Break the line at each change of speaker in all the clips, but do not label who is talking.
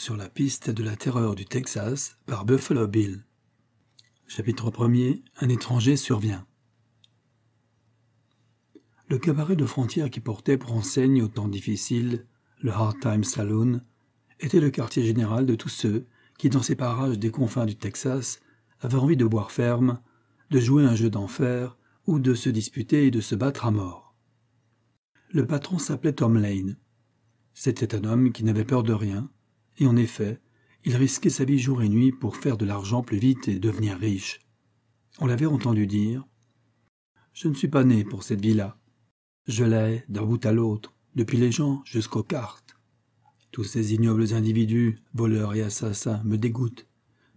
sur la piste de la terreur du Texas par Buffalo Bill. Chapitre 1 Un étranger survient. Le cabaret de frontière qui portait pour enseigne au temps difficile le Hard Time Saloon était le quartier général de tous ceux qui, dans ces parages des confins du Texas, avaient envie de boire ferme, de jouer un jeu d'enfer ou de se disputer et de se battre à mort. Le patron s'appelait Tom Lane. C'était un homme qui n'avait peur de rien, et en effet, il risquait sa vie jour et nuit pour faire de l'argent plus vite et devenir riche. On l'avait entendu dire Je ne suis pas né pour cette vie-là. Je l'ai d'un bout à l'autre, depuis les gens jusqu'aux cartes. Tous ces ignobles individus, voleurs et assassins, me dégoûtent.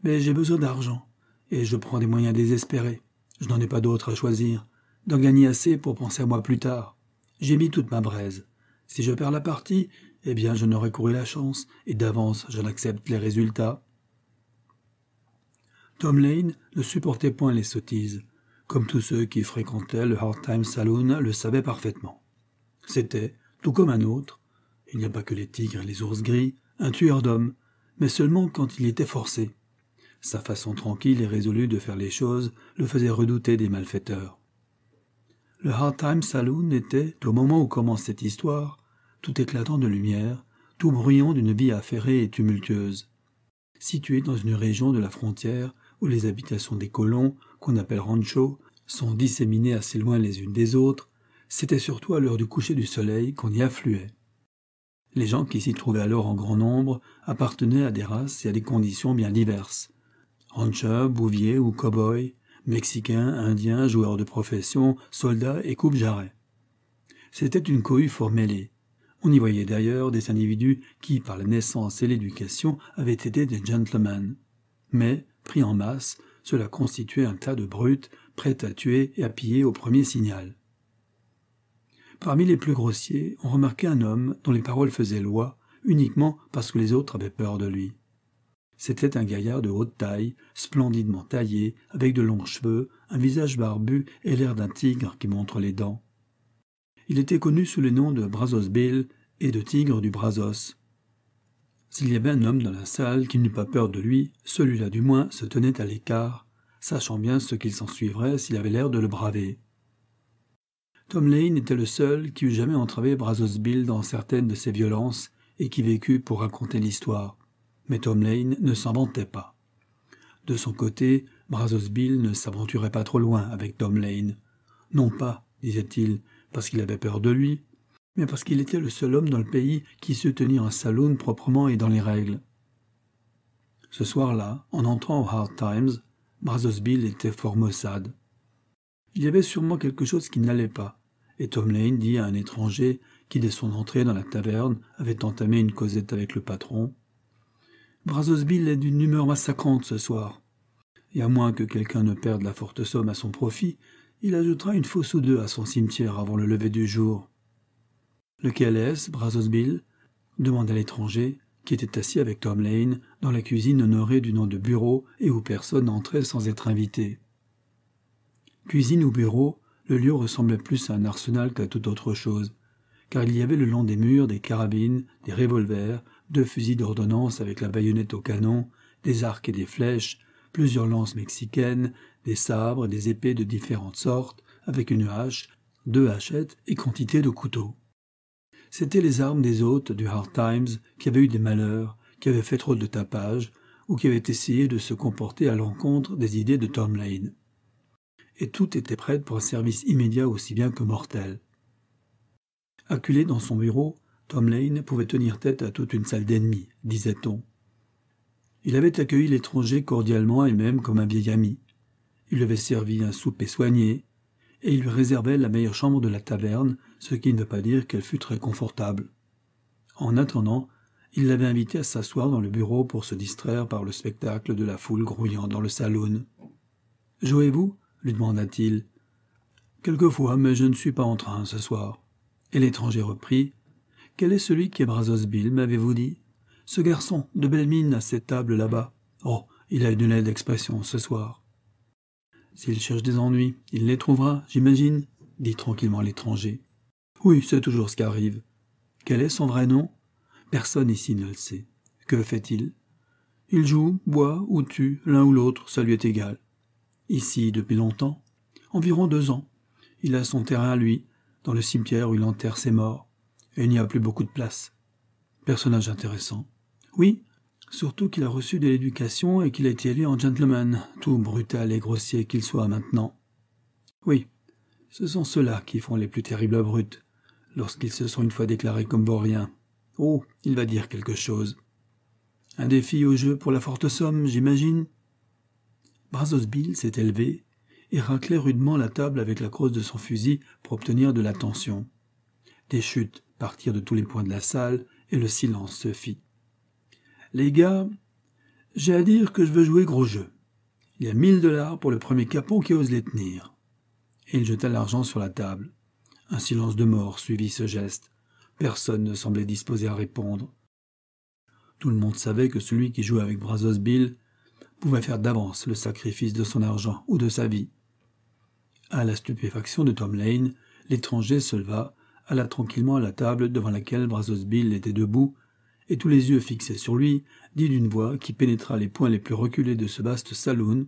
Mais j'ai besoin d'argent, et je prends des moyens désespérés. Je n'en ai pas d'autre à choisir, d'en gagner assez pour penser à moi plus tard. J'ai mis toute ma braise. Si je perds la partie, eh bien je n'aurais couru la chance, et d'avance je n'accepte les résultats. Tom Lane ne supportait point les sottises. Comme tous ceux qui fréquentaient le Hard Time Saloon le savaient parfaitement. C'était, tout comme un autre, il n'y a pas que les tigres et les ours gris, un tueur d'hommes, mais seulement quand il était forcé. Sa façon tranquille et résolue de faire les choses le faisait redouter des malfaiteurs. Le Hard Time Saloon était, au moment où commence cette histoire, tout éclatant de lumière, tout bruyant d'une vie affairée et tumultueuse. Situé dans une région de la frontière où les habitations des colons, qu'on appelle ranchos, sont disséminées assez loin les unes des autres, c'était surtout à l'heure du coucher du soleil qu'on y affluait. Les gens qui s'y trouvaient alors en grand nombre appartenaient à des races et à des conditions bien diverses. Ranchers, bouviers ou cow mexicains, indiens, joueurs de profession, soldats et coupe-jarrets. C'était une cohue fort on y voyait d'ailleurs des individus qui, par la naissance et l'éducation, avaient été des gentlemen. Mais, pris en masse, cela constituait un tas de brutes prêts à tuer et à piller au premier signal. Parmi les plus grossiers, on remarquait un homme dont les paroles faisaient loi uniquement parce que les autres avaient peur de lui. C'était un gaillard de haute taille, splendidement taillé, avec de longs cheveux, un visage barbu et l'air d'un tigre qui montre les dents. Il était connu sous le nom de et de tigre du Brazos. S'il y avait un homme dans la salle qui n'eût pas peur de lui, celui-là du moins se tenait à l'écart, sachant bien ce qu'il s'en suivrait s'il avait l'air de le braver. Tom Lane était le seul qui eût jamais entravé Brazos Bill dans certaines de ses violences et qui vécut pour raconter l'histoire. Mais Tom Lane ne s'en vantait pas. De son côté, Brazos Bill ne s'aventurait pas trop loin avec Tom Lane. Non pas, disait-il, parce qu'il avait peur de lui, mais parce qu'il était le seul homme dans le pays qui sut tenir un saloon proprement et dans les règles. Ce soir-là, en entrant au Hard Times, Brazos Bill était fort maussade. Il y avait sûrement quelque chose qui n'allait pas, et Tom Lane dit à un étranger qui, dès son entrée dans la taverne, avait entamé une causette avec le patron Brazos Bill est d'une humeur massacrante ce soir. Et à moins que quelqu'un ne perde la forte somme à son profit, il ajoutera une fosse ou deux à son cimetière avant le lever du jour. Le KLS, Brazos Bill, demanda l'étranger, qui était assis avec Tom Lane dans la cuisine honorée du nom de bureau et où personne n'entrait sans être invité. Cuisine ou bureau, le lieu ressemblait plus à un arsenal qu'à toute autre chose, car il y avait le long des murs des carabines, des revolvers, deux fusils d'ordonnance avec la baïonnette au canon, des arcs et des flèches, plusieurs lances mexicaines, des sabres et des épées de différentes sortes, avec une hache, deux hachettes et quantité de couteaux. C'étaient les armes des hôtes du Hard Times qui avaient eu des malheurs, qui avaient fait trop de tapage, ou qui avaient essayé de se comporter à l'encontre des idées de Tom Lane. Et tout était prêt pour un service immédiat aussi bien que mortel. Acculé dans son bureau, Tom Lane pouvait tenir tête à toute une salle d'ennemis, disait-on. Il avait accueilli l'étranger cordialement et même comme un vieil ami. Il lui avait servi un souper soigné, et il lui réservait la meilleure chambre de la taverne, ce qui ne veut pas dire qu'elle fut très confortable. En attendant, il l'avait invité à s'asseoir dans le bureau pour se distraire par le spectacle de la foule grouillant dans le saloon. Jouez-vous lui demanda-t-il. Quelquefois, mais je ne suis pas en train ce soir. Et l'étranger reprit Quel est celui qui est Brazos Bill, m'avez-vous dit Ce garçon, de belle mine, à cette table là-bas. Oh, il a une laide expression ce soir. S'il cherche des ennuis, il les trouvera, j'imagine, dit tranquillement l'étranger. Oui, c'est toujours ce qui arrive. Quel est son vrai nom Personne ici ne le sait. Que fait-il Il joue, boit ou tue, l'un ou l'autre, ça lui est égal. Ici, depuis longtemps, environ deux ans, il a son terrain à lui, dans le cimetière où il enterre ses morts, et il n'y a plus beaucoup de place. Personnage intéressant. Oui, Surtout qu'il a reçu de l'éducation et qu'il a été élu en gentleman, tout brutal et grossier qu'il soit maintenant. Oui, ce sont ceux-là qui font les plus terribles brutes, lorsqu'ils se sont une fois déclarés comme vauriens. Oh, il va dire quelque chose. Un défi au jeu pour la forte somme, j'imagine Brazos Bill s'est élevé et raclait rudement la table avec la crosse de son fusil pour obtenir de l'attention. Des chutes partirent de tous les points de la salle et le silence se fit. Les gars, j'ai à dire que je veux jouer gros jeu. Il y a mille dollars pour le premier capot qui ose les tenir. Et il jeta l'argent sur la table. Un silence de mort suivit ce geste. Personne ne semblait disposé à répondre. Tout le monde savait que celui qui jouait avec Brazos Bill pouvait faire d'avance le sacrifice de son argent ou de sa vie. À la stupéfaction de Tom Lane, l'étranger se leva, alla tranquillement à la table devant laquelle Brazos Bill était debout et tous les yeux fixés sur lui, dit d'une voix qui pénétra les points les plus reculés de ce vaste saloon.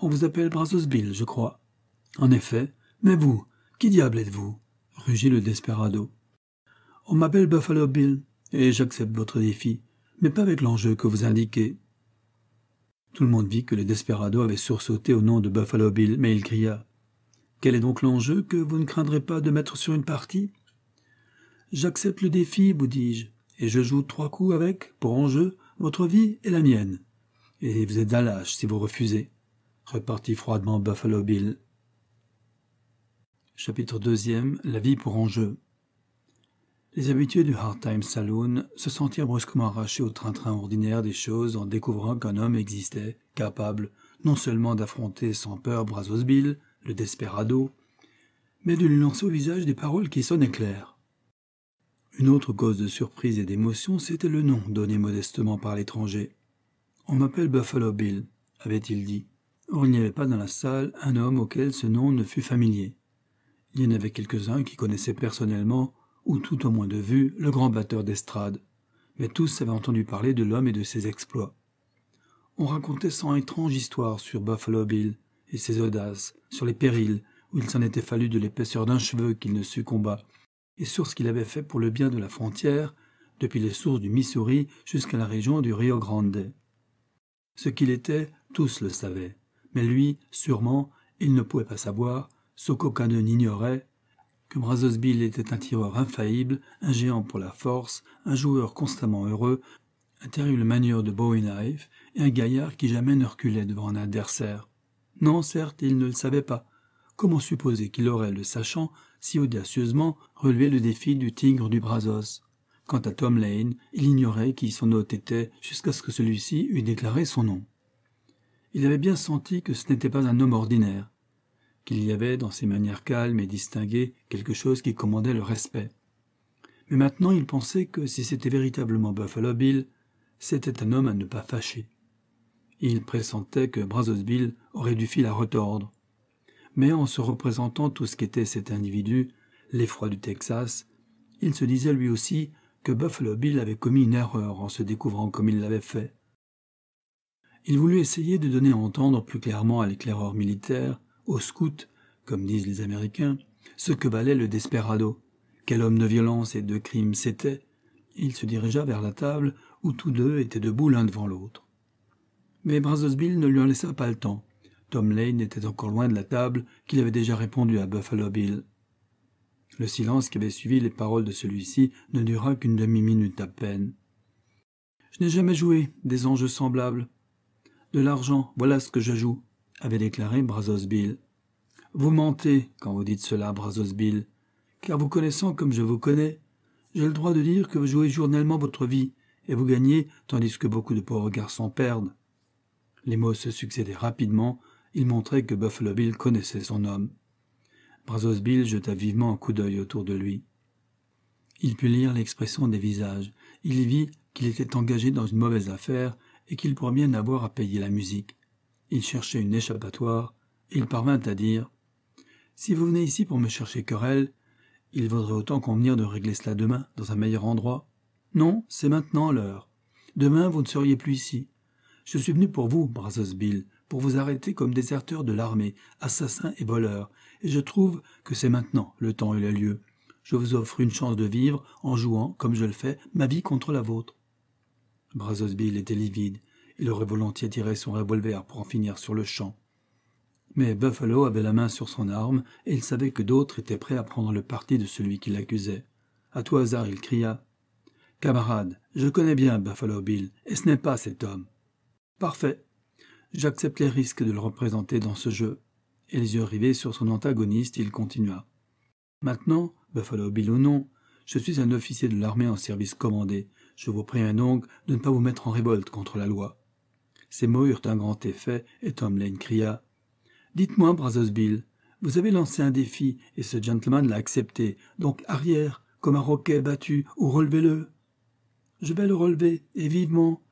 On vous appelle Brazos Bill, je crois. En effet. Mais vous, qui diable êtes-vous rugit le desperado. On m'appelle Buffalo Bill, et j'accepte votre défi, mais pas avec l'enjeu que vous indiquez. Tout le monde vit que le desperado avait sursauté au nom de Buffalo Bill, mais il cria. Quel est donc l'enjeu que vous ne craindrez pas de mettre sur une partie J'accepte le défi, vous dis-je, et je joue trois coups avec, pour enjeu, votre vie et la mienne. Et vous êtes à lâche si vous refusez, repartit froidement Buffalo Bill. Chapitre deuxième. La vie pour enjeu. Les habitués du Hard Time Saloon se sentirent brusquement arrachés au train-train ordinaire des choses en découvrant qu'un homme existait, capable non seulement d'affronter sans peur Brazos Bill, le desperado, mais de lui lancer au visage des paroles qui sonnaient claires. Une autre cause de surprise et d'émotion, c'était le nom donné modestement par l'étranger. On m'appelle Buffalo Bill, avait-il dit. Or, il n'y avait pas dans la salle un homme auquel ce nom ne fût familier. Il y en avait quelques-uns qui connaissaient personnellement, ou tout au moins de vue, le grand batteur d'estrade, mais tous avaient entendu parler de l'homme et de ses exploits. On racontait cent étranges histoires sur Buffalo Bill et ses audaces, sur les périls où il s'en était fallu de l'épaisseur d'un cheveu qu'il ne succomba, et sur ce qu'il avait fait pour le bien de la frontière, depuis les sources du Missouri jusqu'à la région du Rio Grande. Ce qu'il était, tous le savaient, mais lui, sûrement, il ne pouvait pas savoir, ce qu'aucun d'eux n'ignorait, que Brazos était un tireur infaillible, un géant pour la force, un joueur constamment heureux, un terrible manieur de bowie knife et un gaillard qui jamais ne reculait devant un adversaire. Non, certes, il ne le savait pas. Comment supposer qu'il aurait, le sachant, si audacieusement reluait le défi du tigre du Brazos. Quant à Tom Lane, il ignorait qui son hôte était jusqu'à ce que celui-ci eût déclaré son nom. Il avait bien senti que ce n'était pas un homme ordinaire, qu'il y avait dans ses manières calmes et distinguées quelque chose qui commandait le respect. Mais maintenant il pensait que si c'était véritablement Buffalo Bill, c'était un homme à ne pas fâcher. Il pressentait que Brazos Bill aurait du fil à retordre, mais en se représentant tout ce qu'était cet individu, l'effroi du Texas, il se disait lui aussi que Buffalo Bill avait commis une erreur en se découvrant comme il l'avait fait. Il voulut essayer de donner à entendre plus clairement à l'éclaireur militaire, au scout, comme disent les Américains, ce que valait le desperado, quel homme de violence et de crime c'était, il se dirigea vers la table où tous deux étaient debout l'un devant l'autre. Mais Brazos Bill ne lui en laissa pas le temps. Tom Lane était encore loin de la table qu'il avait déjà répondu à Buffalo Bill. Le silence qui avait suivi les paroles de celui-ci ne dura qu'une demi-minute à peine. Je n'ai jamais joué des enjeux semblables. De l'argent, voilà ce que je joue, avait déclaré Brazos Bill. Vous mentez quand vous dites cela, Brazos Bill, car vous connaissant comme je vous connais, j'ai le droit de dire que vous jouez journellement votre vie et vous gagnez tandis que beaucoup de pauvres garçons perdent. Les mots se succédaient rapidement il montrait que Buffalo Bill connaissait son homme. Brazos Bill jeta vivement un coup d'œil autour de lui. Il put lire l'expression des visages. Il vit qu'il était engagé dans une mauvaise affaire et qu'il pourrait bien avoir à payer la musique. Il cherchait une échappatoire et il parvint à dire Si vous venez ici pour me chercher querelle, il vaudrait autant convenir de régler cela demain, dans un meilleur endroit. Non, c'est maintenant l'heure. Demain, vous ne seriez plus ici. Je suis venu pour vous, Brazos Bill, pour vous arrêter comme déserteur de l'armée, assassin et voleur, et je trouve que c'est maintenant le temps et le lieu. Je vous offre une chance de vivre en jouant, comme je le fais, ma vie contre la vôtre. Bill était livide. Il aurait volontiers tiré son revolver pour en finir sur le champ. Mais Buffalo avait la main sur son arme et il savait que d'autres étaient prêts à prendre le parti de celui qui l'accusait. À tout hasard, il cria Camarade, je connais bien Buffalo Bill, et ce n'est pas cet homme. Parfait, J'accepte les risques de le représenter dans ce jeu. Et les yeux rivés sur son antagoniste, il continua. Maintenant, Buffalo Bill ou non, je suis un officier de l'armée en service commandé. Je vous un hein, donc de ne pas vous mettre en révolte contre la loi. Ces mots eurent un grand effet, et Tom Lane cria. Dites-moi, Brazos Bill, vous avez lancé un défi, et ce gentleman l'a accepté, donc arrière, comme un roquet battu, ou relevez-le. Je vais le relever, et vivement,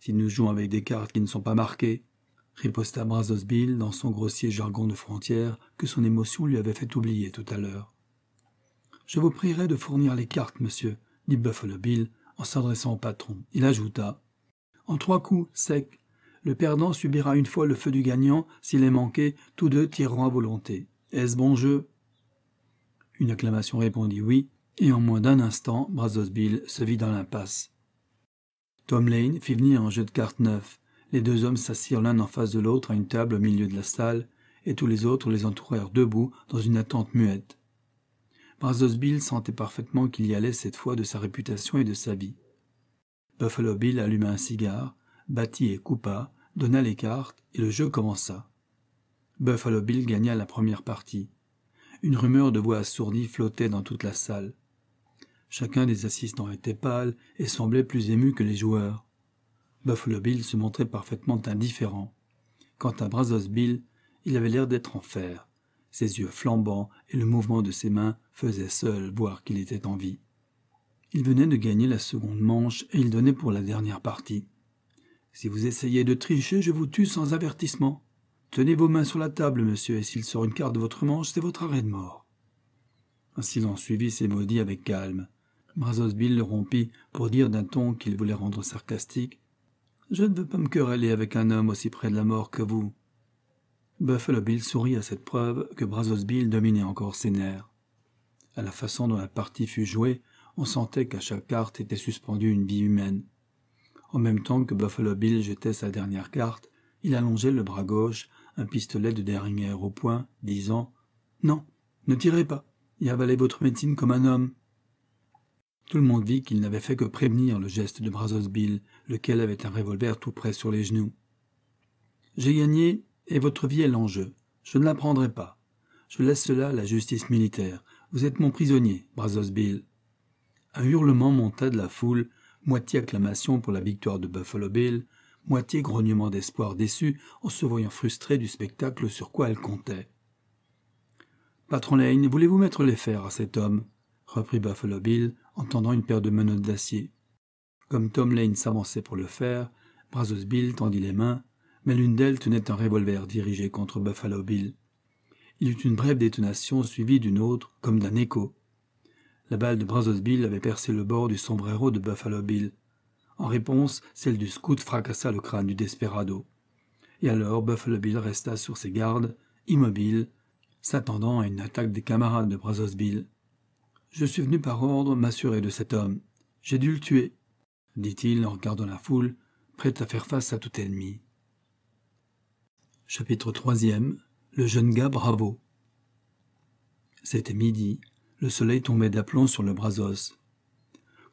si nous jouons avec des cartes qui ne sont pas marquées riposta Bill dans son grossier jargon de frontière que son émotion lui avait fait oublier tout à l'heure. Je vous prierai de fournir les cartes, monsieur, dit Buffalo Bill en s'adressant au patron. Il ajouta En trois coups sec. le perdant subira une fois le feu du gagnant, s'il est manqué, tous deux tireront à volonté. Est-ce bon jeu Une acclamation répondit oui, et en moins d'un instant, Brazos Bill se vit dans l'impasse. Tom Lane fit venir un jeu de cartes neuf, les deux hommes s'assirent l'un en face de l'autre à une table au milieu de la salle, et tous les autres les entourèrent debout dans une attente muette. Brazos Bill sentait parfaitement qu'il y allait cette fois de sa réputation et de sa vie. Buffalo Bill alluma un cigare, battit et coupa, donna les cartes, et le jeu commença. Buffalo Bill gagna la première partie. Une rumeur de voix assourdie flottait dans toute la salle. Chacun des assistants était pâle et semblait plus ému que les joueurs. Buffalo Bill se montrait parfaitement indifférent. Quant à Brazos Bill, il avait l'air d'être en fer. Ses yeux flambants et le mouvement de ses mains faisaient seul voir qu'il était en vie. Il venait de gagner la seconde manche et il donnait pour la dernière partie. Si vous essayez de tricher, je vous tue sans avertissement. Tenez vos mains sur la table, monsieur, et s'il sort une carte de votre manche, c'est votre arrêt de mort. Un silence suivit ces maudits avec calme. Brazos Bill le rompit pour dire d'un ton qu'il voulait rendre sarcastique je ne veux pas me quereller avec un homme aussi près de la mort que vous. Buffalo Bill sourit à cette preuve que Brazos Bill dominait encore ses nerfs. À la façon dont la partie fut jouée, on sentait qu'à chaque carte était suspendue une vie humaine. En même temps que Buffalo Bill jetait sa dernière carte, il allongeait le bras gauche, un pistolet de dernière au poing, disant Non, ne tirez pas, et avalez votre médecine comme un homme. Tout le monde vit qu'il n'avait fait que prévenir le geste de Brazos Bill, lequel avait un revolver tout près sur les genoux. J'ai gagné, et votre vie est l'enjeu. Je ne la prendrai pas. Je laisse cela à la justice militaire. Vous êtes mon prisonnier, Brazos Bill. Un hurlement monta de la foule, moitié acclamation pour la victoire de Buffalo Bill, moitié grognement d'espoir déçu en se voyant frustré du spectacle sur quoi elle comptait. Patron Lane, voulez-vous mettre les fers à cet homme reprit Buffalo Bill Entendant une paire de menottes d'acier. Comme Tom Lane s'avançait pour le faire, Brazos Bill tendit les mains, mais l'une d'elles tenait un revolver dirigé contre Buffalo Bill. Il eut une brève détonation suivie d'une autre, comme d'un écho. La balle de Brazos Bill avait percé le bord du sombrero de Buffalo Bill. En réponse, celle du scout fracassa le crâne du desperado. Et alors Buffalo Bill resta sur ses gardes, immobile, s'attendant à une attaque des camarades de Brazos je suis venu par ordre m'assurer de cet homme. J'ai dû le tuer, dit-il en regardant la foule, prête à faire face à tout ennemi. Chapitre 3 Le jeune gars Bravo. C'était midi. Le soleil tombait d'aplomb sur le Brazos.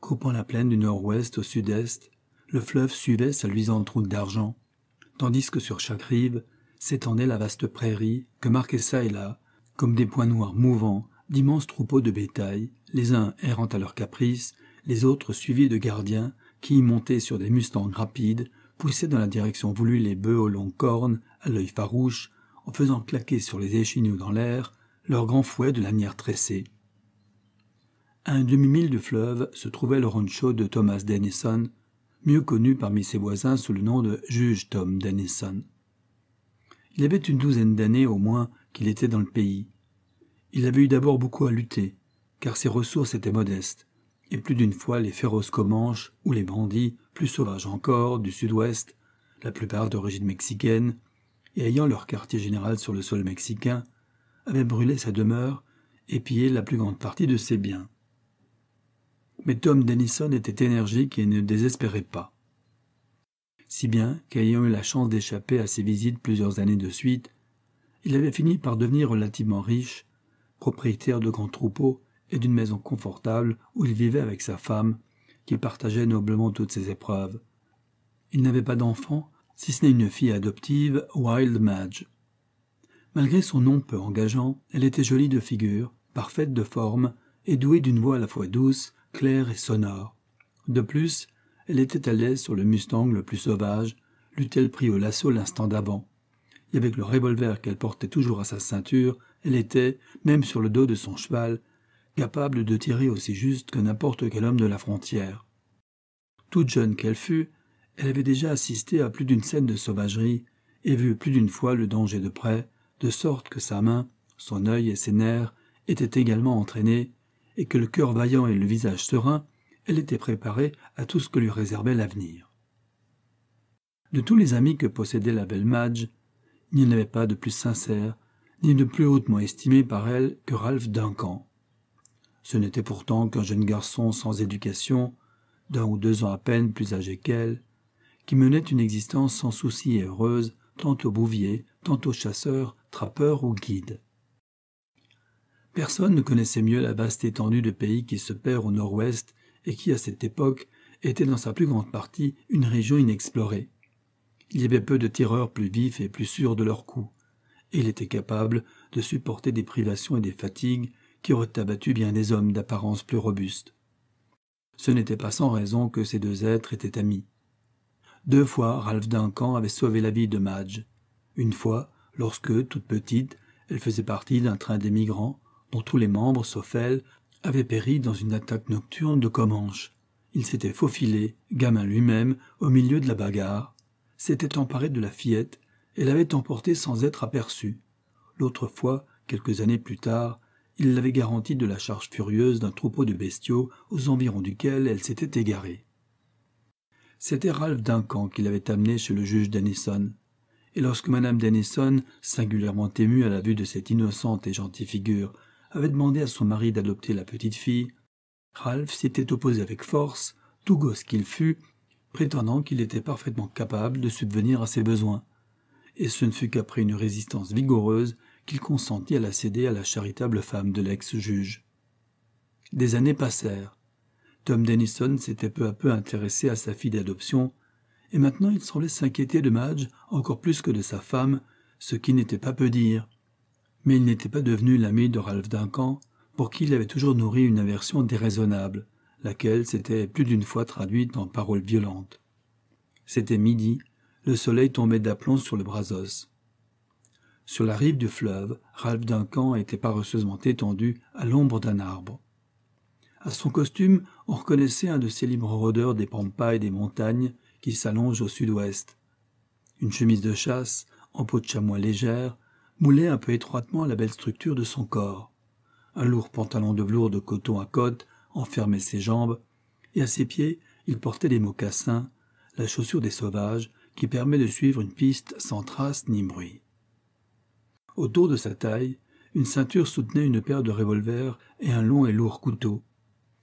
Coupant la plaine du nord-ouest au sud-est, le fleuve suivait sa luisante route d'argent, tandis que sur chaque rive s'étendait la vaste prairie que marquait çà et là, comme des points noirs mouvants, d'immenses troupeaux de bétail, les uns errant à leur caprice, les autres suivis de gardiens, qui, montés sur des mustangs rapides, poussaient dans la direction voulue les bœufs aux longues cornes, à l'œil farouche, en faisant claquer sur les échinoux dans l'air leurs grands fouets de lanière tressée. À un demi-mille du fleuve se trouvait le rancho de Thomas Dennison, mieux connu parmi ses voisins sous le nom de Juge Tom Dennison. Il avait une douzaine d'années au moins qu'il était dans le pays, il avait eu d'abord beaucoup à lutter, car ses ressources étaient modestes, et plus d'une fois les féroces Comanches ou les bandits, plus sauvages encore, du sud-ouest, la plupart d'origine mexicaine, et ayant leur quartier général sur le sol mexicain, avaient brûlé sa demeure et pillé la plus grande partie de ses biens. Mais Tom Denison était énergique et ne désespérait pas. Si bien qu'ayant eu la chance d'échapper à ses visites plusieurs années de suite, il avait fini par devenir relativement riche propriétaire de grands troupeaux et d'une maison confortable où il vivait avec sa femme, qui partageait noblement toutes ses épreuves. Il n'avait pas d'enfant, si ce n'est une fille adoptive, Wild Madge. Malgré son nom peu engageant, elle était jolie de figure, parfaite de forme, et douée d'une voix à la fois douce, claire et sonore. De plus, elle était à l'aise sur le Mustang le plus sauvage, l'eût-elle pris au lasso l'instant d'avant. Et avec le revolver qu'elle portait toujours à sa ceinture, elle était, même sur le dos de son cheval, capable de tirer aussi juste que n'importe quel homme de la frontière. Toute jeune qu'elle fût, elle avait déjà assisté à plus d'une scène de sauvagerie et vu plus d'une fois le danger de près, de sorte que sa main, son œil et ses nerfs étaient également entraînés, et que le cœur vaillant et le visage serein, elle était préparée à tout ce que lui réservait l'avenir. De tous les amis que possédait la belle Madge, il n'y en avait pas de plus sincère, ni de plus hautement estimé par elle que Ralph Duncan. Ce n'était pourtant qu'un jeune garçon sans éducation, d'un ou deux ans à peine plus âgé qu'elle, qui menait une existence sans souci et heureuse, tantôt bouvier, tantôt chasseur, trappeur ou guide. Personne ne connaissait mieux la vaste étendue de pays qui se perd au nord-ouest et qui, à cette époque, était dans sa plus grande partie une région inexplorée. Il y avait peu de tireurs plus vifs et plus sûrs de leur coups il était capable de supporter des privations et des fatigues qui auraient abattu bien des hommes d'apparence plus robuste. Ce n'était pas sans raison que ces deux êtres étaient amis. Deux fois, Ralph Duncan avait sauvé la vie de Madge. Une fois, lorsque, toute petite, elle faisait partie d'un train d'émigrants dont tous les membres, sauf elle, avaient péri dans une attaque nocturne de Comanche. Il s'était faufilé, gamin lui-même, au milieu de la bagarre, s'était emparé de la fillette elle l'avait emporté sans être aperçue. L'autre fois, quelques années plus tard, il l'avait garantie de la charge furieuse d'un troupeau de bestiaux aux environs duquel elle s'était égarée. C'était Ralph Duncan qui l'avait amené chez le juge Dennison. Et lorsque Madame Dennison, singulièrement émue à la vue de cette innocente et gentille figure, avait demandé à son mari d'adopter la petite fille, Ralph s'était opposé avec force, tout gosse qu'il fût, prétendant qu'il était parfaitement capable de subvenir à ses besoins et ce ne fut qu'après une résistance vigoureuse qu'il consentit à la céder à la charitable femme de l'ex-juge. Des années passèrent. Tom Dennison s'était peu à peu intéressé à sa fille d'adoption, et maintenant il semblait s'inquiéter de Madge encore plus que de sa femme, ce qui n'était pas peu dire. Mais il n'était pas devenu l'ami de Ralph Duncan, pour qui il avait toujours nourri une aversion déraisonnable, laquelle s'était plus d'une fois traduite en paroles violentes. C'était midi, le soleil tombait d'aplomb sur le Brazos. Sur la rive du fleuve, Ralph Duncan était paresseusement étendu à l'ombre d'un arbre. À son costume, on reconnaissait un de ces libres rôdeurs des pampas et des montagnes qui s'allongent au sud-ouest. Une chemise de chasse, en peau de chamois légère, moulait un peu étroitement la belle structure de son corps. Un lourd pantalon de velours de coton à côte enfermait ses jambes, et à ses pieds, il portait des mocassins, la chaussure des sauvages, qui permet de suivre une piste sans trace ni bruit. Autour de sa taille, une ceinture soutenait une paire de revolvers et un long et lourd couteau.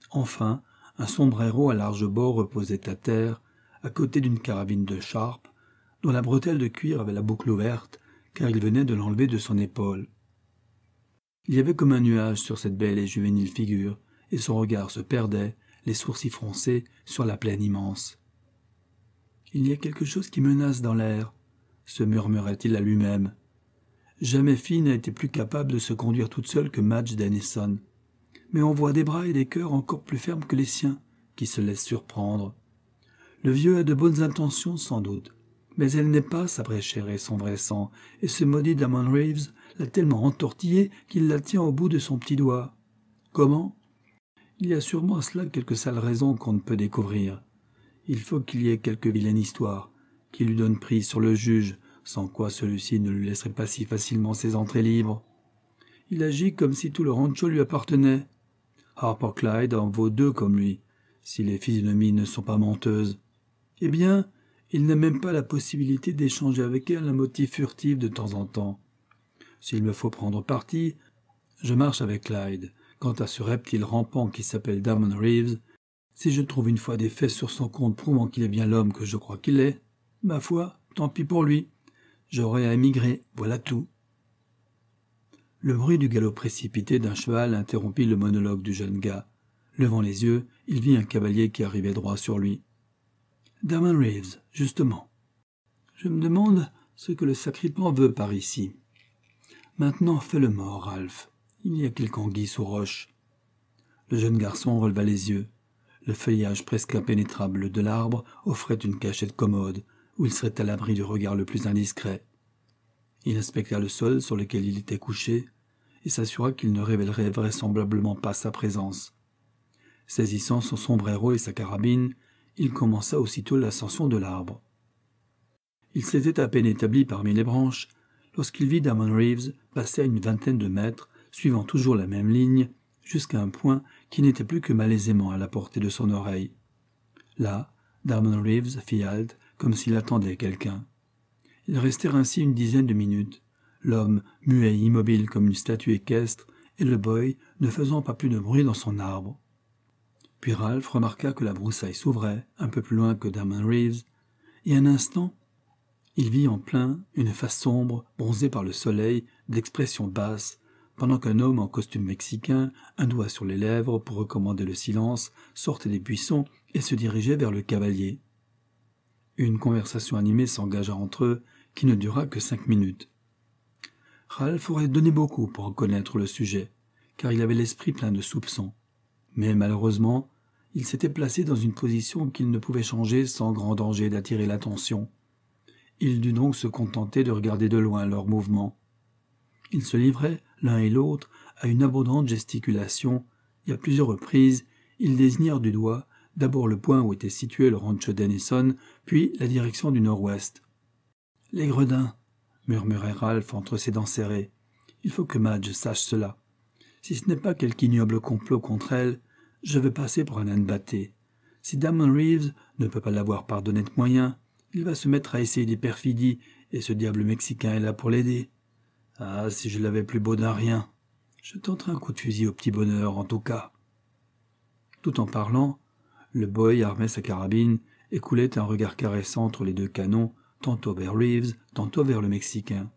Enfin, un sombrero à large bord reposait à terre, à côté d'une carabine de charpe, dont la bretelle de cuir avait la boucle ouverte, car il venait de l'enlever de son épaule. Il y avait comme un nuage sur cette belle et juvénile figure, et son regard se perdait, les sourcils froncés, sur la plaine immense. Il y a quelque chose qui menace dans l'air, se murmurait-il à lui-même. Jamais Fille n'a été plus capable de se conduire toute seule que Madge Dennison. Mais on voit des bras et des cœurs encore plus fermes que les siens, qui se laissent surprendre. Le vieux a de bonnes intentions, sans doute, mais elle n'est pas sa vraie et son vrai sang, et ce maudit Damon Reeves l'a tellement entortillée qu'il la tient au bout de son petit doigt. Comment Il y a sûrement à cela quelque sale raison qu'on ne peut découvrir. Il faut qu'il y ait quelque vilaine histoire, qui lui donne prise sur le juge, sans quoi celui-ci ne lui laisserait pas si facilement ses entrées libres. Il agit comme si tout le rancho lui appartenait. Harper Clyde en vaut deux comme lui, si les physionomies ne sont pas menteuses. Eh bien, il n'a même pas la possibilité d'échanger avec elle un motif furtif de temps en temps. S'il me faut prendre parti, je marche avec Clyde. Quant à ce reptile rampant qui s'appelle Damon Reeves, si je trouve une fois des faits sur son compte prouvant qu'il est bien l'homme que je crois qu'il est, ma foi, tant pis pour lui. J'aurai à émigrer, voilà tout. Le bruit du galop précipité d'un cheval interrompit le monologue du jeune gars. Levant les yeux, il vit un cavalier qui arrivait droit sur lui. Damon Reeves, justement. Je me demande ce que le sacripant veut par ici. Maintenant, fais le mort, Ralph. Il y a quelque anguille sous roche. Le jeune garçon releva les yeux. Le feuillage presque impénétrable de l'arbre offrait une cachette commode, où il serait à l'abri du regard le plus indiscret. Il inspecta le sol sur lequel il était couché, et s'assura qu'il ne révélerait vraisemblablement pas sa présence. Saisissant son sombrero et sa carabine, il commença aussitôt l'ascension de l'arbre. Il s'était à peine établi parmi les branches lorsqu'il vit Damon Reeves passer à une vingtaine de mètres, suivant toujours la même ligne, jusqu'à un point qui n'était plus que malaisément à la portée de son oreille. Là, Darman Reeves fit halte, comme s'il attendait quelqu'un. Ils restèrent ainsi une dizaine de minutes, l'homme muet et immobile comme une statue équestre, et le boy ne faisant pas plus de bruit dans son arbre. Puis Ralph remarqua que la broussaille s'ouvrait, un peu plus loin que Darman Reeves, et un instant, il vit en plein une face sombre, bronzée par le soleil, d'expression basse, pendant qu'un homme en costume mexicain, un doigt sur les lèvres pour recommander le silence, sortait des buissons et se dirigeait vers le cavalier. Une conversation animée s'engagea entre eux, qui ne dura que cinq minutes. Ralph aurait donné beaucoup pour connaître le sujet, car il avait l'esprit plein de soupçons. Mais malheureusement, il s'était placé dans une position qu'il ne pouvait changer sans grand danger d'attirer l'attention. Il dut donc se contenter de regarder de loin leurs mouvements, ils se livraient, l'un et l'autre, à une abondante gesticulation, et à plusieurs reprises, ils désignèrent du doigt d'abord le point où était situé le rancho Denison, puis la direction du nord-ouest. Les gredins, murmurait Ralph entre ses dents serrées. Il faut que Madge sache cela. Si ce n'est pas quelque ignoble complot contre elle, je vais passer pour un âne Si Damon Reeves ne peut pas l'avoir par d'honnêtes moyens, il va se mettre à essayer des perfidies, et ce diable mexicain est là pour l'aider. Ah, si je l'avais plus beau d'un rien. Je tenterai un coup de fusil au petit bonheur, en tout cas. Tout en parlant, le boy armait sa carabine et coulait un regard caressant entre les deux canons, tantôt vers Reeves, tantôt vers le Mexicain.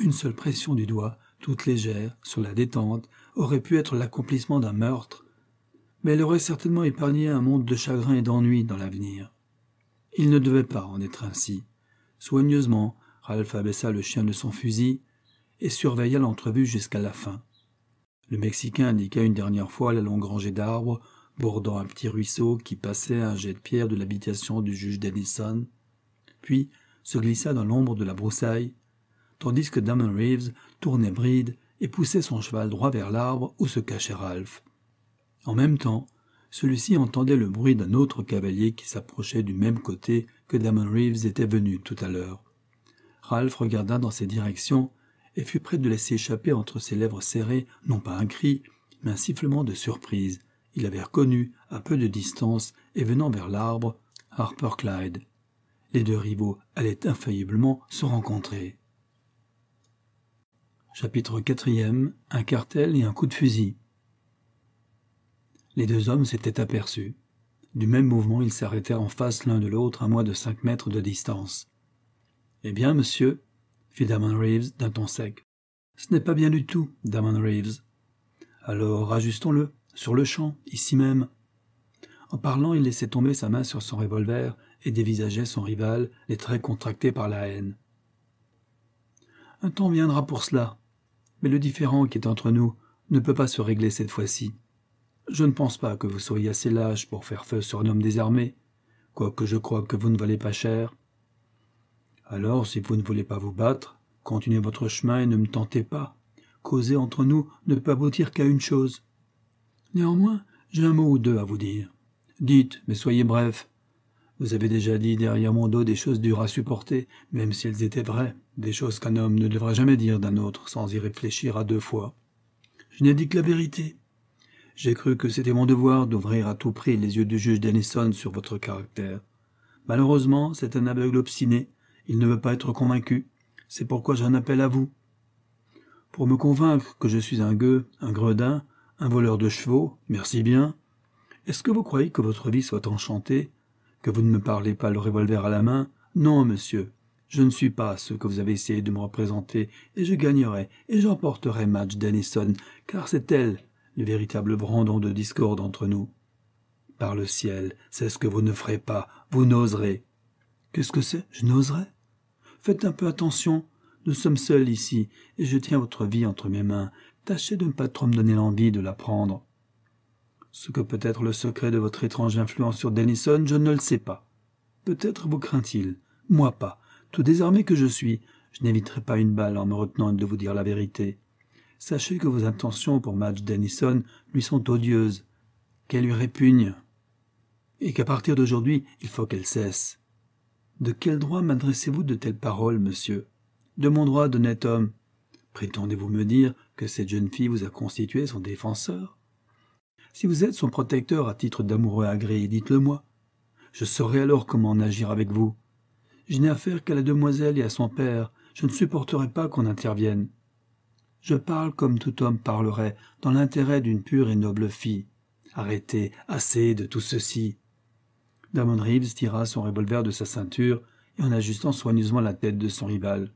Une seule pression du doigt, toute légère, sur la détente, aurait pu être l'accomplissement d'un meurtre, mais elle aurait certainement épargné un monde de chagrin et d'ennui dans l'avenir. Il ne devait pas en être ainsi. Soigneusement, Ralph abaissa le chien de son fusil et surveilla l'entrevue jusqu'à la fin. Le Mexicain indiqua une dernière fois la longue rangée d'arbres bordant un petit ruisseau qui passait à un jet de pierre de l'habitation du juge Dennison, puis se glissa dans l'ombre de la broussaille, tandis que Damon Reeves tournait bride et poussait son cheval droit vers l'arbre où se cachait Ralph. En même temps, celui-ci entendait le bruit d'un autre cavalier qui s'approchait du même côté que Damon Reeves était venu tout à l'heure. Ralph regarda dans ses directions et fut près de laisser échapper entre ses lèvres serrées non pas un cri, mais un sifflement de surprise. Il avait reconnu, à peu de distance et venant vers l'arbre, Harper Clyde. Les deux rivaux allaient infailliblement se rencontrer. Chapitre quatrième Un cartel et un coup de fusil. Les deux hommes s'étaient aperçus. Du même mouvement, ils s'arrêtèrent en face l'un de l'autre à moins de cinq mètres de distance. Eh bien, monsieur, fit Damon Reeves d'un ton sec. Ce n'est pas bien du tout, Damon Reeves. Alors ajustons-le, sur le champ, ici même. En parlant, il laissait tomber sa main sur son revolver et dévisageait son rival, les traits contractés par la haine. Un temps viendra pour cela, mais le différend qui est entre nous ne peut pas se régler cette fois-ci. Je ne pense pas que vous soyez assez lâche pour faire feu sur un homme désarmé, quoique je crois que vous ne valez pas cher, alors, si vous ne voulez pas vous battre, continuez votre chemin et ne me tentez pas. Causer entre nous ne peut aboutir qu'à une chose. Néanmoins, j'ai un mot ou deux à vous dire. Dites, mais soyez bref. Vous avez déjà dit derrière mon dos des choses dures à supporter, même si elles étaient vraies, des choses qu'un homme ne devrait jamais dire d'un autre sans y réfléchir à deux fois. Je n'ai dit que la vérité. J'ai cru que c'était mon devoir d'ouvrir à tout prix les yeux du juge Denison sur votre caractère. Malheureusement, c'est un aveugle obstiné il ne veut pas être convaincu. C'est pourquoi j'en appelle à vous. Pour me convaincre que je suis un gueux, un gredin, un voleur de chevaux, merci bien. Est-ce que vous croyez que votre vie soit enchantée, que vous ne me parlez pas le revolver à la main Non, monsieur, je ne suis pas ce que vous avez essayé de me représenter, et je gagnerai, et j'emporterai Madge Dennison, car c'est elle, le véritable brandon de discorde entre nous. Par le ciel, c'est ce que vous ne ferez pas, vous n'oserez. Qu'est-ce que c'est Je n'oserai Faites un peu attention. Nous sommes seuls ici, et je tiens votre vie entre mes mains. Tâchez de ne pas trop me donner l'envie de la prendre. Ce que peut être le secret de votre étrange influence sur Denison, je ne le sais pas. Peut-être vous craint-il, moi pas. Tout désarmé que je suis, je n'éviterai pas une balle en me retenant de vous dire la vérité. Sachez que vos intentions pour Madge Dennison lui sont odieuses, qu'elle lui répugne, et qu'à partir d'aujourd'hui, il faut qu'elle cesse. De quel droit m'adressez-vous de telles paroles, monsieur De mon droit d'honnête homme. Prétendez-vous me dire que cette jeune fille vous a constitué son défenseur Si vous êtes son protecteur à titre d'amoureux agréé, dites-le-moi. Je saurai alors comment en agir avec vous. Je n'ai affaire qu'à la demoiselle et à son père. Je ne supporterai pas qu'on intervienne. Je parle comme tout homme parlerait, dans l'intérêt d'une pure et noble fille. Arrêtez, assez de tout ceci. Damon Reeves tira son revolver de sa ceinture et en ajustant soigneusement la tête de son rival.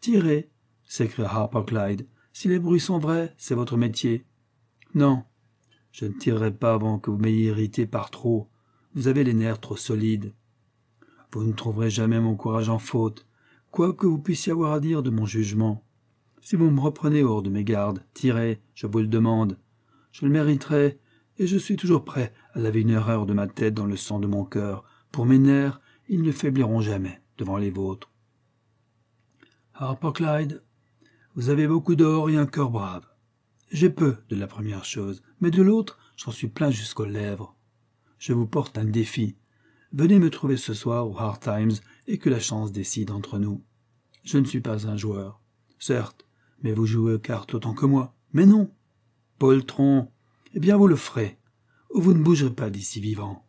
Tirez s'écria Harper Clyde. Si les bruits sont vrais, c'est votre métier. Non, je ne tirerai pas avant que vous m'ayez irrité par trop. Vous avez les nerfs trop solides. Vous ne trouverez jamais mon courage en faute, quoi que vous puissiez avoir à dire de mon jugement. Si vous me reprenez hors de mes gardes, tirez, je vous le demande. Je le mériterai, et je suis toujours prêt à laver une erreur de ma tête dans le sang de mon cœur. Pour mes nerfs, ils ne faibliront jamais devant les vôtres. Harper Clyde, vous avez beaucoup d'or et un cœur brave. J'ai peu de la première chose, mais de l'autre, j'en suis plein jusqu'aux lèvres. Je vous porte un défi. Venez me trouver ce soir au Hard Times et que la chance décide entre nous. Je ne suis pas un joueur. Certes, mais vous jouez aux cartes autant que moi. Mais non. Poltron, eh bien vous le ferez, ou vous ne bougerez pas d'ici vivant.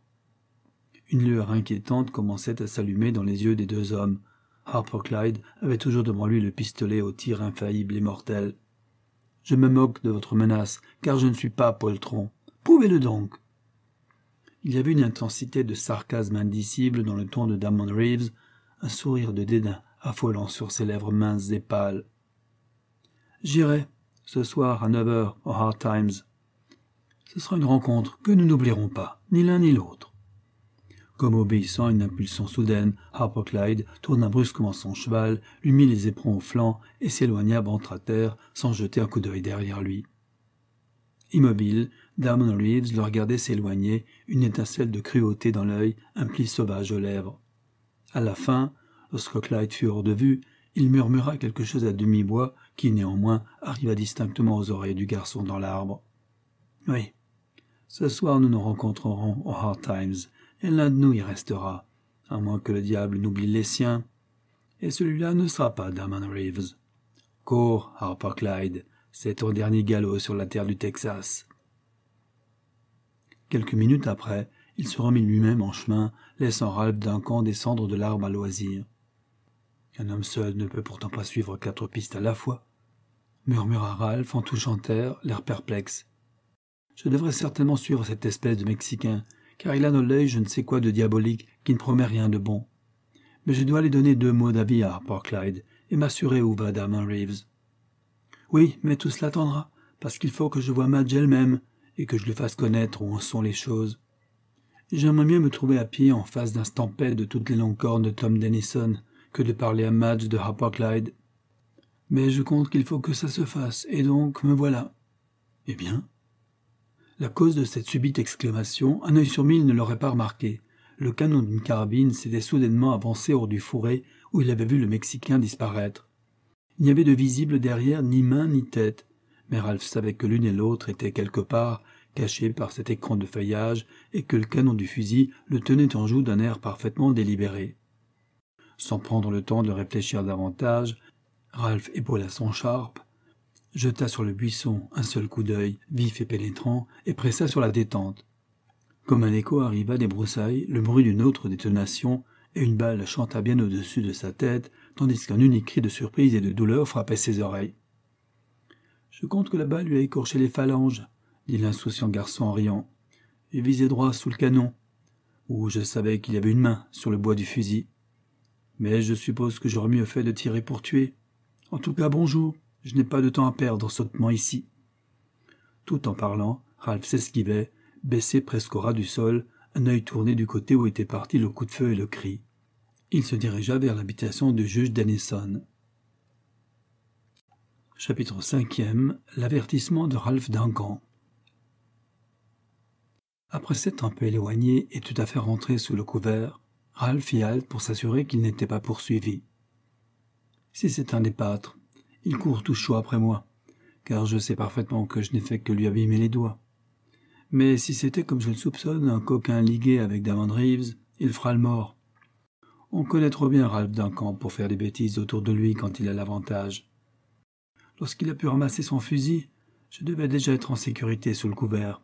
Une lueur inquiétante commençait à s'allumer dans les yeux des deux hommes. Harper Clyde avait toujours devant lui le pistolet au tir infaillible et mortel. Je me moque de votre menace, car je ne suis pas poltron. Prouvez-le donc. Il y avait une intensité de sarcasme indicible dans le ton de Damon Reeves, un sourire de dédain affolant sur ses lèvres minces et pâles. J'irai, ce soir à neuf heures, au Hard Times. Ce sera une rencontre que nous n'oublierons pas, ni l'un ni l'autre. Comme obéissant à une impulsion soudaine, Harper Clyde tourna brusquement son cheval, lui mit les éperons au flanc et s'éloigna ventre à terre sans jeter un coup d'œil derrière lui. Immobile, Damon Reeves le regardait s'éloigner, une étincelle de cruauté dans l'œil, un pli sauvage aux lèvres. À la fin, lorsque Clyde fut hors de vue, il murmura quelque chose à demi bois qui, néanmoins, arriva distinctement aux oreilles du garçon dans l'arbre. Oui, ce soir, nous nous rencontrerons au Hard Times, et l'un de nous y restera, à moins que le diable n'oublie les siens. Et celui-là ne sera pas Damon Reeves. Cours, Harper Clyde, c'est ton dernier galop sur la terre du Texas. Quelques minutes après, il se remit lui-même en chemin, laissant Ralph Duncan descendre de l'arbre à loisir. Un homme seul ne peut pourtant pas suivre quatre pistes à la fois, murmura Ralph en touchant terre, l'air perplexe. Je devrais certainement suivre cette espèce de Mexicain, car il a dans l'œil je ne sais quoi de diabolique qui ne promet rien de bon. Mais je dois lui donner deux mots d'avis à Clyde et m'assurer où va Damon Reeves. Oui, mais tout cela attendra, parce qu'il faut que je voie Madge elle-même et que je lui fasse connaître où en sont les choses. J'aimerais mieux me trouver à pied en face d'un stampede de toutes les longues cornes de Tom Dennison que de parler à Madge de Clyde. Mais je compte qu'il faut que ça se fasse, et donc me voilà. Eh bien la cause de cette subite exclamation, un œil sur mille ne l'aurait pas remarqué. Le canon d'une carabine s'était soudainement avancé hors du fourré où il avait vu le Mexicain disparaître. Il n'y avait de visible derrière ni main ni tête, mais Ralph savait que l'une et l'autre étaient quelque part cachées par cet écran de feuillage et que le canon du fusil le tenait en joue d'un air parfaitement délibéré. Sans prendre le temps de réfléchir davantage, Ralph épaula son charpe jeta sur le buisson un seul coup d'œil, vif et pénétrant, et pressa sur la détente. Comme un écho arriva des broussailles, le bruit d'une autre détonation, et une balle chanta bien au-dessus de sa tête, tandis qu'un unique cri de surprise et de douleur frappait ses oreilles. Je compte que la balle lui a écorché les phalanges, dit l'insouciant garçon en riant. Il visait droit sous le canon, où je savais qu'il y avait une main sur le bois du fusil. Mais je suppose que j'aurais mieux fait de tirer pour tuer. En tout cas, bonjour. Je n'ai pas de temps à perdre sautement ici. Tout en parlant, Ralph s'esquivait, baissé presque au ras du sol, un œil tourné du côté où étaient partis le coup de feu et le cri. Il se dirigea vers l'habitation du juge Dennison. Chapitre 5 L'avertissement de Ralph Duncan. Après s'être un peu éloigné et tout à fait rentré sous le couvert, Ralph fit halte pour s'assurer qu'il n'était pas poursuivi. Si c'est un des pâtres, « Il court tout chaud après moi, car je sais parfaitement que je n'ai fait que lui abîmer les doigts. Mais si c'était, comme je le soupçonne, un coquin ligué avec Damon Reeves, il fera le mort. On connaît trop bien Ralph Duncan pour faire des bêtises autour de lui quand il a l'avantage. Lorsqu'il a pu ramasser son fusil, je devais déjà être en sécurité sous le couvert,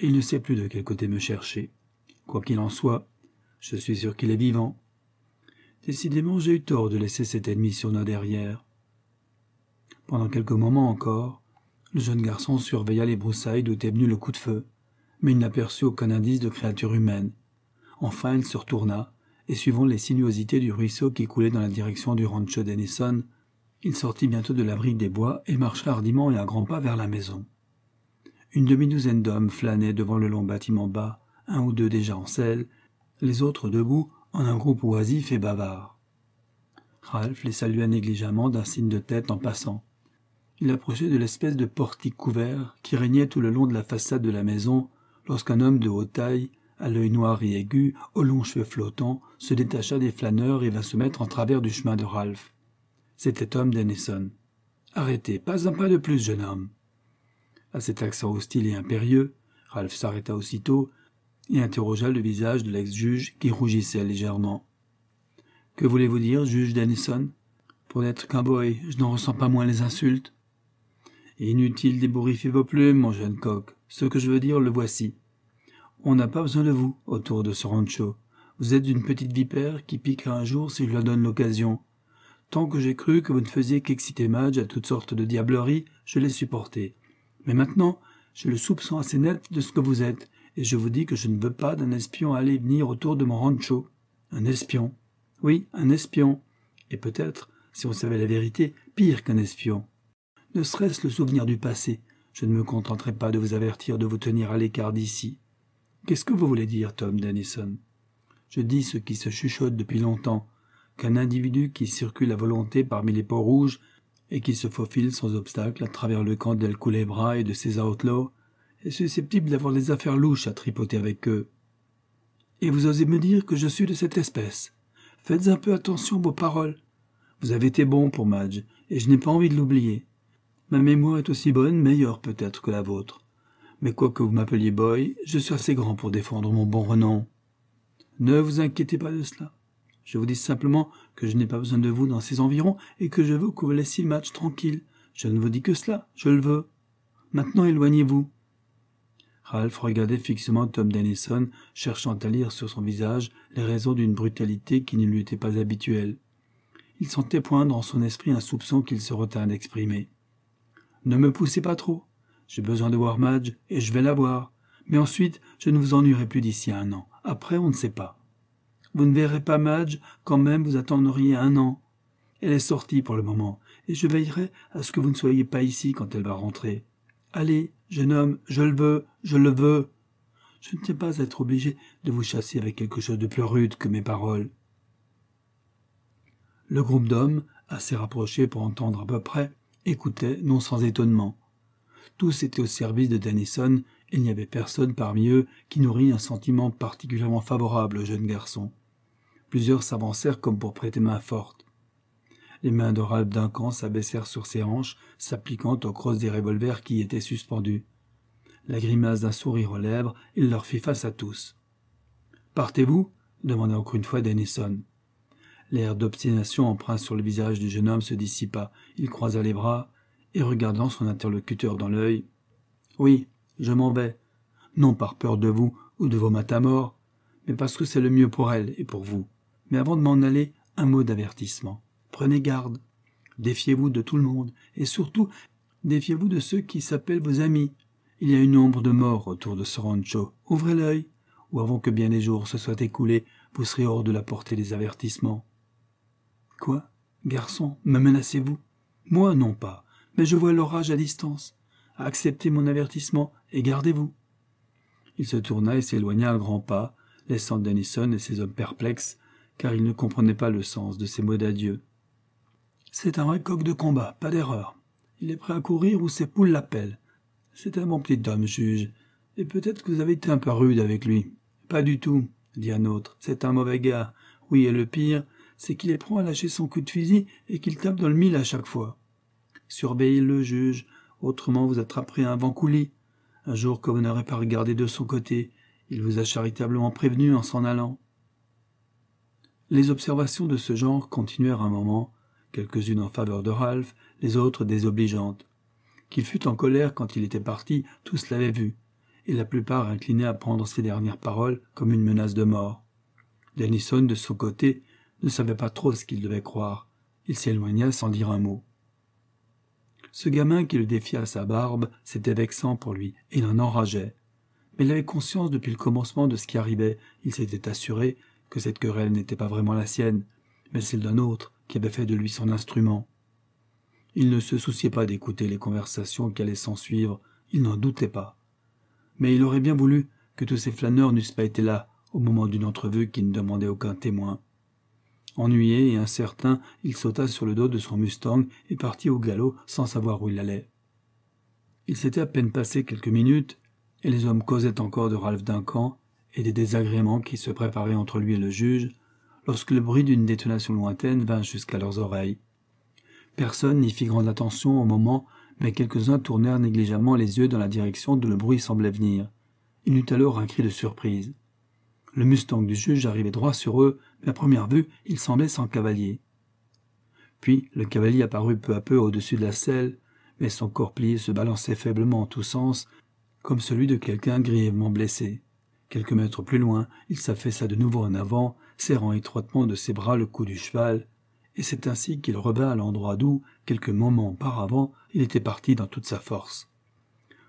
et il ne sait plus de quel côté me chercher. Quoi qu'il en soit, je suis sûr qu'il est vivant. Décidément, j'ai eu tort de laisser cet ennemi sur nos derrières. » Pendant quelques moments encore, le jeune garçon surveilla les broussailles d'où était venu le coup de feu, mais il n'aperçut aucun indice de créature humaine. Enfin, il se retourna, et suivant les sinuosités du ruisseau qui coulait dans la direction du rancho d'Enison, il sortit bientôt de l'abri des bois et marcha hardiment et à grands pas vers la maison. Une demi-douzaine d'hommes flânaient devant le long bâtiment bas, un ou deux déjà en selle, les autres debout en un groupe oisif et bavard. Ralph les salua négligemment d'un signe de tête en passant, il approchait de l'espèce de portique couvert qui régnait tout le long de la façade de la maison lorsqu'un homme de haute taille, à l'œil noir et aigu, aux longs cheveux flottants, se détacha des flâneurs et vint se mettre en travers du chemin de Ralph. C'était Tom Dennison. Arrêtez, pas un pas de plus, jeune homme. À cet accent hostile et impérieux, Ralph s'arrêta aussitôt et interrogea le visage de l'ex-juge qui rougissait légèrement. Que voulez-vous dire, juge Dennison Pour n'être qu'un boy, je n'en ressens pas moins les insultes. Inutile d'ébouriffer vos plumes, mon jeune coq. Ce que je veux dire, le voici. On n'a pas besoin de vous autour de ce rancho. Vous êtes une petite vipère qui piquera un jour si je lui donne l'occasion. Tant que j'ai cru que vous ne faisiez qu'exciter Madge à toutes sortes de diableries, je l'ai supporté. Mais maintenant, j'ai le soupçon assez net de ce que vous êtes, et je vous dis que je ne veux pas d'un espion aller venir autour de mon rancho. Un espion. Oui, un espion. Et peut-être, si on savait la vérité, pire qu'un espion ne serait-ce le souvenir du passé. Je ne me contenterai pas de vous avertir de vous tenir à l'écart d'ici. Qu'est-ce que vous voulez dire, Tom Dennison Je dis ce qui se chuchote depuis longtemps, qu'un individu qui circule à volonté parmi les peaux rouges et qui se faufile sans obstacle à travers le camp d'El Culebra et de ses outlaws est susceptible d'avoir des affaires louches à tripoter avec eux. Et vous osez me dire que je suis de cette espèce. Faites un peu attention à vos paroles. Vous avez été bon pour Madge, et je n'ai pas envie de l'oublier. Ma mémoire est aussi bonne, meilleure peut-être que la vôtre. Mais quoique vous m'appeliez Boy, je suis assez grand pour défendre mon bon renom. Ne vous inquiétez pas de cela. Je vous dis simplement que je n'ai pas besoin de vous dans ces environs et que je veux que vous laissiez match tranquille. Je ne vous dis que cela, je le veux. Maintenant éloignez-vous. Ralph regardait fixement Tom Dennison, cherchant à lire sur son visage les raisons d'une brutalité qui ne lui était pas habituelle. Il sentait poindre en son esprit un soupçon qu'il se retint d'exprimer. Ne me poussez pas trop. J'ai besoin de voir Madge, et je vais la voir. Mais ensuite, je ne vous ennuierai plus d'ici un an. Après, on ne sait pas. Vous ne verrez pas Madge quand même vous attendriez un an. Elle est sortie pour le moment, et je veillerai à ce que vous ne soyez pas ici quand elle va rentrer. Allez, jeune homme, je le veux, je le veux. Je ne tiens pas être obligé de vous chasser avec quelque chose de plus rude que mes paroles. Le groupe d'hommes, assez rapproché pour entendre à peu près, écoutaient non sans étonnement. Tous étaient au service de Dennison, et il n'y avait personne parmi eux qui nourrit un sentiment particulièrement favorable au jeune garçon. Plusieurs s'avancèrent comme pour prêter main forte. Les mains Ralph Duncan s'abaissèrent sur ses hanches, s'appliquant aux crosses des revolvers qui y étaient suspendus. La grimace d'un sourire aux lèvres, il leur fit face à tous. Partez-vous demanda encore une fois Dennison. L'air d'obstination empreint sur le visage du jeune homme se dissipa. Il croisa les bras et regardant son interlocuteur dans l'œil. Oui, je m'en vais. Non par peur de vous ou de vos matamores, mais parce que c'est le mieux pour elle et pour vous. Mais avant de m'en aller, un mot d'avertissement. Prenez garde. Défiez-vous de tout le monde, et surtout, défiez-vous de ceux qui s'appellent vos amis. Il y a une ombre de mort autour de ce rancho. Ouvrez l'œil, ou avant que bien les jours se soient écoulés, vous serez hors de la portée des avertissements. Quoi Garçon, me menacez-vous Moi, non pas, mais je vois l'orage à distance. Acceptez mon avertissement et gardez-vous. Il se tourna et s'éloigna à grands pas, laissant Denison et ses hommes perplexes, car il ne comprenait pas le sens de ces mots d'adieu. C'est un vrai coq de combat, pas d'erreur. Il est prêt à courir où ses poules l'appellent. C'est un bon petit homme, juge. Et peut-être que vous avez été un peu rude avec lui. Pas du tout, dit un autre. C'est un mauvais gars. Oui, et le pire, c'est qu'il est prend à lâcher son coup de fusil et qu'il tape dans le mille à chaque fois. Surveillez le juge, autrement vous attraperez un vent coulis. Un jour que vous n'aurez pas regardé de son côté, il vous a charitablement prévenu en s'en allant. Les observations de ce genre continuèrent un moment, quelques-unes en faveur de Ralph, les autres désobligeantes. Qu'il fût en colère quand il était parti, tous l'avaient vu, et la plupart inclinés à prendre ses dernières paroles comme une menace de mort. Dennison, de son côté, ne savait pas trop ce qu'il devait croire. Il s'éloigna sans dire un mot. Ce gamin qui le défia à sa barbe, c'était vexant pour lui, et il en enrageait. Mais il avait conscience depuis le commencement de ce qui arrivait. Il s'était assuré que cette querelle n'était pas vraiment la sienne, mais celle d'un autre qui avait fait de lui son instrument. Il ne se souciait pas d'écouter les conversations qui allaient s'ensuivre, il n'en doutait pas. Mais il aurait bien voulu que tous ces flâneurs n'eussent pas été là au moment d'une entrevue qui ne demandait aucun témoin. Ennuyé et incertain, il sauta sur le dos de son mustang et partit au galop sans savoir où il allait. Il s'était à peine passé quelques minutes, et les hommes causaient encore de Ralph Duncan et des désagréments qui se préparaient entre lui et le juge, lorsque le bruit d'une détonation lointaine vint jusqu'à leurs oreilles. Personne n'y fit grande attention au moment, mais quelques-uns tournèrent négligemment les yeux dans la direction d'où le bruit semblait venir. Il eut alors un cri de surprise. Le mustang du juge arrivait droit sur eux, mais à première vue, il semblait sans cavalier. Puis le cavalier apparut peu à peu au-dessus de la selle, mais son corps plié se balançait faiblement en tous sens, comme celui de quelqu'un grièvement blessé. Quelques mètres plus loin, il s'affaissa de nouveau en avant, serrant étroitement de ses bras le cou du cheval, et c'est ainsi qu'il revint à l'endroit d'où, quelques moments auparavant, il était parti dans toute sa force.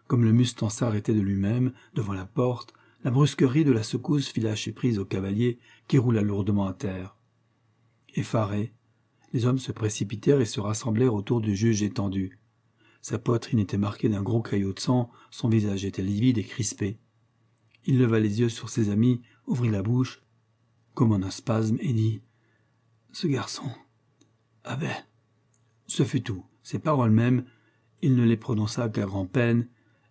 Comme le mustang s'arrêtait de lui-même, devant la porte, la brusquerie de la secousse fit lâcher prise au cavalier qui roula lourdement à terre. Effarés, les hommes se précipitèrent et se rassemblèrent autour du juge étendu. Sa poitrine était marquée d'un gros caillot de sang, son visage était livide et crispé. Il leva les yeux sur ses amis, ouvrit la bouche, comme en un spasme, et dit Ce garçon. Ah ben Ce fut tout. Ses paroles mêmes, il ne les prononça qu'à grand peine,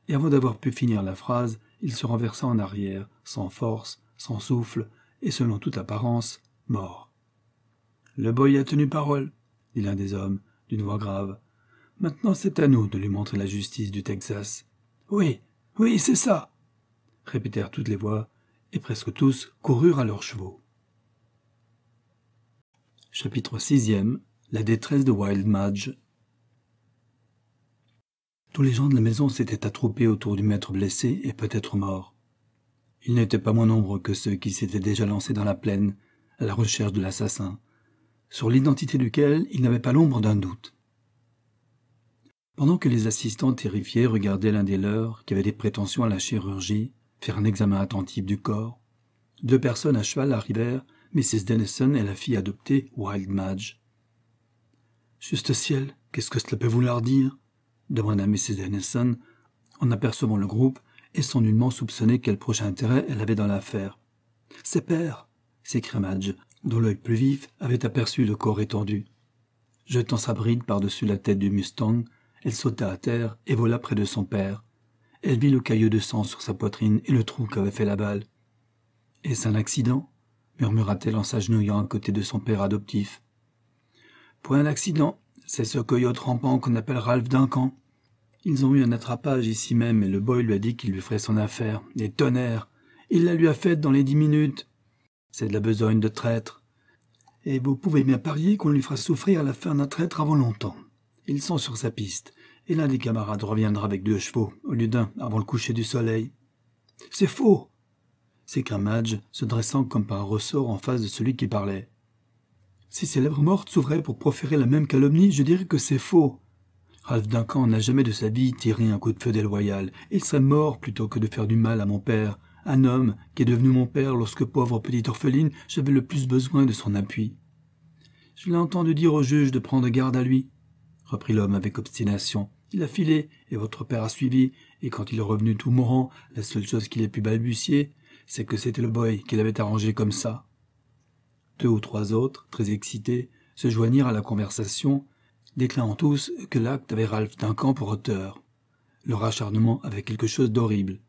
et avant d'avoir pu finir la phrase, il se renversa en arrière, sans force, sans souffle, et selon toute apparence, mort. Le boy a tenu parole, dit l'un des hommes, d'une voix grave. Maintenant c'est à nous de lui montrer la justice du Texas. Oui, oui, c'est ça. répétèrent toutes les voix, et presque tous coururent à leurs chevaux. Chapitre sixième La détresse de Wild Madge tous les gens de la maison s'étaient attroupés autour du maître blessé et peut-être mort. Ils n'étaient pas moins nombreux que ceux qui s'étaient déjà lancés dans la plaine, à la recherche de l'assassin, sur l'identité duquel il n'avait pas l'ombre d'un doute. Pendant que les assistants terrifiés regardaient l'un des leurs, qui avait des prétentions à la chirurgie, faire un examen attentif du corps, deux personnes à cheval arrivèrent, Mrs. Dennison et la fille adoptée, Wild Madge. Juste ciel, qu'est-ce que cela peut vouloir dire demanda Mrs. Dennison, en apercevant le groupe et sans nullement soupçonner quel prochain intérêt elle avait dans l'affaire. Ses pères s'écria Madge, dont l'œil plus vif avait aperçu le corps étendu. Jetant sa bride par-dessus la tête du Mustang, elle sauta à terre et vola près de son père. Elle vit le caillot de sang sur sa poitrine et le trou qu'avait fait la balle. Est-ce un accident murmura-t-elle en s'agenouillant à côté de son père adoptif. Point d'accident, c'est ce coyote rampant qu'on appelle Ralph Duncan, ils ont eu un attrapage ici même et le boy lui a dit qu'il lui ferait son affaire. Les tonnerres Il la lui a faite dans les dix minutes C'est de la besogne de traître. Et vous pouvez bien parier qu'on lui fera souffrir à la fin d'un traître avant longtemps. Ils sont sur sa piste, et l'un des camarades reviendra avec deux chevaux, au lieu d'un, avant le coucher du soleil. C'est faux s'écria Madge, se dressant comme par un ressort en face de celui qui parlait. Si ses lèvres mortes s'ouvraient pour proférer la même calomnie, je dirais que c'est faux. Ralph Duncan n'a jamais de sa vie tiré un coup de feu déloyal. Il serait mort plutôt que de faire du mal à mon père, un homme qui est devenu mon père lorsque, pauvre petite orpheline, j'avais le plus besoin de son appui. Je l'ai entendu dire au juge de prendre garde à lui, reprit l'homme avec obstination. Il a filé, et votre père a suivi, et quand il est revenu tout mourant, la seule chose qu'il ait pu balbutier, c'est que c'était le boy qu'il avait arrangé comme ça. Deux ou trois autres, très excités, se joignirent à la conversation, déclarant tous que l'acte avait Ralph Duncan pour auteur. Leur acharnement avait quelque chose d'horrible.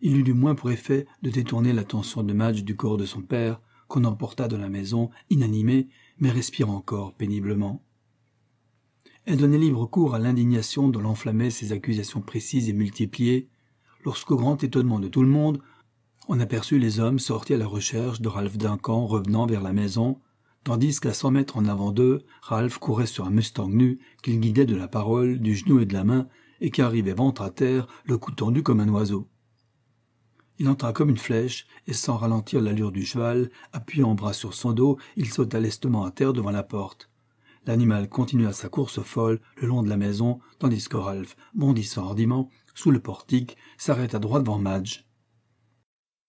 Il eut du moins pour effet de détourner l'attention de Madge du corps de son père, qu'on emporta dans la maison, inanimé, mais respirant encore péniblement. Elle donnait libre cours à l'indignation dont l'enflammaient ces accusations précises et multipliées, lorsqu'au grand étonnement de tout le monde, on aperçut les hommes sortis à la recherche de Ralph Duncan revenant vers la maison, tandis qu'à cent mètres en avant d'eux, Ralph courait sur un mustang nu qu'il guidait de la parole, du genou et de la main, et qui arrivait ventre à terre, le cou tendu comme un oiseau. Il entra comme une flèche, et sans ralentir l'allure du cheval, appuyant bras sur son dos, il sauta lestement à terre devant la porte. L'animal continua sa course folle le long de la maison, tandis que Ralph, bondissant hardiment, sous le portique, s'arrêta droit devant Madge.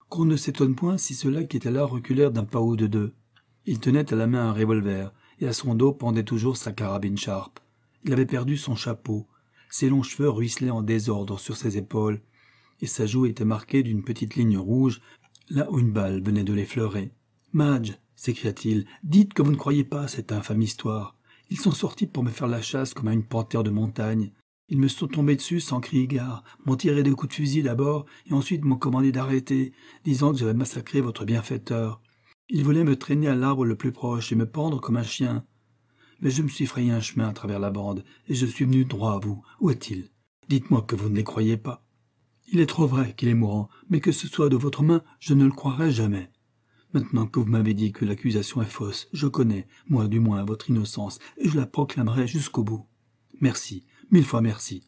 Qu'on ne s'étonne point si ceux-là qui étaient là reculèrent d'un pas ou de deux. Il tenait à la main un revolver, et à son dos pendait toujours sa carabine Sharp. Il avait perdu son chapeau, ses longs cheveux ruisselaient en désordre sur ses épaules, et sa joue était marquée d'une petite ligne rouge, là où une balle venait de l'effleurer. Madge, s'écria-t-il, dites que vous ne croyez pas à cette infâme histoire. Ils sont sortis pour me faire la chasse comme à une panthère de montagne. Ils me sont tombés dessus sans cri gare, m'ont tiré des coups de fusil d'abord, et ensuite m'ont commandé d'arrêter, disant que j'avais massacré votre bienfaiteur. Il voulait me traîner à l'arbre le plus proche et me pendre comme un chien. Mais je me suis frayé un chemin à travers la bande, et je suis venu droit à vous. Où est-il Dites-moi que vous ne les croyez pas. Il est trop vrai qu'il est mourant, mais que ce soit de votre main, je ne le croirai jamais. Maintenant que vous m'avez dit que l'accusation est fausse, je connais, moi du moins, votre innocence, et je la proclamerai jusqu'au bout. Merci, mille fois merci.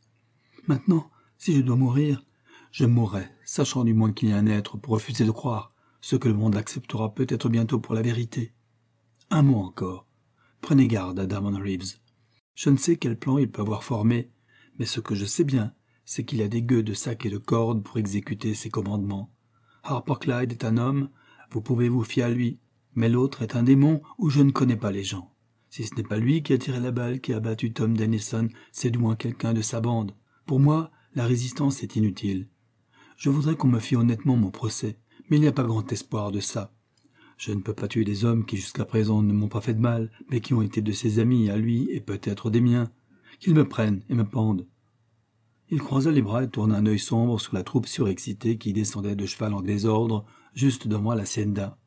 Maintenant, si je dois mourir, je mourrai, sachant du moins qu'il y a un être pour refuser de croire ce que le monde acceptera peut-être bientôt pour la vérité. Un mot encore. Prenez garde à Damon Reeves. Je ne sais quel plan il peut avoir formé, mais ce que je sais bien, c'est qu'il a des gueux de sac et de cordes pour exécuter ses commandements. Harper Clyde est un homme, vous pouvez vous fier à lui, mais l'autre est un démon où je ne connais pas les gens. Si ce n'est pas lui qui a tiré la balle qui a battu Tom Dennison, c'est du moins quelqu'un de sa bande. Pour moi, la résistance est inutile. Je voudrais qu'on me fît honnêtement mon procès mais il n'y a pas grand espoir de ça. Je ne peux pas tuer des hommes qui jusqu'à présent ne m'ont pas fait de mal, mais qui ont été de ses amis à lui et peut-être des miens. Qu'ils me prennent et me pendent. Il croisa les bras et tourna un œil sombre sur la troupe surexcitée qui descendait de cheval en désordre, juste devant la sienda.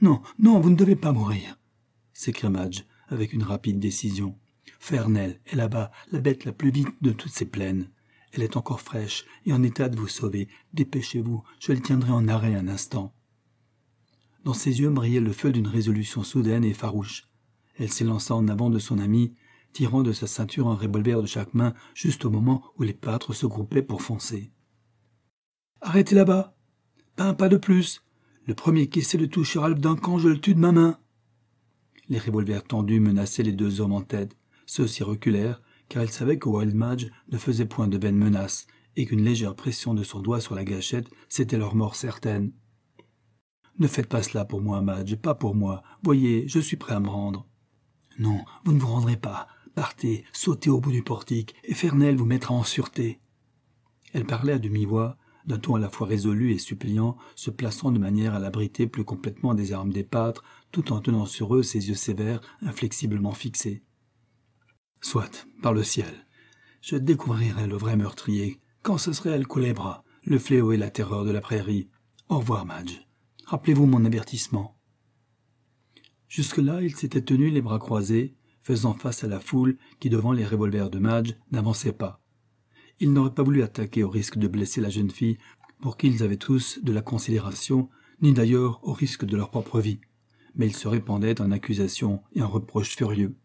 Non, non, vous ne devez pas mourir, s'écria Madge avec une rapide décision. Fernel est là-bas, la bête la plus vite de toutes ces plaines. Elle est encore fraîche et en état de vous sauver. Dépêchez-vous, je le tiendrai en arrêt un instant. Dans ses yeux brillait le feu d'une résolution soudaine et farouche. Elle s'élança en avant de son ami, tirant de sa ceinture un revolver de chaque main juste au moment où les pâtres se groupaient pour foncer. Arrêtez là-bas Pas un pas de plus Le premier qui essaie de toucher Alp d'un camp, je le tue de ma main Les revolvers tendus menaçaient les deux hommes en tête. Ceux-ci reculèrent, car elle savait que Wild Madge ne faisait point de vaines menaces, et qu'une légère pression de son doigt sur la gâchette, c'était leur mort certaine. Ne faites pas cela pour moi, Madge, pas pour moi. Voyez, je suis prêt à me rendre. Non, vous ne vous rendrez pas. Partez, sautez au bout du portique, et Fernel vous mettra en sûreté. Elle parlait à demi-voix, d'un ton à la fois résolu et suppliant, se plaçant de manière à l'abriter plus complètement des armes des pâtres, tout en tenant sur eux ses yeux sévères, inflexiblement fixés. Soit, par le ciel. Je découvrirai le vrai meurtrier quand ce serait El bras le fléau et la terreur de la prairie. Au revoir, Madge. Rappelez-vous mon avertissement. Jusque-là, il s'était tenu les bras croisés, faisant face à la foule qui, devant les revolvers de Madge, n'avançait pas. Il n'aurait pas voulu attaquer au risque de blesser la jeune fille, pour qui ils avaient tous de la considération, ni d'ailleurs au risque de leur propre vie. Mais ils se répandait en accusations et en reproches furieux.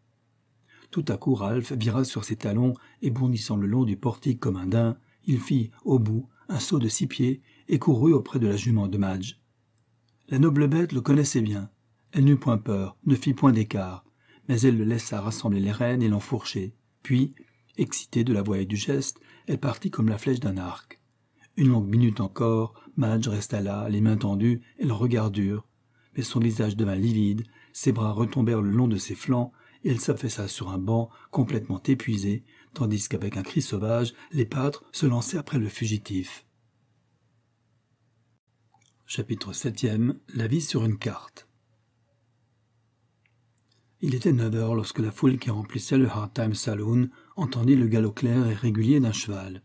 Tout à coup Ralph vira sur ses talons et bondissant le long du portique comme un daim, il fit, au bout, un saut de six pieds et courut auprès de la jument de Madge. La noble bête le connaissait bien. Elle n'eut point peur, ne fit point d'écart, mais elle le laissa rassembler les rênes et l'enfourcher. Puis, excitée de la voix et du geste, elle partit comme la flèche d'un arc. Une longue minute encore, Madge resta là, les mains tendues et le regard dur. Mais son visage devint livide, ses bras retombèrent le long de ses flancs il s'affaissa sur un banc, complètement épuisé, tandis qu'avec un cri sauvage, les pâtres se lançaient après le fugitif. Chapitre 7 La vie sur une carte Il était neuf heures lorsque la foule qui remplissait le Time Saloon entendit le galop clair et régulier d'un cheval.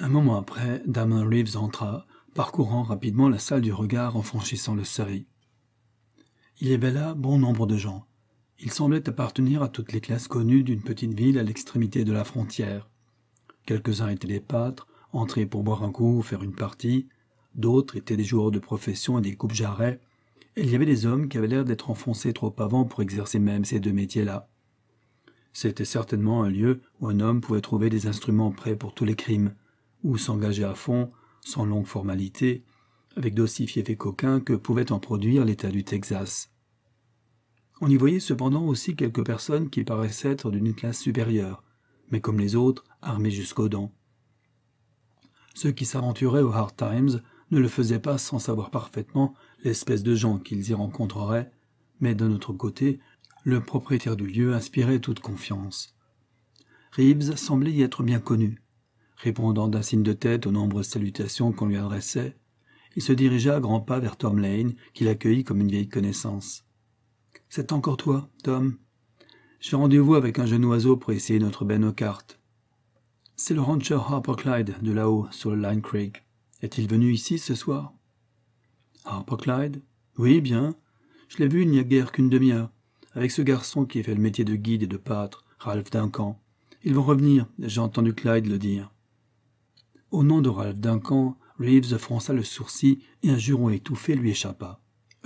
Un moment après, Damon Reeves entra, parcourant rapidement la salle du regard en franchissant le seuil. Il y avait là bon nombre de gens, il semblait appartenir à toutes les classes connues d'une petite ville à l'extrémité de la frontière. Quelques-uns étaient des pâtres, entrés pour boire un coup ou faire une partie, d'autres étaient des joueurs de profession et des coupes-jarrets, et il y avait des hommes qui avaient l'air d'être enfoncés trop avant pour exercer même ces deux métiers-là. C'était certainement un lieu où un homme pouvait trouver des instruments prêts pour tous les crimes, ou s'engager à fond, sans longue formalité, avec d'aussi fiefs coquins que pouvait en produire l'État du Texas. On y voyait cependant aussi quelques personnes qui paraissaient être d'une classe supérieure, mais comme les autres, armées jusqu'aux dents. Ceux qui s'aventuraient aux Hard Times ne le faisaient pas sans savoir parfaitement l'espèce de gens qu'ils y rencontreraient, mais d'un autre côté, le propriétaire du lieu inspirait toute confiance. Reeves semblait y être bien connu. Répondant d'un signe de tête aux nombreuses salutations qu'on lui adressait, il se dirigea à grands pas vers Tom Lane, qui l'accueillit comme une vieille connaissance. C'est encore toi, Tom. J'ai rendez-vous avec un jeune oiseau pour essayer notre benne aux cartes. C'est le rancher Harper Clyde de là-haut, sur le Line Creek. Est-il venu ici ce soir Harper Clyde Oui, bien. Je l'ai vu il n'y a guère qu'une demi-heure, avec ce garçon qui fait le métier de guide et de pâtre, Ralph Duncan. Ils vont revenir, j'ai entendu Clyde le dire. Au nom de Ralph Duncan, Reeves fronça le sourcil et un juron étouffé lui échappa.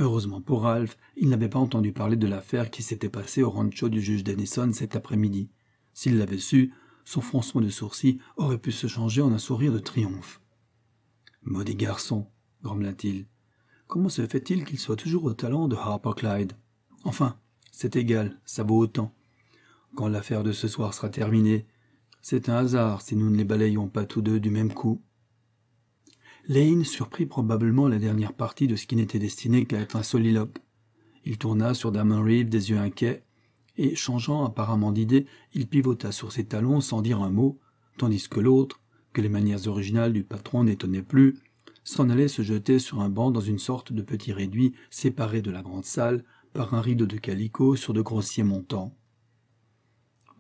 Heureusement pour Ralph, il n'avait pas entendu parler de l'affaire qui s'était passée au rancho du juge Denison cet après-midi. S'il l'avait su, son froncement de sourcil aurait pu se changer en un sourire de triomphe. Maudit garçon, grommela-t-il. Comment se fait-il qu'il soit toujours au talent de Harper Clyde Enfin, c'est égal, ça vaut autant. Quand l'affaire de ce soir sera terminée, c'est un hasard si nous ne les balayons pas tous deux du même coup. Lane surprit probablement la dernière partie de ce qui n'était destiné qu'à être un soliloque. Il tourna sur Damon Reeve des yeux inquiets, et, changeant apparemment d'idée, il pivota sur ses talons sans dire un mot, tandis que l'autre, que les manières originales du patron n'étonnaient plus, s'en allait se jeter sur un banc dans une sorte de petit réduit séparé de la grande salle par un rideau de calicot sur de grossiers montants.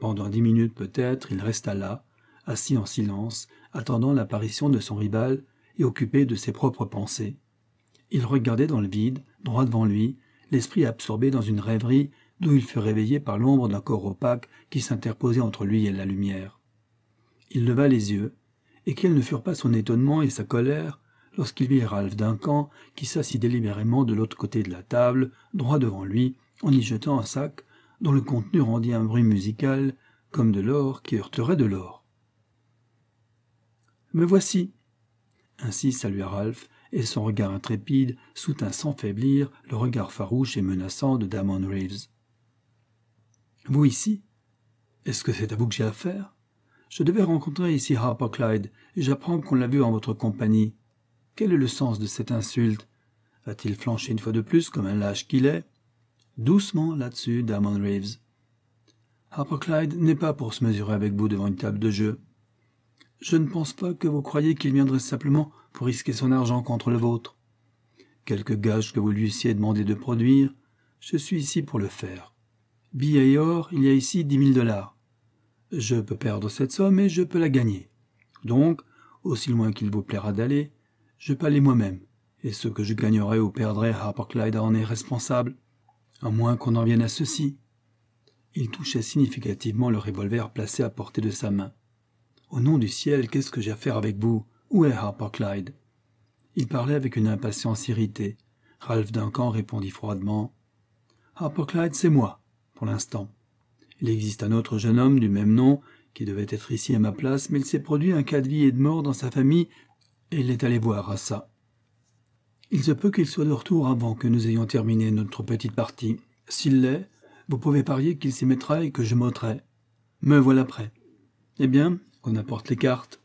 Pendant dix minutes peut-être, il resta là, assis en silence, attendant l'apparition de son rival et occupé de ses propres pensées. Il regardait dans le vide, droit devant lui, l'esprit absorbé dans une rêverie d'où il fut réveillé par l'ombre d'un corps opaque qui s'interposait entre lui et la lumière. Il leva les yeux, et quels ne furent pas son étonnement et sa colère lorsqu'il vit Ralph Duncan qui s'assit délibérément de l'autre côté de la table, droit devant lui, en y jetant un sac dont le contenu rendit un bruit musical comme de l'or qui heurterait de l'or. Me voici, ainsi salua Ralph, et son regard intrépide soutint sans faiblir le regard farouche et menaçant de Damon Reeves. Vous ici Est-ce que c'est à vous que j'ai affaire Je devais rencontrer ici Harper Clyde, et j'apprends qu'on l'a vu en votre compagnie. Quel est le sens de cette insulte A-t-il flanché une fois de plus comme un lâche qu'il est Doucement là-dessus, Damon Reeves. Harper Clyde n'est pas pour se mesurer avec vous devant une table de jeu. Je ne pense pas que vous croyiez qu'il viendrait simplement pour risquer son argent contre le vôtre. Quelque gage que vous lui eussiez demandé de produire, je suis ici pour le faire. Billets et or, il y a ici dix mille dollars. Je peux perdre cette somme et je peux la gagner. Donc, aussi loin qu'il vous plaira d'aller, je peux aller moi-même, et ce que je gagnerai ou perdrai, Harper en est responsable, à moins qu'on en vienne à ceci. Il touchait significativement le revolver placé à portée de sa main. Au nom du ciel, qu'est-ce que j'ai à faire avec vous Où est Harper Clyde Il parlait avec une impatience irritée. Ralph Duncan répondit froidement Harper Clyde, c'est moi, pour l'instant. Il existe un autre jeune homme du même nom qui devait être ici à ma place, mais il s'est produit un cas de vie et de mort dans sa famille et il est allé voir à ça. Il se peut qu'il soit de retour avant que nous ayons terminé notre petite partie. S'il l'est, vous pouvez parier qu'il s'y mettra et que je m'ôterai. Me voilà prêt. Eh bien, qu'on apporte les cartes.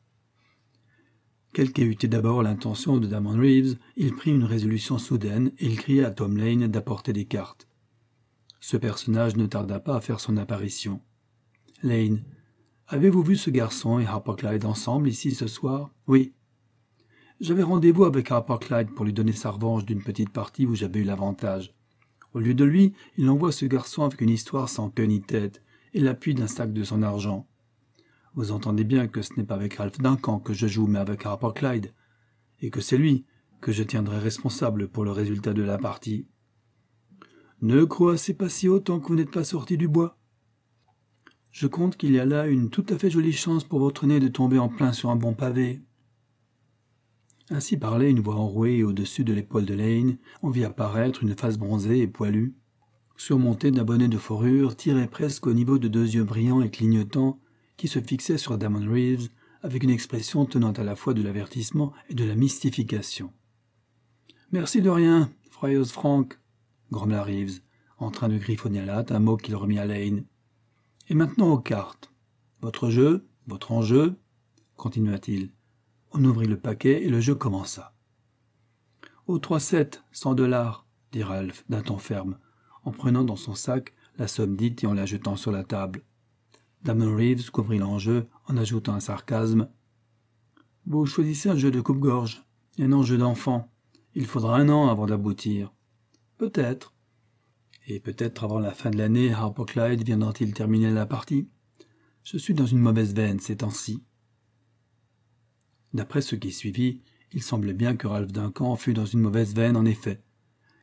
Quelle qu'ait été d'abord l'intention de Damon Reeves, il prit une résolution soudaine et il cria à Tom Lane d'apporter des cartes. Ce personnage ne tarda pas à faire son apparition. Lane. Avez-vous vu ce garçon et Harper Clyde ensemble ici ce soir Oui. J'avais rendez-vous avec Harper Clyde pour lui donner sa revanche d'une petite partie où j'avais eu l'avantage. Au lieu de lui, il envoie ce garçon avec une histoire sans queue ni tête et l'appui d'un sac de son argent. Vous entendez bien que ce n'est pas avec Ralph Duncan que je joue, mais avec Harper Clyde, et que c'est lui que je tiendrai responsable pour le résultat de la partie. Ne croissez pas si haut tant que vous n'êtes pas sorti du bois. Je compte qu'il y a là une tout à fait jolie chance pour votre nez de tomber en plein sur un bon pavé. Ainsi parlait une voix enrouée au-dessus de l'épaule de Lane, on vit apparaître une face bronzée et poilue, surmontée d'un bonnet de fourrure tiré presque au niveau de deux yeux brillants et clignotants qui se fixait sur Damon Reeves avec une expression tenant à la fois de l'avertissement et de la mystification. Merci de rien, Fryos Frank, grommela Reeves, en train de griffonner à un mot qu'il remit à Lane. Et maintenant aux cartes. Votre jeu, votre enjeu, continua-t-il. On ouvrit le paquet et le jeu commença. Au trois-sept, cent dollars, dit Ralph d'un ton ferme, en prenant dans son sac la somme dite et en la jetant sur la table. Damon Reeves couvrit l'enjeu en ajoutant un sarcasme. Vous choisissez un jeu de coupe-gorge, un jeu d'enfant. Il faudra un an avant d'aboutir. Peut-être. Et peut-être avant la fin de l'année, Harper Clyde viendra-t-il terminer la partie Je suis dans une mauvaise veine ces temps-ci. D'après ce qui suivit, il semblait bien que Ralph Duncan fût dans une mauvaise veine en effet,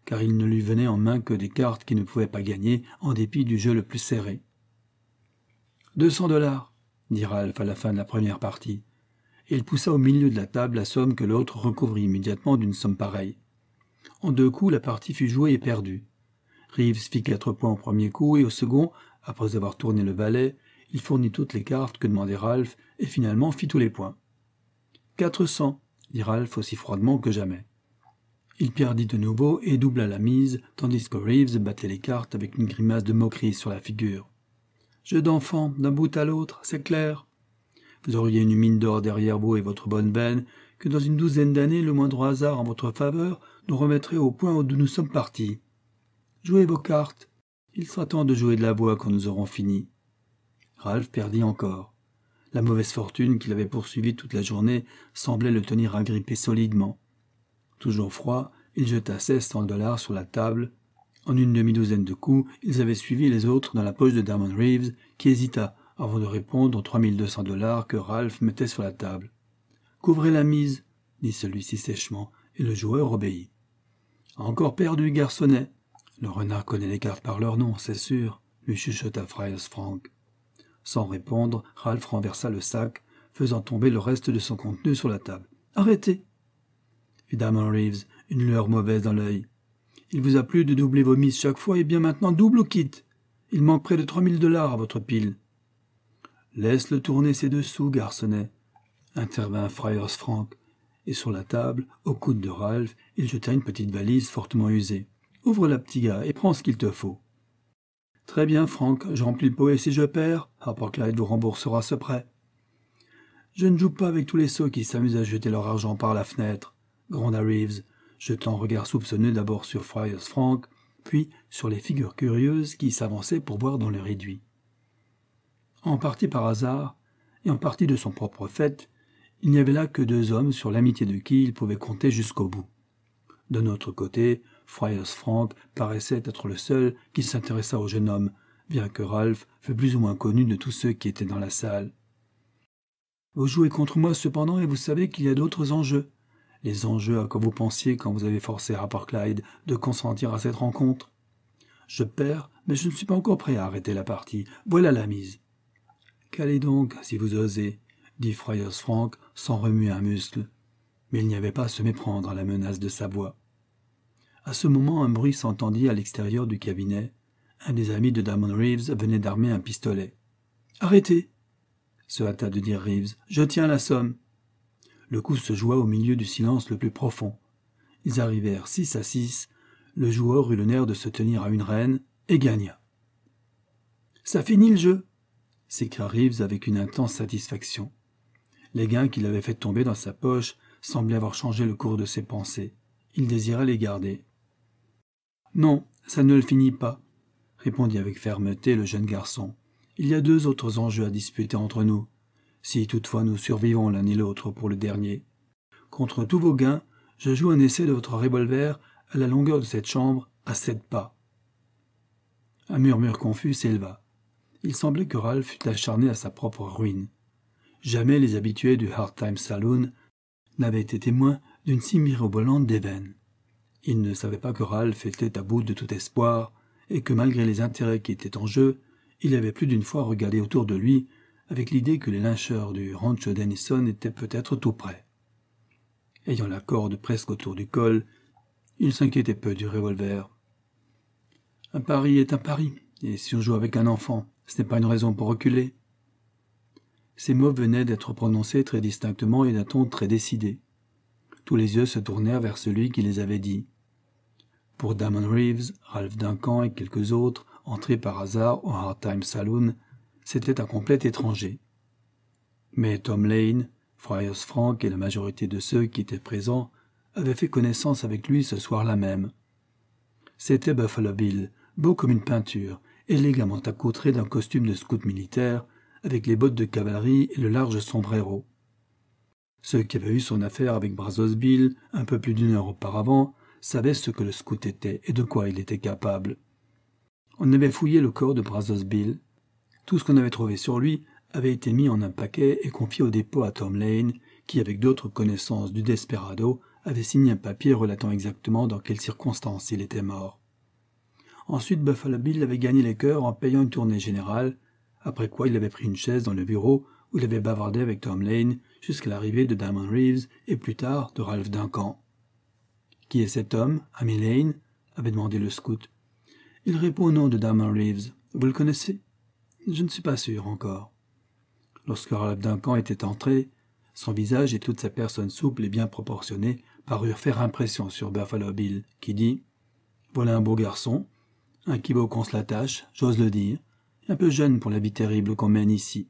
car il ne lui venait en main que des cartes qu'il ne pouvait pas gagner en dépit du jeu le plus serré. Deux cents dollars, dit Ralph à la fin de la première partie. Et il poussa au milieu de la table la somme que l'autre recouvrit immédiatement d'une somme pareille. En deux coups, la partie fut jouée et perdue. Reeves fit quatre points au premier coup et au second, après avoir tourné le valet, il fournit toutes les cartes que demandait Ralph et finalement fit tous les points. Quatre cents, dit Ralph aussi froidement que jamais. Il perdit de nouveau et doubla la mise, tandis que Reeves battait les cartes avec une grimace de moquerie sur la figure. Jeu d'enfant, d'un bout à l'autre, c'est clair. Vous auriez une mine d'or derrière vous et votre bonne veine, que dans une douzaine d'années, le moindre hasard en votre faveur nous remettrait au point où nous sommes partis. Jouez vos cartes. Il sera temps de jouer de la voix quand nous aurons fini. Ralph perdit encore. La mauvaise fortune qu'il avait poursuivie toute la journée semblait le tenir agrippé solidement. Toujours froid, il jeta seize cents dollars sur la table en une demi-douzaine de coups, ils avaient suivi les autres dans la poche de Damon Reeves, qui hésita avant de répondre aux 3200 dollars que Ralph mettait sur la table. Couvrez la mise, dit celui-ci sèchement, et le joueur obéit. Encore perdu, garçonnet. Le renard connaît les cartes par leur nom, c'est sûr, lui chuchota Friars Frank. Sans répondre, Ralph renversa le sac, faisant tomber le reste de son contenu sur la table. Arrêtez fit Damon Reeves, une lueur mauvaise dans l'œil. Il vous a plu de doubler vos mises chaque fois, et bien maintenant double ou quitte. Il manque près de trois mille dollars à votre pile. Laisse-le tourner ses dessous, garçonnet, intervint Friars Frank, et sur la table, au coude de Ralph, il jeta une petite valise fortement usée. Ouvre-la, petit gars, et prends ce qu'il te faut. Très bien, Frank, je remplis le pot et si je perds, Harper Clyde vous remboursera ce prêt. Je ne joue pas avec tous les sots qui s'amusent à jeter leur argent par la fenêtre, gronda Reeves, jetant un regard soupçonneux d'abord sur Friars Frank, puis sur les figures curieuses qui s'avançaient pour voir dans le réduit. En partie par hasard, et en partie de son propre fait, il n'y avait là que deux hommes sur l'amitié de qui il pouvait compter jusqu'au bout. De notre côté, Friars Frank paraissait être le seul qui s'intéressât au jeune homme, bien que Ralph fût plus ou moins connu de tous ceux qui étaient dans la salle. Vous jouez contre moi cependant et vous savez qu'il y a d'autres enjeux, les enjeux à quoi vous pensiez quand vous avez forcé Rapport Clyde de consentir à cette rencontre. Je perds, mais je ne suis pas encore prêt à arrêter la partie. Voilà la mise. Qu'allez donc, si vous osez, dit Fryers Frank sans remuer un muscle. Mais il n'y avait pas à se méprendre à la menace de sa voix. À ce moment, un bruit s'entendit à l'extérieur du cabinet. Un des amis de Damon Reeves venait d'armer un pistolet. Arrêtez se hâta de dire Reeves. Je tiens la somme. Le coup se joua au milieu du silence le plus profond. Ils arrivèrent six à six. Le joueur eut le nerf de se tenir à une reine et gagna. Ça finit le jeu s'écria Reeves avec une intense satisfaction. Les gains qu'il avait fait tomber dans sa poche semblaient avoir changé le cours de ses pensées. Il désirait les garder. Non, ça ne le finit pas, répondit avec fermeté le jeune garçon. Il y a deux autres enjeux à disputer entre nous si toutefois nous survivons l'un et l'autre pour le dernier. Contre tous vos gains, je joue un essai de votre revolver à la longueur de cette chambre, à sept pas. Un murmure confus s'éleva. Il semblait que Ralph fût acharné à sa propre ruine. Jamais les habitués du Hard Time Saloon n'avaient été témoins d'une si mirobolante déveine. Ils ne savaient pas que Ralph était à bout de tout espoir, et que malgré les intérêts qui étaient en jeu, il avait plus d'une fois regardé autour de lui avec l'idée que les lyncheurs du rancho Dennison étaient peut-être tout près. Ayant la corde presque autour du col, il s'inquiétait peu du revolver. Un pari est un pari, et si on joue avec un enfant, ce n'est pas une raison pour reculer. Ces mots venaient d'être prononcés très distinctement et d'un ton très décidé. Tous les yeux se tournèrent vers celui qui les avait dit. Pour Damon Reeves, Ralph Duncan et quelques autres, entrés par hasard au Hard Time Saloon, c'était un complet étranger. Mais Tom Lane, Friars Frank et la majorité de ceux qui étaient présents avaient fait connaissance avec lui ce soir-là même. C'était Buffalo Bill, beau comme une peinture, élégamment accoutré d'un costume de scout militaire, avec les bottes de cavalerie et le large sombrero. Ceux qui avaient eu son affaire avec Brazos Bill un peu plus d'une heure auparavant savaient ce que le scout était et de quoi il était capable. On avait fouillé le corps de Brazos Bill, tout ce qu'on avait trouvé sur lui avait été mis en un paquet et confié au dépôt à Tom Lane, qui, avec d'autres connaissances du desperado, avait signé un papier relatant exactement dans quelles circonstances il était mort. Ensuite, Buffalo Bill avait gagné les cœurs en payant une tournée générale, après quoi il avait pris une chaise dans le bureau où il avait bavardé avec Tom Lane jusqu'à l'arrivée de Damon Reeves et plus tard de Ralph Duncan. Qui est cet homme, ami Lane avait demandé le scout. Il répond au nom de Damon Reeves. Vous le connaissez je ne suis pas sûr encore. Lorsque Ralph Duncan était entré, son visage et toute sa personne souple et bien proportionnée parurent faire impression sur Buffalo Bill, qui dit Voilà un beau garçon, un vaut qu'on se l'attache, j'ose le dire, un peu jeune pour la vie terrible qu'on mène ici.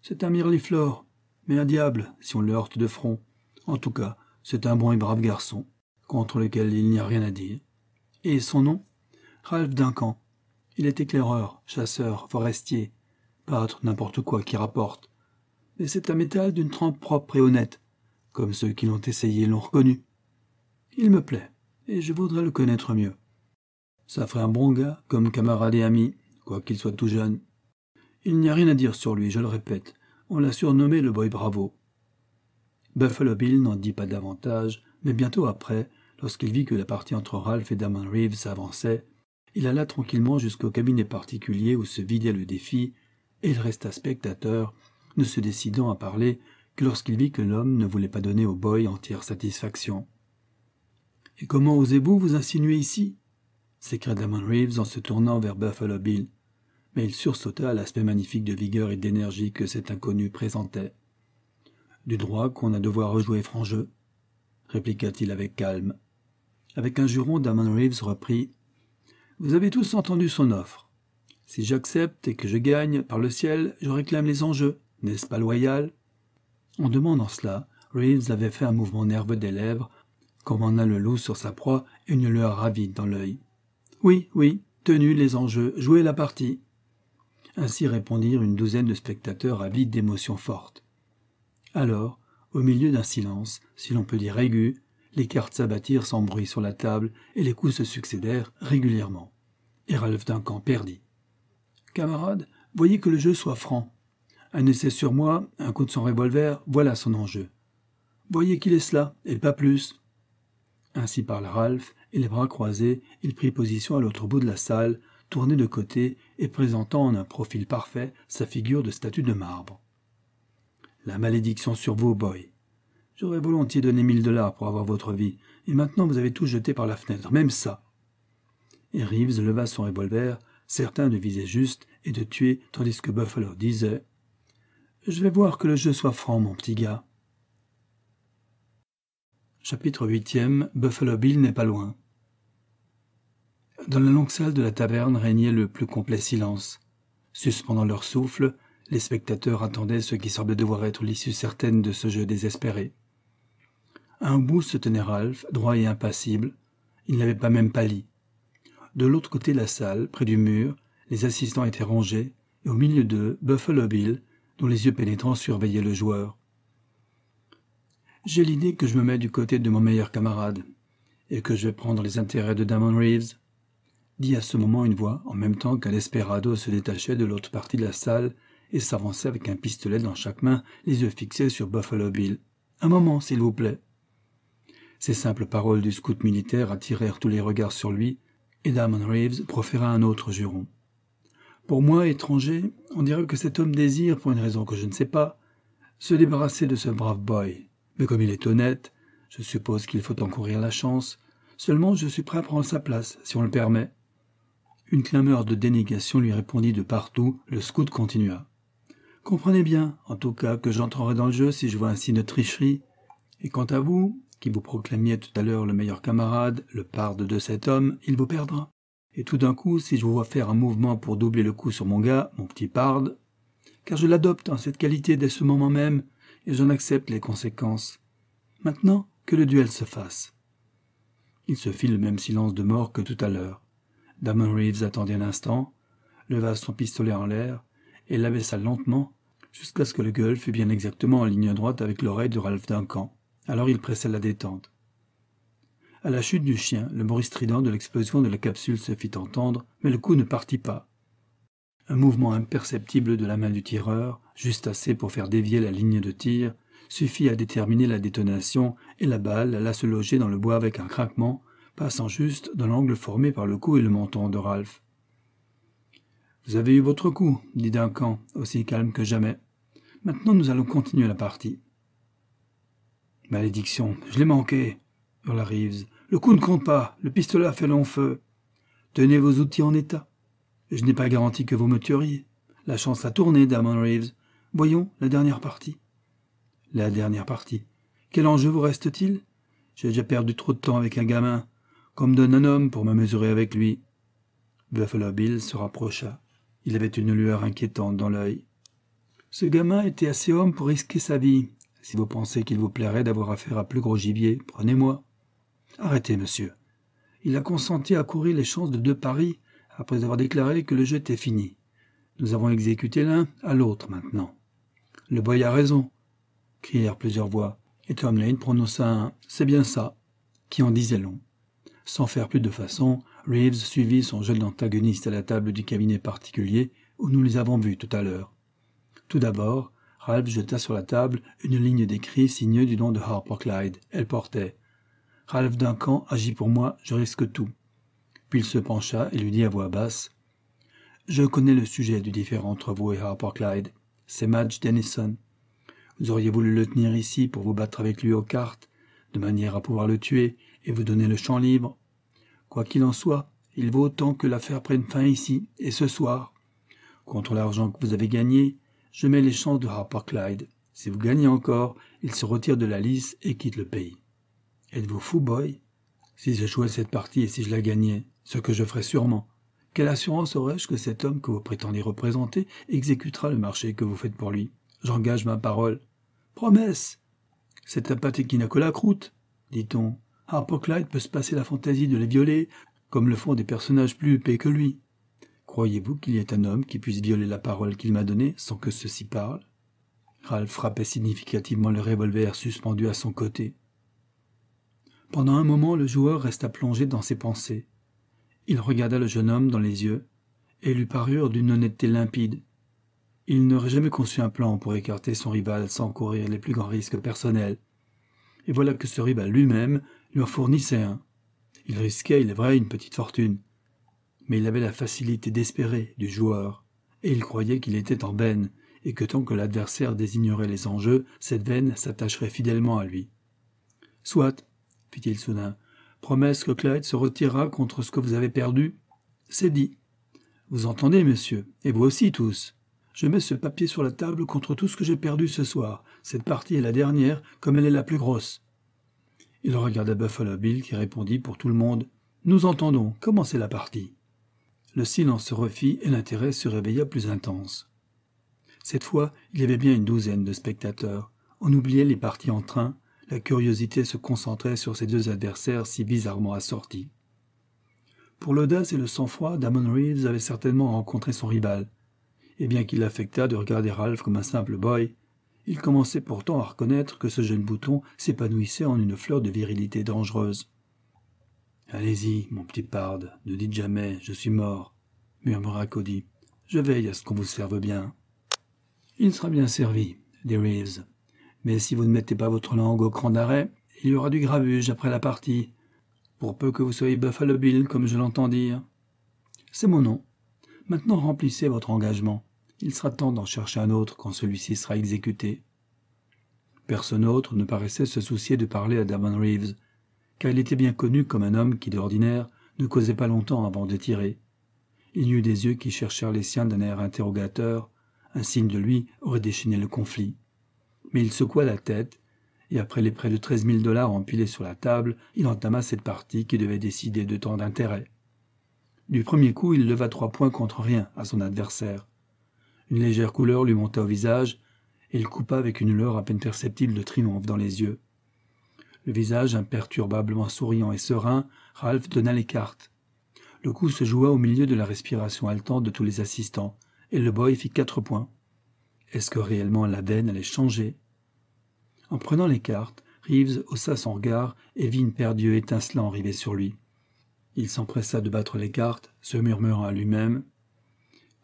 C'est un mirliflore, mais un diable si on le heurte de front. En tout cas, c'est un bon et brave garçon, contre lequel il n'y a rien à dire. Et son nom Ralph Duncan. Il est éclaireur, chasseur, forestier, pâtre, n'importe quoi qui rapporte. Mais c'est un métal d'une trempe propre et honnête, comme ceux qui l'ont essayé l'ont reconnu. Il me plaît, et je voudrais le connaître mieux. Ça ferait un bon gars comme camarade et ami, quoiqu'il soit tout jeune. Il n'y a rien à dire sur lui, je le répète. On l'a surnommé le boy bravo. Buffalo Bill n'en dit pas davantage, mais bientôt après, lorsqu'il vit que la partie entre Ralph et Damon Reeves avançait, il alla tranquillement jusqu'au cabinet particulier où se vidait le défi, et il resta spectateur, ne se décidant à parler que lorsqu'il vit que l'homme ne voulait pas donner au boy entière satisfaction. Et comment osez-vous vous insinuer ici s'écria Damon Reeves en se tournant vers Buffalo Bill, mais il sursauta à l'aspect magnifique de vigueur et d'énergie que cet inconnu présentait. Du droit qu'on a devoir rejouer franc jeu, répliqua-t-il avec calme. Avec un juron, Damon Reeves reprit vous avez tous entendu son offre. Si j'accepte et que je gagne par le ciel, je réclame les enjeux. N'est-ce pas loyal En demandant cela, Reeves avait fait un mouvement nerveux des lèvres, comme a le loup sur sa proie et une lueur ravie dans l'œil. Oui, oui, tenu les enjeux, jouez la partie. Ainsi répondirent une douzaine de spectateurs avides d'émotions fortes. Alors, au milieu d'un silence, si l'on peut dire aigu, les cartes s'abattirent sans bruit sur la table et les coups se succédèrent régulièrement. Et Ralph camp perdit. Camarade, voyez que le jeu soit franc. Un essai sur moi, un coup de son revolver, voilà son enjeu. Voyez qu'il est cela, et pas plus. Ainsi parla Ralph, et les bras croisés, il prit position à l'autre bout de la salle, tourné de côté et présentant en un profil parfait sa figure de statue de marbre. La malédiction sur vous, boy. J'aurais volontiers donné mille dollars pour avoir votre vie, et maintenant vous avez tout jeté par la fenêtre, même ça. Et Reeves leva son revolver, certain de viser juste et de tuer, tandis que Buffalo disait Je vais voir que le jeu soit franc, mon petit gars. Chapitre 8 Buffalo Bill n'est pas loin. Dans la longue salle de la taverne régnait le plus complet silence. Suspendant leur souffle, les spectateurs attendaient ce qui semblait devoir être l'issue certaine de ce jeu désespéré un bout se tenait Ralph, droit et impassible. Il n'avait pas même pâli. De l'autre côté de la salle, près du mur, les assistants étaient rangés, et au milieu d'eux, Buffalo Bill, dont les yeux pénétrants surveillaient le joueur. J'ai l'idée que je me mets du côté de mon meilleur camarade, et que je vais prendre les intérêts de Damon Reeves, dit à ce moment une voix, en même temps qu'un esperado se détachait de l'autre partie de la salle et s'avançait avec un pistolet dans chaque main, les yeux fixés sur Buffalo Bill. Un moment, s'il vous plaît. Ces simples paroles du scout militaire attirèrent tous les regards sur lui, et Damon Reeves proféra un autre juron. Pour moi, étranger, on dirait que cet homme désire, pour une raison que je ne sais pas, se débarrasser de ce brave boy. Mais comme il est honnête, je suppose qu'il faut encourir la chance. Seulement, je suis prêt à prendre sa place, si on le permet. Une clameur de dénégation lui répondit de partout. Le scout continua. Comprenez bien, en tout cas, que j'entrerai dans le jeu si je vois ainsi signe de tricherie. Et quant à vous, qui vous proclamiez tout à l'heure le meilleur camarade, le parde de cet homme, il vous perdra. Et tout d'un coup, si je vous vois faire un mouvement pour doubler le coup sur mon gars, mon petit parde, car je l'adopte en cette qualité dès ce moment même, et j'en accepte les conséquences. Maintenant, que le duel se fasse. Il se fit le même silence de mort que tout à l'heure. Damon Reeves attendit un instant, leva son pistolet en l'air, et l'abaissa lentement, jusqu'à ce que le gueule fût bien exactement en ligne droite avec l'oreille de Ralph Duncan. Alors il pressa la détente. À la chute du chien, le bruit strident de l'explosion de la capsule se fit entendre, mais le coup ne partit pas. Un mouvement imperceptible de la main du tireur, juste assez pour faire dévier la ligne de tir, suffit à déterminer la détonation et la balle alla se loger dans le bois avec un craquement, passant juste dans l'angle formé par le cou et le menton de Ralph. Vous avez eu votre coup, dit Duncan, aussi calme que jamais. Maintenant nous allons continuer la partie. Malédiction, je l'ai manqué, hurla Reeves. Le coup ne compte pas, le pistolet a fait long feu. Tenez vos outils en état. Je n'ai pas garanti que vous me tueriez. La chance a tourné, Damon Reeves. Voyons la dernière partie. La dernière partie. Quel enjeu vous reste-t-il J'ai déjà perdu trop de temps avec un gamin. Comme donne un homme pour me mesurer avec lui. Buffalo Bill se rapprocha. Il avait une lueur inquiétante dans l'œil. Ce gamin était assez homme pour risquer sa vie, si vous pensez qu'il vous plairait d'avoir affaire à plus gros gibier, prenez-moi. Arrêtez, monsieur. Il a consenti à courir les chances de deux paris après avoir déclaré que le jeu était fini. Nous avons exécuté l'un à l'autre maintenant. Le boy a raison, crièrent plusieurs voix, et Tom Lane prononça un C'est bien ça qui en disait long. Sans faire plus de façon, Reeves suivit son jeune antagoniste à la table du cabinet particulier où nous les avons vus tout à l'heure. Tout d'abord, Ralph jeta sur la table une ligne d'écrit signée du nom de Harper Clyde. Elle portait Ralph Duncan agit pour moi, je risque tout. Puis il se pencha et lui dit à voix basse Je connais le sujet du différent entre vous et Harper Clyde. C'est Madge Dennison. Vous auriez voulu le tenir ici pour vous battre avec lui aux cartes, de manière à pouvoir le tuer et vous donner le champ libre. Quoi qu'il en soit, il vaut autant que l'affaire prenne fin ici et ce soir. Contre l'argent que vous avez gagné, je mets les chances de Harper Clyde. Si vous gagnez encore, il se retire de la lice et quitte le pays. Êtes-vous fou, boy Si je jouais cette partie et si je la gagnais, ce que je ferais sûrement, quelle assurance aurais-je que cet homme que vous prétendez représenter exécutera le marché que vous faites pour lui J'engage ma parole. Promesse C'est un pâté qui n'a que la croûte, dit-on. Harper Clyde peut se passer la fantaisie de les violer, comme le font des personnages plus épais que lui. Croyez-vous qu'il y ait un homme qui puisse violer la parole qu'il m'a donnée sans que ceci parle Ralph frappait significativement le revolver suspendu à son côté. Pendant un moment, le joueur resta plongé dans ses pensées. Il regarda le jeune homme dans les yeux, et lui parurent d'une honnêteté limpide. Il n'aurait jamais conçu un plan pour écarter son rival sans courir les plus grands risques personnels. Et voilà que ce rival lui-même lui en fournissait un. Il risquait, il est vrai, une petite fortune, mais il avait la facilité d'espérer du joueur, et il croyait qu'il était en veine, et que tant que l'adversaire désignerait les enjeux, cette veine s'attacherait fidèlement à lui. Soit, fit-il soudain, promesse que Clyde se retirera contre ce que vous avez perdu C'est dit. Vous entendez, monsieur, et vous aussi tous. Je mets ce papier sur la table contre tout ce que j'ai perdu ce soir. Cette partie est la dernière, comme elle est la plus grosse. Il regarda Buffalo Bill qui répondit pour tout le monde Nous entendons, commencez la partie. Le silence se refit et l'intérêt se réveilla plus intense. Cette fois, il y avait bien une douzaine de spectateurs. On oubliait les parties en train, la curiosité se concentrait sur ces deux adversaires si bizarrement assortis. Pour l'audace et le sang-froid, Damon Reeves avait certainement rencontré son rival. Et bien qu'il affectât de regarder Ralph comme un simple boy, il commençait pourtant à reconnaître que ce jeune bouton s'épanouissait en une fleur de virilité dangereuse. Allez-y, mon petit parde, ne dites jamais, je suis mort, murmura Cody. Je veille à ce qu'on vous serve bien. Il sera bien servi, dit Reeves. Mais si vous ne mettez pas votre langue au cran d'arrêt, il y aura du gravuge après la partie, pour peu que vous soyez Buffalo Bill, comme je l'entends dire. C'est mon nom. Maintenant remplissez votre engagement. Il sera temps d'en chercher un autre quand celui-ci sera exécuté. Personne autre ne paraissait se soucier de parler à Reeves, car il était bien connu comme un homme qui d'ordinaire ne causait pas longtemps avant de tirer. Il y eut des yeux qui cherchèrent les siens d'un air interrogateur, un signe de lui aurait déchaîné le conflit. Mais il secoua la tête, et après les près de treize mille dollars empilés sur la table, il entama cette partie qui devait décider de tant d'intérêts. Du premier coup, il leva trois points contre rien à son adversaire. Une légère couleur lui monta au visage, et il coupa avec une lueur à peine perceptible de triomphe dans les yeux. Le visage imperturbablement souriant et serein, Ralph donna les cartes. Le coup se joua au milieu de la respiration haletante de tous les assistants, et le boy fit quatre points. Est-ce que réellement l'Aden allait changer En prenant les cartes, Reeves haussa son regard et vit une paire d'yeux étincelants arriver sur lui. Il s'empressa de battre les cartes, se murmurant à lui-même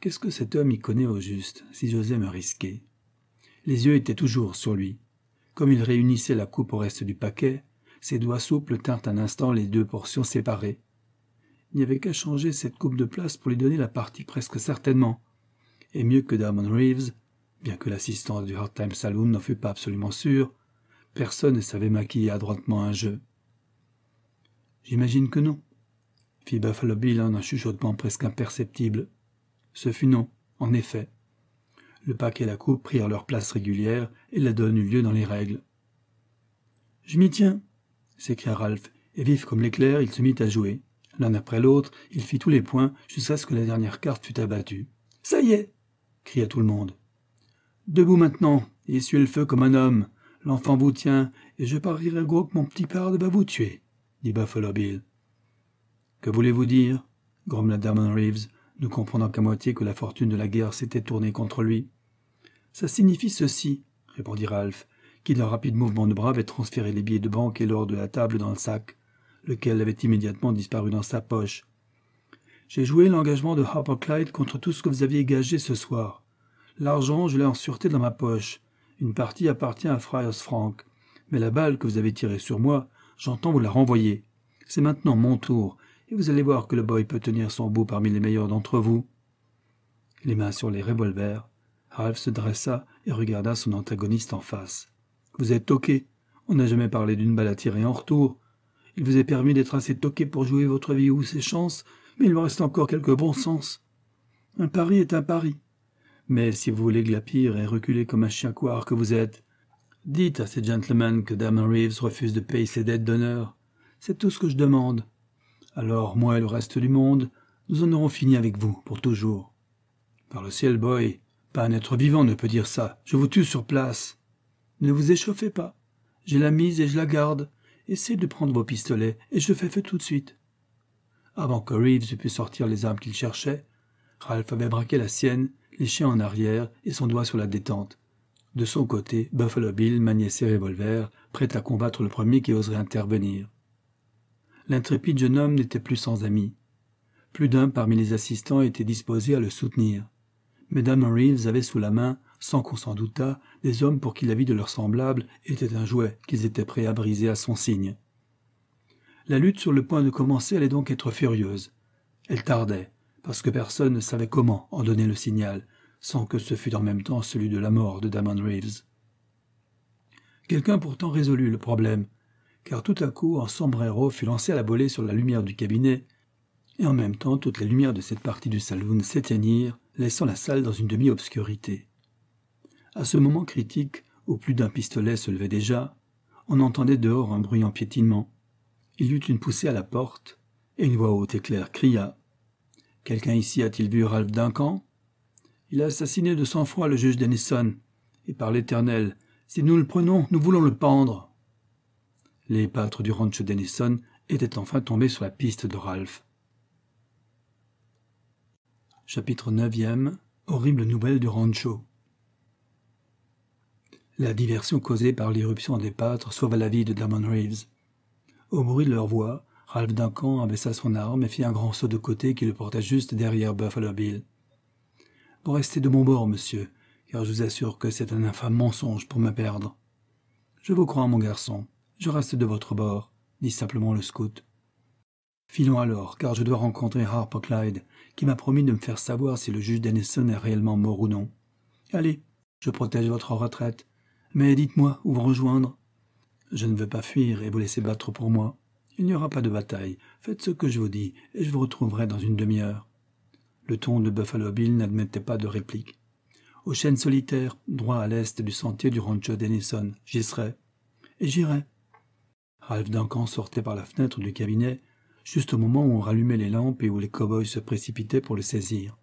Qu'est-ce que cet homme y connaît au juste, si j'osais me risquer Les yeux étaient toujours sur lui, comme il réunissait la coupe au reste du paquet, ses doigts souples tinrent un instant les deux portions séparées. Il n'y avait qu'à changer cette coupe de place pour lui donner la partie presque certainement. Et mieux que Damon Reeves, bien que l'assistance du Hard Time Saloon n'en fût pas absolument sûre, personne ne savait maquiller adroitement un jeu. J'imagine que non, fit Buffalo Bill en un chuchotement presque imperceptible. Ce fut non, en effet le paquet et la coupe prirent leur place régulière et la donne eut lieu dans les règles. Je m'y tiens, s'écria Ralph, et vif comme l'éclair, il se mit à jouer. L'un après l'autre, il fit tous les points jusqu'à ce que la dernière carte fût abattue. Ça y est cria tout le monde. Debout maintenant, et essuie le feu comme un homme. L'enfant vous tient, et je parierai gros que mon petit père va vous tuer, dit Buffalo Bill. Que voulez-vous dire grommela Damon Reeves ne comprenant qu'à moitié que la fortune de la guerre s'était tournée contre lui. Ça signifie ceci, répondit Ralph, qui d'un rapide mouvement de bras avait transféré les billets de banque et l'or de la table dans le sac, lequel avait immédiatement disparu dans sa poche. J'ai joué l'engagement de Harper Clyde contre tout ce que vous aviez gagé ce soir. L'argent, je l'ai en sûreté dans ma poche. Une partie appartient à Friars Frank. Mais la balle que vous avez tirée sur moi, j'entends vous la renvoyer. C'est maintenant mon tour, et vous allez voir que le boy peut tenir son bout parmi les meilleurs d'entre vous. Les mains sur les revolvers, Ralph se dressa et regarda son antagoniste en face. Vous êtes toqué. On n'a jamais parlé d'une balle à tirer en retour. Il vous est permis d'être assez toqué pour jouer votre vie ou ses chances, mais il me reste encore quelques bon sens. Un pari est un pari. Mais si vous voulez glapir et reculer comme un chien couard que vous êtes, dites à ces gentlemen que Dame Reeves refuse de payer ses dettes d'honneur. C'est tout ce que je demande. Alors, moi et le reste du monde, nous en aurons fini avec vous, pour toujours. Par le ciel, boy, pas un être vivant ne peut dire ça. Je vous tue sur place. Ne vous échauffez pas. J'ai la mise et je la garde. Essayez de prendre vos pistolets, et je fais feu tout de suite. Avant que Reeves eût pu sortir les armes qu'il cherchait, Ralph avait braqué la sienne, les chiens en arrière et son doigt sur la détente. De son côté, Buffalo Bill maniait ses revolvers, prêt à combattre le premier qui oserait intervenir l'intrépide jeune homme n'était plus sans amis. Plus d'un parmi les assistants était disposé à le soutenir. Madame Reeves avait sous la main, sans qu'on s'en doutât, des hommes pour qui la vie de leurs semblables était un jouet qu'ils étaient prêts à briser à son signe. La lutte sur le point de commencer allait donc être furieuse. Elle tardait, parce que personne ne savait comment en donner le signal, sans que ce fût en même temps celui de la mort de Damon Reeves. Quelqu'un pourtant résolut le problème, car tout à coup un sombrero fut lancé à la volée sur la lumière du cabinet, et en même temps toutes les lumières de cette partie du saloon s'éteignirent, laissant la salle dans une demi-obscurité. À ce moment critique, au plus d'un pistolet se levait déjà, on entendait dehors un bruyant piétinement. Il y eut une poussée à la porte, et une voix haute et claire cria Quelqu'un ici a-t-il vu Ralph Duncan Il a assassiné de sang-froid le juge Denison, et par l'Éternel, si nous le prenons, nous voulons le pendre. Les pâtres du Rancho Denison étaient enfin tombés sur la piste de Ralph. Chapitre 9 Horrible nouvelle du rancho. La diversion causée par l'irruption des pâtres sauva la vie de Damon Reeves. Au bruit de leur voix, Ralph Duncan abaissa son arme et fit un grand saut de côté qui le porta juste derrière Buffalo Bill. Vous restez de mon bord, monsieur, car je vous assure que c'est un infâme mensonge pour me perdre. Je vous crois, mon garçon, je reste de votre bord, dit simplement le scout. Filons alors, car je dois rencontrer Harper Clyde, qui m'a promis de me faire savoir si le juge Dennison est réellement mort ou non. Allez, je protège votre retraite, mais dites-moi où vous rejoindre. Je ne veux pas fuir et vous laisser battre pour moi. Il n'y aura pas de bataille. Faites ce que je vous dis, et je vous retrouverai dans une demi-heure. Le ton de Buffalo Bill n'admettait pas de réplique. Aux chaînes solitaires, droit à l'est du sentier du rancho Denison, j'y serai. Et j'irai, Ralph Duncan sortait par la fenêtre du cabinet, juste au moment où on rallumait les lampes et où les cow-boys se précipitaient pour le saisir.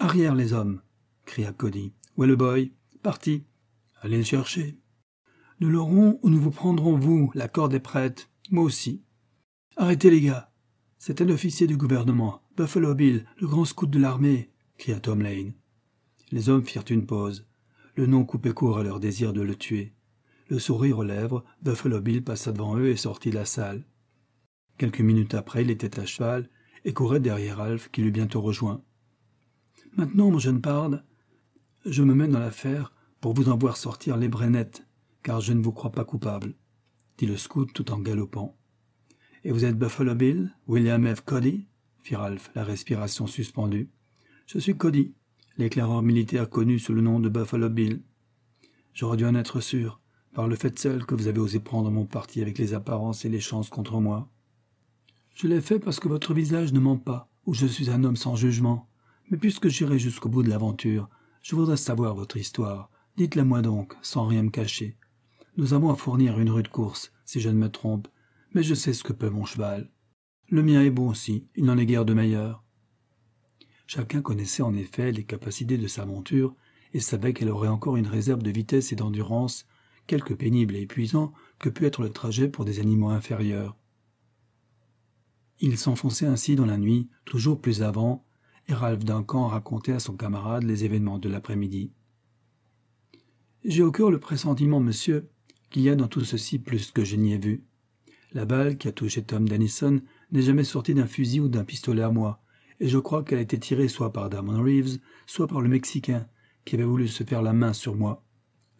Arrière, les hommes cria Cody. Où est le boy Parti. Allez le chercher. Nous l'aurons ou nous vous prendrons, vous, la corde est prête. Moi aussi. Arrêtez, les gars. C'est un officier du gouvernement, Buffalo Bill, le grand scout de l'armée, cria Tom Lane. Les hommes firent une pause. Le nom coupait court à leur désir de le tuer le sourire aux lèvres, Buffalo Bill passa devant eux et sortit de la salle. Quelques minutes après, il était à cheval et courait derrière Ralph, qui l'eut bientôt rejoint. Maintenant, mon jeune parde, je me mets dans l'affaire pour vous en voir sortir les brennettes, car je ne vous crois pas coupable, dit le scout tout en galopant. Et vous êtes Buffalo Bill, William F. Cody fit Ralph, la respiration suspendue. Je suis Cody, l'éclaireur militaire connu sous le nom de Buffalo Bill. J'aurais dû en être sûr par le fait seul que vous avez osé prendre mon parti avec les apparences et les chances contre moi. Je l'ai fait parce que votre visage ne ment pas, ou je suis un homme sans jugement. Mais puisque j'irai jusqu'au bout de l'aventure, je voudrais savoir votre histoire. Dites-la moi donc, sans rien me cacher. Nous avons à fournir une rude course, si je ne me trompe, mais je sais ce que peut mon cheval. Le mien est bon aussi, il n'en est guère de meilleur. Chacun connaissait en effet les capacités de sa monture et savait qu'elle aurait encore une réserve de vitesse et d'endurance quelque pénible et épuisant que peut être le trajet pour des animaux inférieurs. Il s'enfonçait ainsi dans la nuit, toujours plus avant, et Ralph Duncan racontait à son camarade les événements de l'après-midi. J'ai au cœur le pressentiment, monsieur, qu'il y a dans tout ceci plus que je n'y ai vu. La balle qui a touché Tom Dennison n'est jamais sortie d'un fusil ou d'un pistolet à moi, et je crois qu'elle a été tirée soit par Damon Reeves, soit par le Mexicain, qui avait voulu se faire la main sur moi.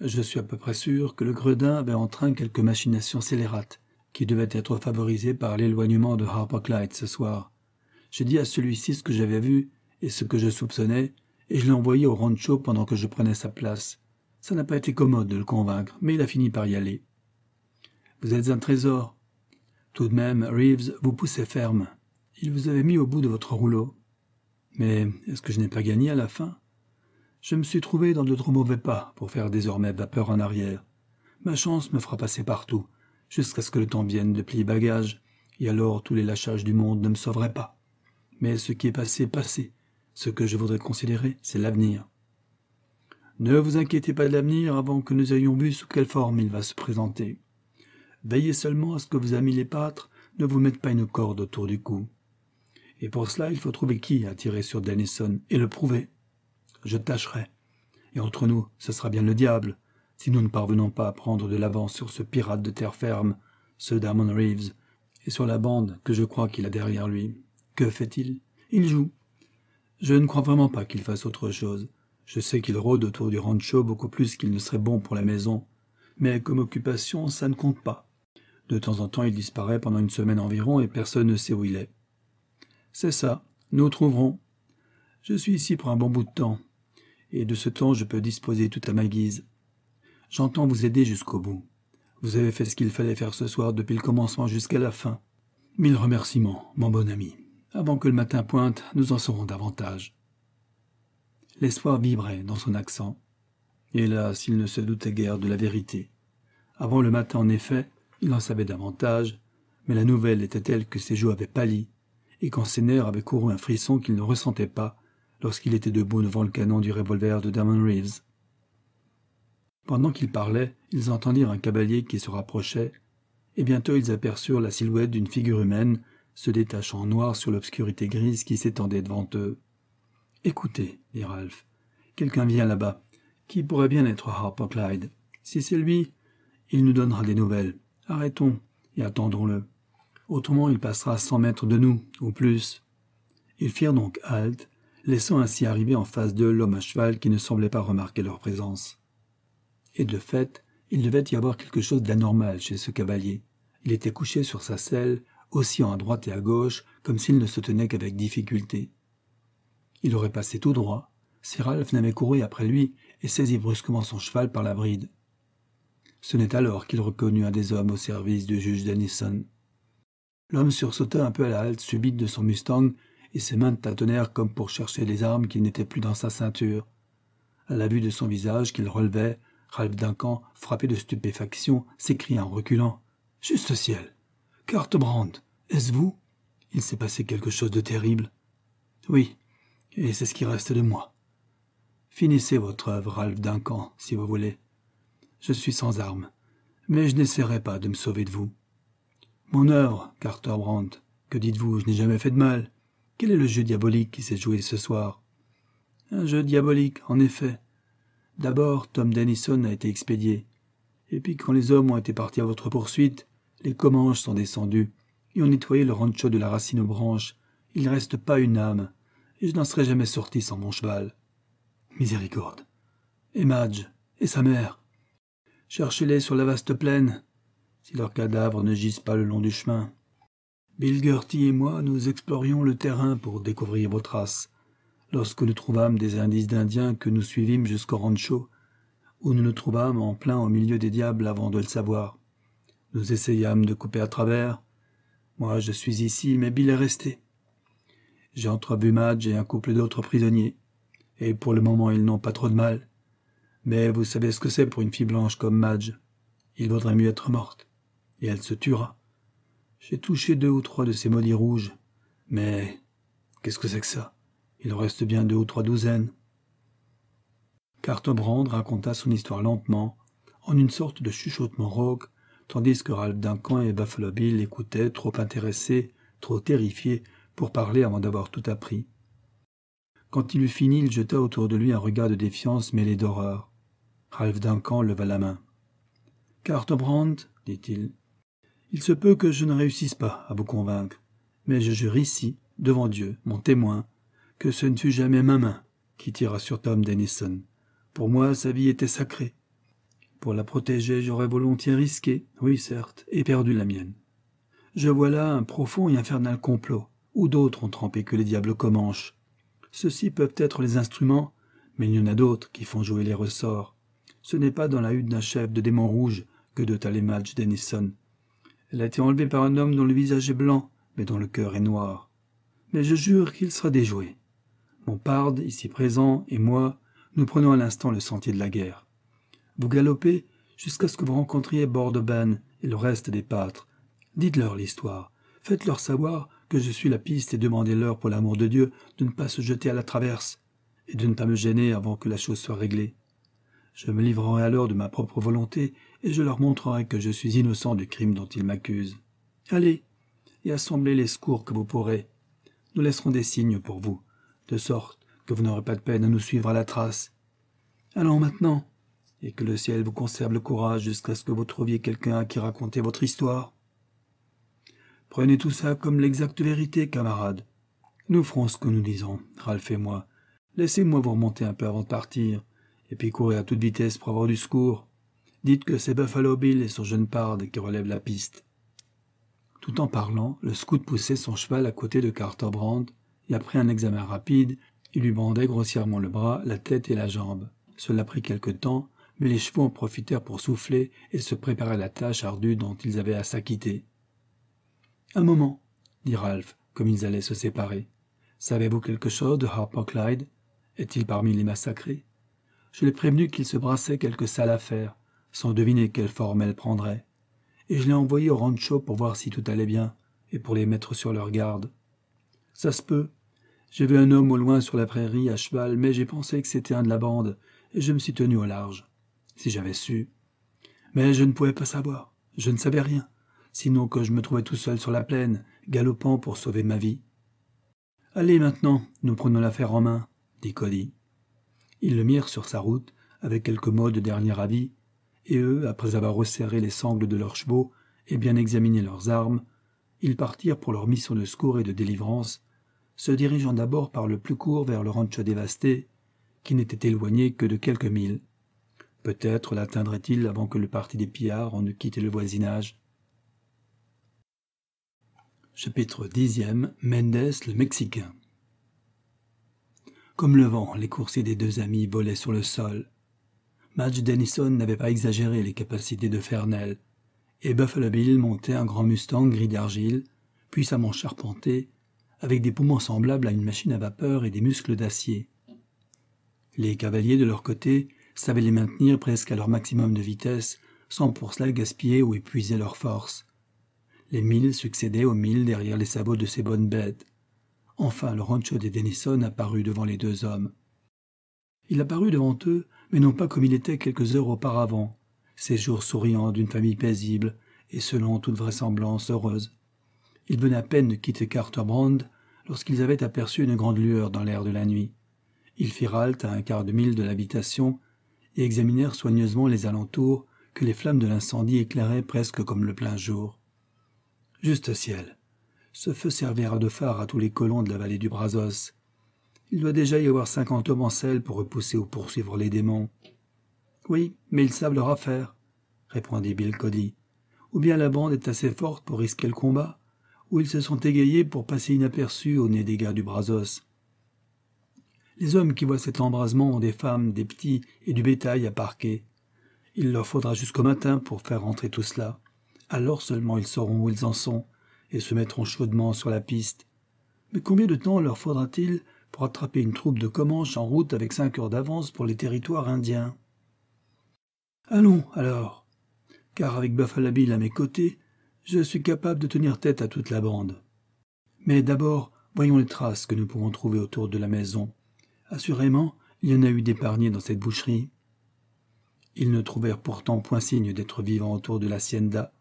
Je suis à peu près sûr que le gredin avait en train quelque machination scélérates, qui devait être favorisée par l'éloignement de Harper Clyde ce soir. J'ai dit à celui-ci ce que j'avais vu et ce que je soupçonnais, et je l'ai envoyé au rancho pendant que je prenais sa place. Ça n'a pas été commode de le convaincre, mais il a fini par y aller. Vous êtes un trésor. Tout de même, Reeves vous poussait ferme. Il vous avait mis au bout de votre rouleau. Mais est-ce que je n'ai pas gagné à la fin je me suis trouvé dans de trop mauvais pas pour faire désormais vapeur en arrière. Ma chance me fera passer partout, jusqu'à ce que le temps vienne de plier bagages, et alors tous les lâchages du monde ne me sauveraient pas. Mais ce qui est passé passé. Ce que je voudrais considérer, c'est l'avenir. Ne vous inquiétez pas de l'avenir avant que nous ayons vu sous quelle forme il va se présenter. Veillez seulement à ce que vos amis les pâtres ne vous mettent pas une corde autour du cou. Et pour cela, il faut trouver qui a tiré sur Denison et le prouver je tâcherai. Et entre nous, ce sera bien le diable, si nous ne parvenons pas à prendre de l'avance sur ce pirate de terre ferme, ce Damon Reeves, et sur la bande que je crois qu'il a derrière lui. Que fait-il Il joue. Je ne crois vraiment pas qu'il fasse autre chose. Je sais qu'il rôde autour du rancho beaucoup plus qu'il ne serait bon pour la maison, mais comme occupation, ça ne compte pas. De temps en temps, il disparaît pendant une semaine environ et personne ne sait où il est. C'est ça, nous trouverons. Je suis ici pour un bon bout de temps et de ce temps je peux disposer tout à ma guise. J'entends vous aider jusqu'au bout. Vous avez fait ce qu'il fallait faire ce soir depuis le commencement jusqu'à la fin. Mille remerciements, mon bon ami. Avant que le matin pointe, nous en saurons davantage. L'espoir vibrait dans son accent. Hélas, il ne se doutait guère de la vérité. Avant le matin, en effet, il en savait davantage, mais la nouvelle était telle que ses joues avaient pâli, et qu'en ses nerfs avait couru un frisson qu'il ne ressentait pas, lorsqu'il était debout devant le canon du revolver de Damon Reeves. Pendant qu'ils parlaient, ils entendirent un cavalier qui se rapprochait, et bientôt ils aperçurent la silhouette d'une figure humaine se détachant noir sur l'obscurité grise qui s'étendait devant eux. Écoutez, dit Ralph, quelqu'un vient là-bas. Qui pourrait bien être Harper Clyde Si c'est lui, il nous donnera des nouvelles. Arrêtons et attendons-le. Autrement, il passera cent mètres de nous, ou plus. Ils firent donc halte laissant ainsi arriver en face d'eux l'homme à cheval qui ne semblait pas remarquer leur présence. Et de fait, il devait y avoir quelque chose d'anormal chez ce cavalier. Il était couché sur sa selle, oscillant à droite et à gauche, comme s'il ne se tenait qu'avec difficulté. Il aurait passé tout droit, si Ralph n'avait couru après lui et saisi brusquement son cheval par la bride. Ce n'est alors qu'il reconnut un des hommes au service du juge Denison. L'homme sursauta un peu à la halte subite de son mustang et ses mains tâtonnèrent comme pour chercher les armes qui n'étaient plus dans sa ceinture. À la vue de son visage qu'il relevait, Ralph Duncan, frappé de stupéfaction, s'écria en reculant. Juste ciel. Brandt, est-ce vous Il s'est passé quelque chose de terrible. Oui, et c'est ce qui reste de moi. Finissez votre œuvre, Ralph Duncan, si vous voulez. Je suis sans armes, mais je n'essaierai pas de me sauver de vous. Mon œuvre, Carter Brandt, que dites-vous, je n'ai jamais fait de mal. Quel est le jeu diabolique qui s'est joué ce soir Un jeu diabolique, en effet. D'abord, Tom Dennison a été expédié. Et puis, quand les hommes ont été partis à votre poursuite, les Comanches sont descendus et ont nettoyé le rancho de la racine aux branches. Il ne reste pas une âme, et je n'en serais jamais sorti sans mon cheval. Miséricorde. Et Madge, et sa mère. Cherchez-les sur la vaste plaine, si leurs cadavres ne gisent pas le long du chemin. Bill Gertie et moi, nous explorions le terrain pour découvrir vos traces. Lorsque nous trouvâmes des indices d'Indiens que nous suivîmes jusqu'au rancho, où nous nous trouvâmes en plein au milieu des diables avant de le savoir. Nous essayâmes de couper à travers. Moi, je suis ici, mais Bill est resté. J'ai entrevu Madge et un couple d'autres prisonniers. Et pour le moment, ils n'ont pas trop de mal. Mais vous savez ce que c'est pour une fille blanche comme Madge. Il vaudrait mieux être morte. Et elle se tuera. J'ai touché deux ou trois de ces maudits rouges. Mais qu'est-ce que c'est que ça Il en reste bien deux ou trois douzaines. Cartobrand raconta son histoire lentement, en une sorte de chuchotement rauque, tandis que Ralph Duncan et Buffalo Bill écoutaient, trop intéressés, trop terrifiés, pour parler avant d'avoir tout appris. Quand il eut fini, il jeta autour de lui un regard de défiance mêlé d'horreur. Ralph Duncan leva la main. Cartobrand, dit-il, il se peut que je ne réussisse pas à vous convaincre, mais je jure ici, devant Dieu, mon témoin, que ce ne fut jamais ma main qui tira sur Tom Dennison. Pour moi, sa vie était sacrée. Pour la protéger, j'aurais volontiers risqué, oui certes, et perdu la mienne. Je vois là un profond et infernal complot, où d'autres ont trempé que les diables comanches. Ceux-ci peuvent être les instruments, mais il y en a d'autres qui font jouer les ressorts. Ce n'est pas dans la hutte d'un chef de démons rouges que de matchs Dennison, elle a été enlevée par un homme dont le visage est blanc, mais dont le cœur est noir. Mais je jure qu'il sera déjoué. Mon parde, ici présent, et moi, nous prenons à l'instant le sentier de la guerre. Vous galopez jusqu'à ce que vous rencontriez Bordoban et le reste des pâtres. Dites-leur l'histoire. Faites-leur savoir que je suis la piste et demandez-leur, pour l'amour de Dieu, de ne pas se jeter à la traverse et de ne pas me gêner avant que la chose soit réglée. Je me livrerai alors de ma propre volonté et je leur montrerai que je suis innocent du crime dont ils m'accusent. Allez, et assemblez les secours que vous pourrez. Nous laisserons des signes pour vous, de sorte que vous n'aurez pas de peine à nous suivre à la trace. Allons maintenant, et que le ciel vous conserve le courage jusqu'à ce que vous trouviez quelqu'un à qui raconter votre histoire. Prenez tout ça comme l'exacte vérité, camarade Nous ferons ce que nous disons, Ralph et moi. Laissez-moi vous remonter un peu avant de partir, et puis courez à toute vitesse pour avoir du secours. Dites que c'est Buffalo Bill et son jeune parde qui relèvent la piste. Tout en parlant, le scout poussait son cheval à côté de Carter Brand, et après un examen rapide, il lui bandait grossièrement le bras, la tête et la jambe. Cela prit quelque temps, mais les chevaux en profitèrent pour souffler et se préparer à la tâche ardue dont ils avaient à s'acquitter. Un moment, dit Ralph, comme ils allaient se séparer. Savez-vous quelque chose de Harper Clyde Est-il parmi les massacrés Je l'ai prévenu qu'il se brassait quelque sale affaire, sans deviner quelle forme elle prendrait, et je l'ai envoyé au rancho pour voir si tout allait bien, et pour les mettre sur leur garde. Ça se peut. J'ai vu un homme au loin sur la prairie à cheval, mais j'ai pensé que c'était un de la bande, et je me suis tenu au large. Si j'avais su. Mais je ne pouvais pas savoir, je ne savais rien, sinon que je me trouvais tout seul sur la plaine, galopant pour sauver ma vie. Allez maintenant, nous prenons l'affaire en main, dit Cody. Ils le mirent sur sa route, avec quelques mots de dernier avis, et eux, après avoir resserré les sangles de leurs chevaux et bien examiné leurs armes, ils partirent pour leur mission de secours et de délivrance, se dirigeant d'abord par le plus court vers le rancho dévasté, qui n'était éloigné que de quelques milles. Peut-être l'atteindrait-il avant que le parti des pillards en eût quitté le voisinage. Chapitre dixième Mendes le Mexicain Comme le vent, les coursiers des deux amis volaient sur le sol, Madge Denison n'avait pas exagéré les capacités de Fernel, et Buffalo Bill montait un grand Mustang gris d'argile, puissamment charpenté, avec des poumons semblables à une machine à vapeur et des muscles d'acier. Les cavaliers, de leur côté, savaient les maintenir presque à leur maximum de vitesse, sans pour cela gaspiller ou épuiser leurs forces. Les milles succédaient aux milles derrière les sabots de ces bonnes bêtes. Enfin, le rancho des Denison apparut devant les deux hommes. Il apparut devant eux mais non pas comme il était quelques heures auparavant, ces jours souriants d'une famille paisible et selon toute vraisemblance heureuse. Ils venaient à peine de quitter Carterbrand lorsqu'ils avaient aperçu une grande lueur dans l'air de la nuit. Ils firent halte à un quart de mille de l'habitation et examinèrent soigneusement les alentours que les flammes de l'incendie éclairaient presque comme le plein jour. Juste ciel! Ce feu servira de phare à tous les colons de la vallée du Brazos, il doit déjà y avoir cinquante hommes en selle pour repousser ou poursuivre les démons. Oui, mais ils savent leur affaire, répondit Bill Cody. Ou bien la bande est assez forte pour risquer le combat, ou ils se sont égayés pour passer inaperçus au nez des gars du Brazos. Les hommes qui voient cet embrasement ont des femmes, des petits et du bétail à parquer. Il leur faudra jusqu'au matin pour faire rentrer tout cela. Alors seulement ils sauront où ils en sont et se mettront chaudement sur la piste. Mais combien de temps leur faudra-t-il pour une troupe de Comanches en route avec cinq heures d'avance pour les territoires indiens. Allons, alors, car avec Buffalo Bill à mes côtés, je suis capable de tenir tête à toute la bande. Mais d'abord, voyons les traces que nous pouvons trouver autour de la maison. Assurément, il y en a eu d'épargnés dans cette boucherie. Ils ne trouvèrent pourtant point signe d'être vivants autour de la hacienda.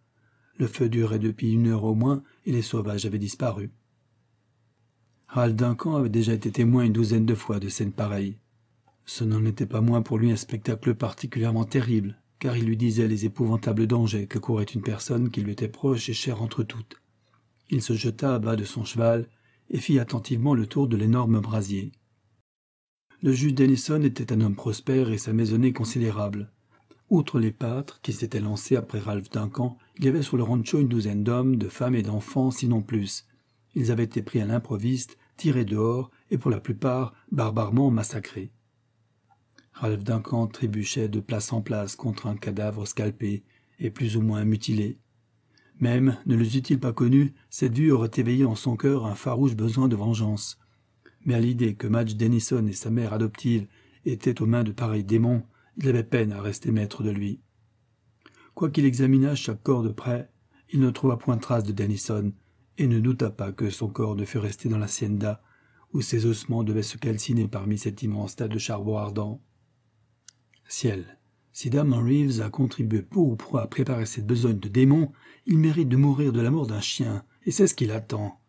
Le feu durait depuis une heure au moins et les sauvages avaient disparu. Ralph Duncan avait déjà été témoin une douzaine de fois de scènes pareilles. Ce n'en était pas moins pour lui un spectacle particulièrement terrible, car il lui disait les épouvantables dangers que courait une personne qui lui était proche et chère entre toutes. Il se jeta à bas de son cheval et fit attentivement le tour de l'énorme brasier. Le juge Denison était un homme prospère et sa maisonnée considérable. Outre les pâtres qui s'étaient lancés après Ralph Duncan, il y avait sur le rancho une douzaine d'hommes, de femmes et d'enfants, sinon plus, ils avaient été pris à l'improviste, tirés dehors et pour la plupart barbarement massacrés. Ralph Duncan trébuchait de place en place contre un cadavre scalpé et plus ou moins mutilé. Même, ne les eût-il pas connus, cette vue aurait éveillé en son cœur un farouche besoin de vengeance. Mais à l'idée que Madge Dennison et sa mère adoptive étaient aux mains de pareils démons, il avait peine à rester maître de lui. Quoiqu'il examinât chaque corps de près, il ne trouva point trace de Dennison et ne douta pas que son corps ne fût resté dans la sienda où ses ossements devaient se calciner parmi cet immense tas de charbon ardent. Ciel, si Dame Reeves a contribué peu ou prou à préparer cette besogne de démon, il mérite de mourir de la mort d'un chien, et c'est ce qu'il attend.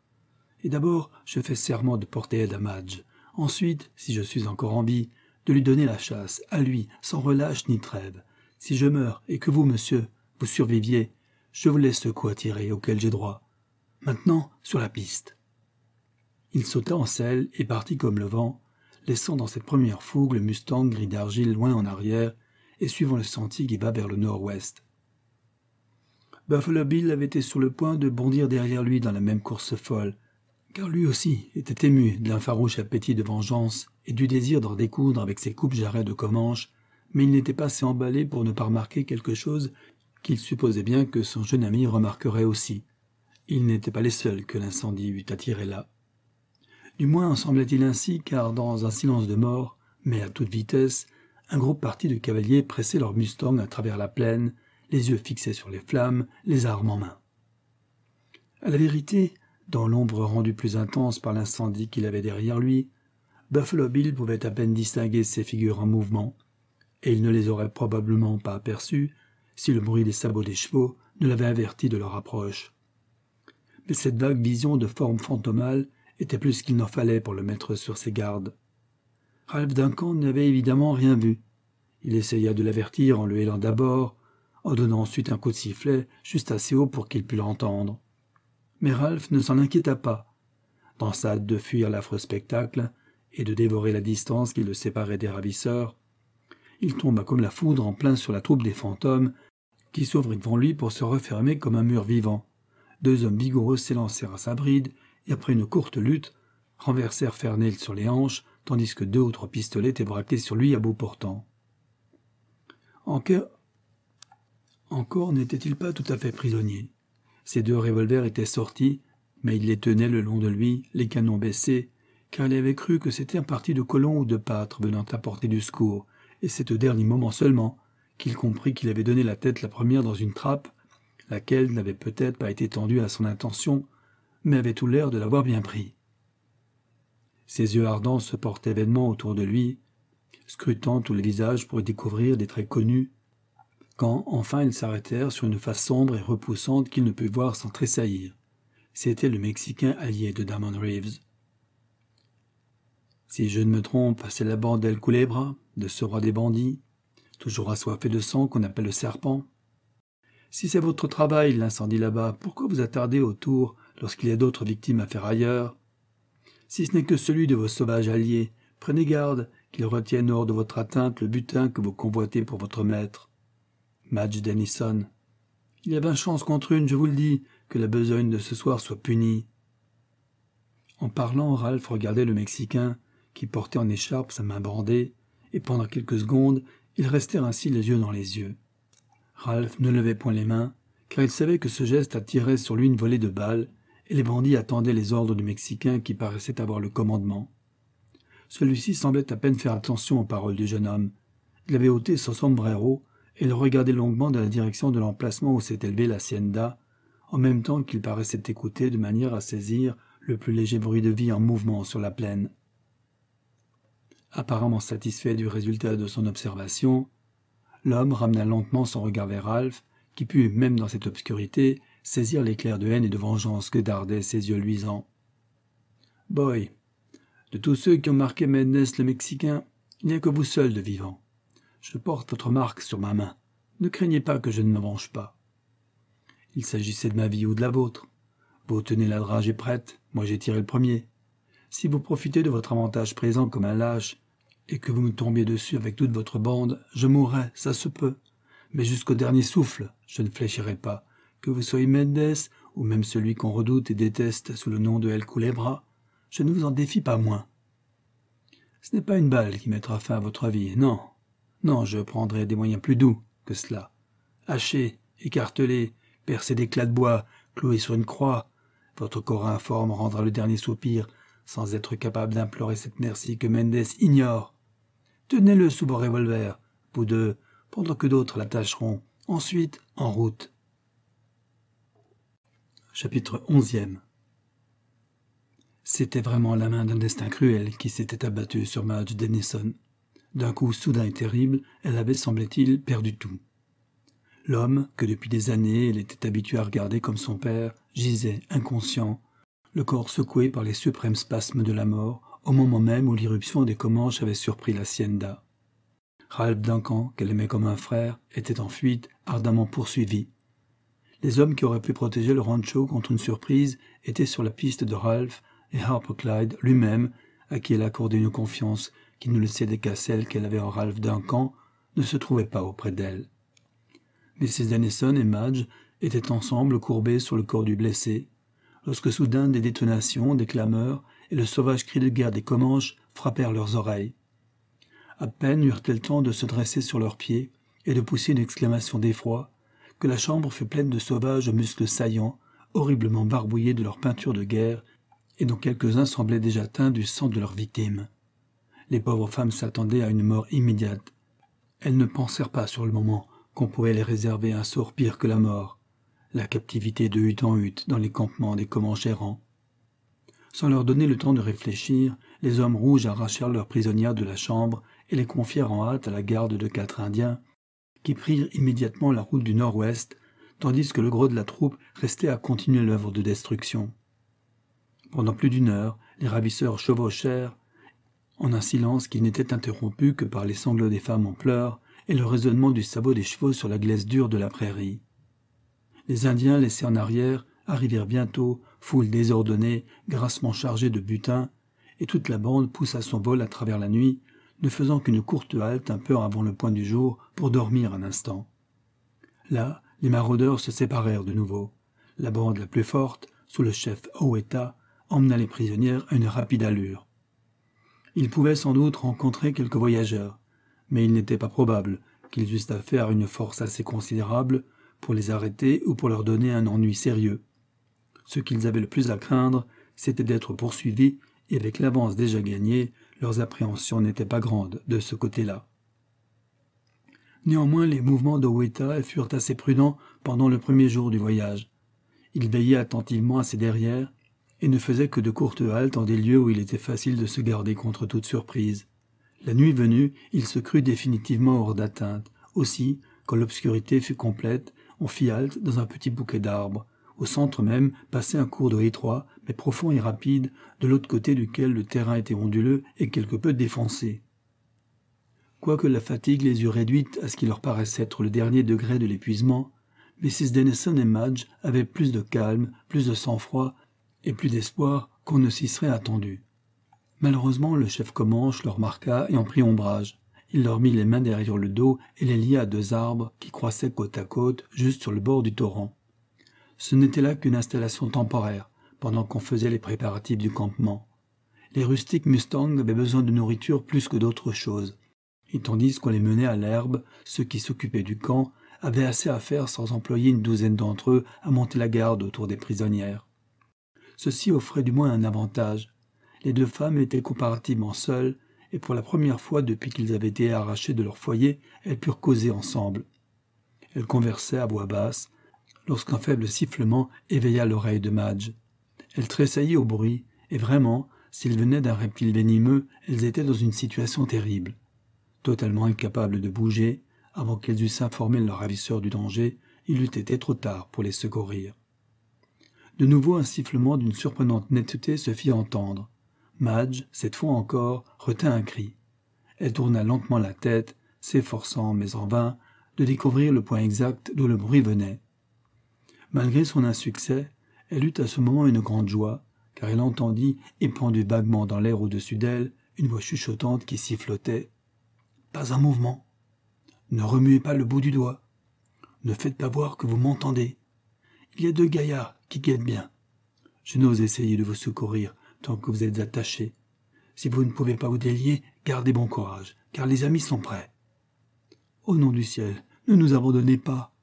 Et d'abord, je fais serment de porter aide à Madge. Ensuite, si je suis encore en vie, de lui donner la chasse, à lui, sans relâche ni trêve. Si je meurs, et que vous, monsieur, vous surviviez, je vous laisse ce coup tirer auquel j'ai droit. Maintenant, sur la piste. Il sauta en selle et partit comme le vent, laissant dans cette première fougue le Mustang gris d'argile loin en arrière et suivant le sentier qui va vers le nord-ouest. Buffalo Bill avait été sur le point de bondir derrière lui dans la même course folle, car lui aussi était ému d'un farouche appétit de vengeance et du désir d'en découdre avec ses coupes jarrets de Comanche, mais il n'était pas assez emballé pour ne pas remarquer quelque chose qu'il supposait bien que son jeune ami remarquerait aussi. Ils n'étaient pas les seuls que l'incendie eût attirés là. Du moins en semblait-il ainsi, car dans un silence de mort, mais à toute vitesse, un gros parti de cavaliers pressait leurs mustangs à travers la plaine, les yeux fixés sur les flammes, les armes en main. À la vérité, dans l'ombre rendue plus intense par l'incendie qu'il avait derrière lui, Buffalo Bill pouvait à peine distinguer ces figures en mouvement, et il ne les aurait probablement pas aperçues si le bruit des sabots des chevaux ne l'avait averti de leur approche mais cette vague vision de forme fantomale était plus qu'il n'en fallait pour le mettre sur ses gardes. Ralph Duncan n'avait évidemment rien vu. Il essaya de l'avertir en le hélant d'abord, en donnant ensuite un coup de sifflet juste assez haut pour qu'il pût l'entendre. Mais Ralph ne s'en inquiéta pas. Dans sa hâte de fuir l'affreux spectacle et de dévorer la distance qui le séparait des ravisseurs, il tomba comme la foudre en plein sur la troupe des fantômes qui s'ouvrit devant lui pour se refermer comme un mur vivant. Deux hommes vigoureux s'élancèrent à sa bride et, après une courte lutte, renversèrent Fernel sur les hanches, tandis que deux ou trois pistolets étaient braqués sur lui à bout portant. Encore, Encore n'était-il pas tout à fait prisonnier. Ses deux revolvers étaient sortis, mais il les tenait le long de lui, les canons baissés, car il avait cru que c'était un parti de colons ou de pâtres venant apporter du secours, et c'est au dernier moment seulement qu'il comprit qu'il avait donné la tête la première dans une trappe laquelle n'avait peut-être pas été tendue à son intention, mais avait tout l'air de l'avoir bien pris. Ses yeux ardents se portaient vainement autour de lui, scrutant tous les visages pour y découvrir des traits connus, quand enfin ils s'arrêtèrent sur une face sombre et repoussante qu'il ne put voir sans tressaillir. C'était le Mexicain allié de Damon Reeves. Si je ne me trompe, c'est la bande d'El Culebra, de ce roi des bandits, toujours assoiffé de sang qu'on appelle le serpent, si c'est votre travail, l'incendie là-bas, pourquoi vous attarder autour lorsqu'il y a d'autres victimes à faire ailleurs Si ce n'est que celui de vos sauvages alliés, prenez garde qu'ils retiennent hors de votre atteinte le butin que vous convoitez pour votre maître. Madge Dennison. Il y a vingt chances contre une, je vous le dis, que la besogne de ce soir soit punie. En parlant, Ralph regardait le Mexicain, qui portait en écharpe sa main bandée, et pendant quelques secondes, ils restèrent ainsi les yeux dans les yeux. Ralph ne levait point les mains, car il savait que ce geste attirait sur lui une volée de balles, et les bandits attendaient les ordres du Mexicain qui paraissait avoir le commandement. Celui-ci semblait à peine faire attention aux paroles du jeune homme. Il avait ôté son sombrero et le regardait longuement dans la direction de l'emplacement où s'est élevée la hacienda, en même temps qu'il paraissait écouter de manière à saisir le plus léger bruit de vie en mouvement sur la plaine. Apparemment satisfait du résultat de son observation, l'homme ramena lentement son regard vers Ralph, qui put, même dans cette obscurité, saisir l'éclair de haine et de vengeance que dardaient ses yeux luisants. Boy, de tous ceux qui ont marqué Mendes le Mexicain, il n'y a que vous seul de vivant. Je porte votre marque sur ma main. Ne craignez pas que je ne me venge pas. Il s'agissait de ma vie ou de la vôtre. Vous tenez la dragée prête, moi j'ai tiré le premier. Si vous profitez de votre avantage présent comme un lâche, et que vous me tombiez dessus avec toute votre bande, je mourrai, ça se peut. Mais jusqu'au dernier souffle, je ne fléchirai pas. Que vous soyez Mendes, ou même celui qu'on redoute et déteste sous le nom de El Culebra, je ne vous en défie pas moins. Ce n'est pas une balle qui mettra fin à votre vie, non. Non, je prendrai des moyens plus doux que cela. Haché, écartelé, percé d'éclats de bois, cloué sur une croix. Votre corps informe rendra le dernier soupir, sans être capable d'implorer cette merci que Mendes ignore. Tenez-le sous vos revolver, vous deux, pendant que d'autres l'attacheront. Ensuite, en route. Chapitre 11 C'était vraiment la main d'un destin cruel qui s'était abattue sur Madge Denison. D'un coup soudain et terrible, elle avait, semblait-il, perdu tout. L'homme, que depuis des années elle était habituée à regarder comme son père, gisait inconscient, le corps secoué par les suprêmes spasmes de la mort, au moment même où l'irruption des Comanches avait surpris la sienda, Ralph Duncan, qu'elle aimait comme un frère, était en fuite, ardemment poursuivi. Les hommes qui auraient pu protéger le rancho contre une surprise étaient sur la piste de Ralph et Harper Clyde lui-même, à qui elle accordait une confiance qui ne laissait cédait qu'à celle qu'elle avait en Ralph Duncan, ne se trouvait pas auprès d'elle. Mrs. Dennison et Madge étaient ensemble courbés sur le corps du blessé, lorsque soudain des détonations, des clameurs et le sauvage cri de guerre des Comanches frappèrent leurs oreilles. À peine eurent-elles temps de se dresser sur leurs pieds et de pousser une exclamation d'effroi que la chambre fut pleine de sauvages aux muscles saillants, horriblement barbouillés de leur peinture de guerre et dont quelques-uns semblaient déjà teints du sang de leurs victimes. Les pauvres femmes s'attendaient à une mort immédiate. Elles ne pensèrent pas sur le moment qu'on pouvait les réserver un sort pire que la mort, la captivité de hutte en hutte dans les campements des Comanches errants, sans leur donner le temps de réfléchir, les hommes rouges arrachèrent leurs prisonnières de la chambre et les confièrent en hâte à la garde de quatre Indiens, qui prirent immédiatement la route du nord-ouest, tandis que le gros de la troupe restait à continuer l'œuvre de destruction. Pendant plus d'une heure, les ravisseurs chevauchèrent, en un silence qui n'était interrompu que par les sanglots des femmes en pleurs et le raisonnement du sabot des chevaux sur la glace dure de la prairie. Les Indiens, laissés en arrière, arrivèrent bientôt foule désordonnée, grassement chargée de butin, et toute la bande poussa son vol à travers la nuit, ne faisant qu'une courte halte un peu avant le point du jour pour dormir un instant. Là, les maraudeurs se séparèrent de nouveau. La bande la plus forte, sous le chef Oeta, emmena les prisonnières à une rapide allure. Ils pouvaient sans doute rencontrer quelques voyageurs, mais il n'était pas probable qu'ils eussent affaire à une force assez considérable pour les arrêter ou pour leur donner un ennui sérieux. Ce qu'ils avaient le plus à craindre, c'était d'être poursuivis, et avec l'avance déjà gagnée, leurs appréhensions n'étaient pas grandes de ce côté-là. Néanmoins, les mouvements de furent assez prudents pendant le premier jour du voyage. Il veillait attentivement à ses derrières et ne faisait que de courtes haltes en des lieux où il était facile de se garder contre toute surprise. La nuit venue, il se crut définitivement hors d'atteinte. Aussi, quand l'obscurité fut complète, on fit halte dans un petit bouquet d'arbres, au centre même passait un cours d'eau étroit, mais profond et rapide, de l'autre côté duquel le terrain était onduleux et quelque peu défoncé. Quoique la fatigue les eût réduites à ce qui leur paraissait être le dernier degré de l'épuisement, Mrs. Dennison et Madge avaient plus de calme, plus de sang-froid et plus d'espoir qu'on ne s'y serait attendu. Malheureusement, le chef Comanche leur marqua et en prit ombrage. Il leur mit les mains derrière le dos et les lia à deux arbres qui croissaient côte à côte juste sur le bord du torrent. Ce n'était là qu'une installation temporaire, pendant qu'on faisait les préparatifs du campement. Les rustiques mustangs avaient besoin de nourriture plus que d'autres choses. et tandis qu'on les menait à l'herbe, ceux qui s'occupaient du camp avaient assez à faire sans employer une douzaine d'entre eux à monter la garde autour des prisonnières. Ceci offrait du moins un avantage. Les deux femmes étaient comparativement seules, et pour la première fois depuis qu'ils avaient été arrachés de leur foyer, elles purent causer ensemble. Elles conversaient à voix basse, lorsqu'un faible sifflement éveilla l'oreille de Madge. Elle tressaillit au bruit, et vraiment, s'il venait d'un reptile venimeux, elles étaient dans une situation terrible. Totalement incapables de bouger, avant qu'elles eussent informé leur ravisseur du danger, il eût été trop tard pour les secourir. De nouveau un sifflement d'une surprenante netteté se fit entendre. Madge, cette fois encore, retint un cri. Elle tourna lentement la tête, s'efforçant, mais en vain, de découvrir le point exact d'où le bruit venait. Malgré son insuccès, elle eut à ce moment une grande joie, car elle entendit, épandue vaguement dans l'air au-dessus d'elle, une voix chuchotante qui sifflotait. Pas un mouvement. Ne remuez pas le bout du doigt. Ne faites pas voir que vous m'entendez. Il y a deux gaillards qui guettent bien. Je n'ose essayer de vous secourir tant que vous êtes attachés. Si vous ne pouvez pas vous délier, gardez bon courage, car les amis sont prêts. Au nom du ciel, ne nous abandonnez pas,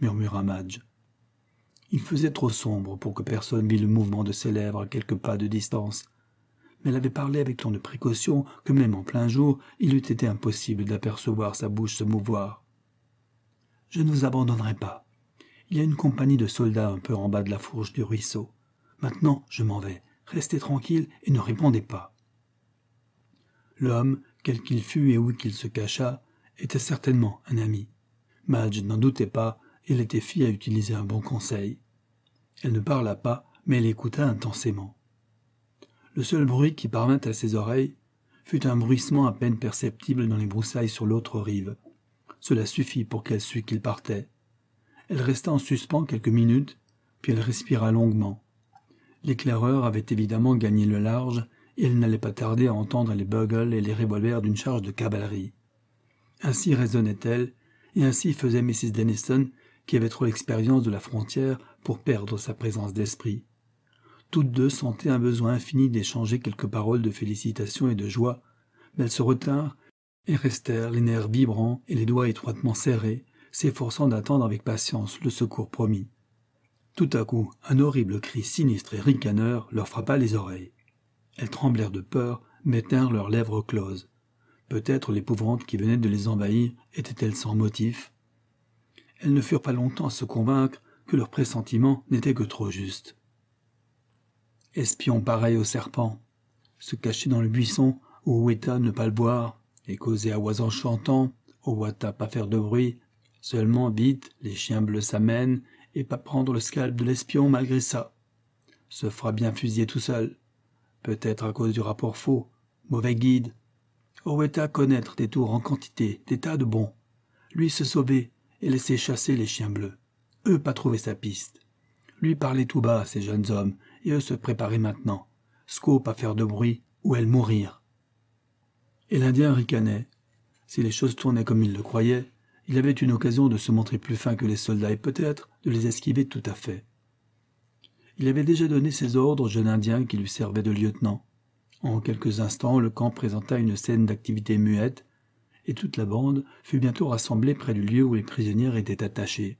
murmura Madge. Il faisait trop sombre pour que personne vît le mouvement de ses lèvres à quelques pas de distance. Mais elle avait parlé avec tant de précaution que même en plein jour, il eût été impossible d'apercevoir sa bouche se mouvoir. Je ne vous abandonnerai pas. Il y a une compagnie de soldats un peu en bas de la fourche du ruisseau. Maintenant, je m'en vais. Restez tranquille et ne répondez pas. L'homme, quel qu'il fût et où qu'il se cachât, était certainement un ami. Madge n'en doutait pas, et elle était fille à utiliser un bon conseil. Elle ne parla pas, mais elle écouta intensément. Le seul bruit qui parvint à ses oreilles fut un bruissement à peine perceptible dans les broussailles sur l'autre rive. Cela suffit pour qu'elle sût qu'il partait. Elle resta en suspens quelques minutes, puis elle respira longuement. L'éclaireur avait évidemment gagné le large, et elle n'allait pas tarder à entendre les bugles et les revolvers d'une charge de cavalerie. Ainsi raisonnait-elle, et ainsi faisait Mrs. Denison, qui avait trop l'expérience de la frontière pour perdre sa présence d'esprit. Toutes deux sentaient un besoin infini d'échanger quelques paroles de félicitations et de joie, mais elles se retinrent et restèrent les nerfs vibrants et les doigts étroitement serrés, s'efforçant d'attendre avec patience le secours promis. Tout à coup, un horrible cri sinistre et ricaneur leur frappa les oreilles. Elles tremblèrent de peur, mais tinrent leurs lèvres closes. Peut-être l'épouvante qui venait de les envahir était-elle sans motif. Elles ne furent pas longtemps à se convaincre que leur pressentiment n'était que trop juste. Espion pareil au serpent, se cacher dans le buisson ou ne pas le boire, et causer à oiseaux chantant, Owata pas faire de bruit, seulement vite les chiens bleus s'amènent et pas prendre le scalp de l'espion malgré ça. Se fera bien fusiller tout seul. Peut-être à cause du rapport faux, mauvais guide. Oweta connaître des tours en quantité, des tas de bons. Lui se sauver et laisser chasser les chiens bleus eux pas trouvé sa piste. Lui parlait tout bas, ces jeunes hommes, et eux se préparaient maintenant. Scope à faire de bruit, ou elles mourir. Et l'Indien ricanait. Si les choses tournaient comme il le croyait, il avait une occasion de se montrer plus fin que les soldats et peut-être de les esquiver tout à fait. Il avait déjà donné ses ordres au jeune Indien qui lui servait de lieutenant. En quelques instants, le camp présenta une scène d'activité muette, et toute la bande fut bientôt rassemblée près du lieu où les prisonnières étaient attachées.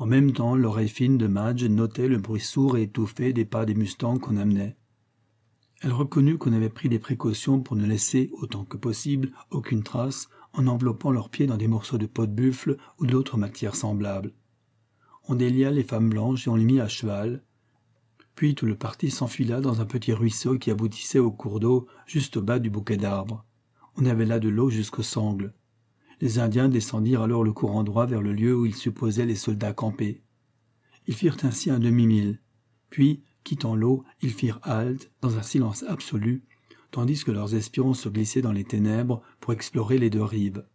En même temps, l'oreille fine de Madge notait le bruit sourd et étouffé des pas des mustangs qu'on amenait. Elle reconnut qu'on avait pris des précautions pour ne laisser, autant que possible, aucune trace, en enveloppant leurs pieds dans des morceaux de peau de buffle ou d'autres matières semblables. On délia les femmes blanches et on les mit à cheval. Puis tout le parti s'enfila dans un petit ruisseau qui aboutissait au cours d'eau juste au bas du bouquet d'arbres. On avait là de l'eau jusqu'aux sangles. Les Indiens descendirent alors le courant droit vers le lieu où ils supposaient les soldats campés. Ils firent ainsi un demi-mille, puis, quittant l'eau, ils firent halte dans un silence absolu, tandis que leurs espions se glissaient dans les ténèbres pour explorer les deux rives.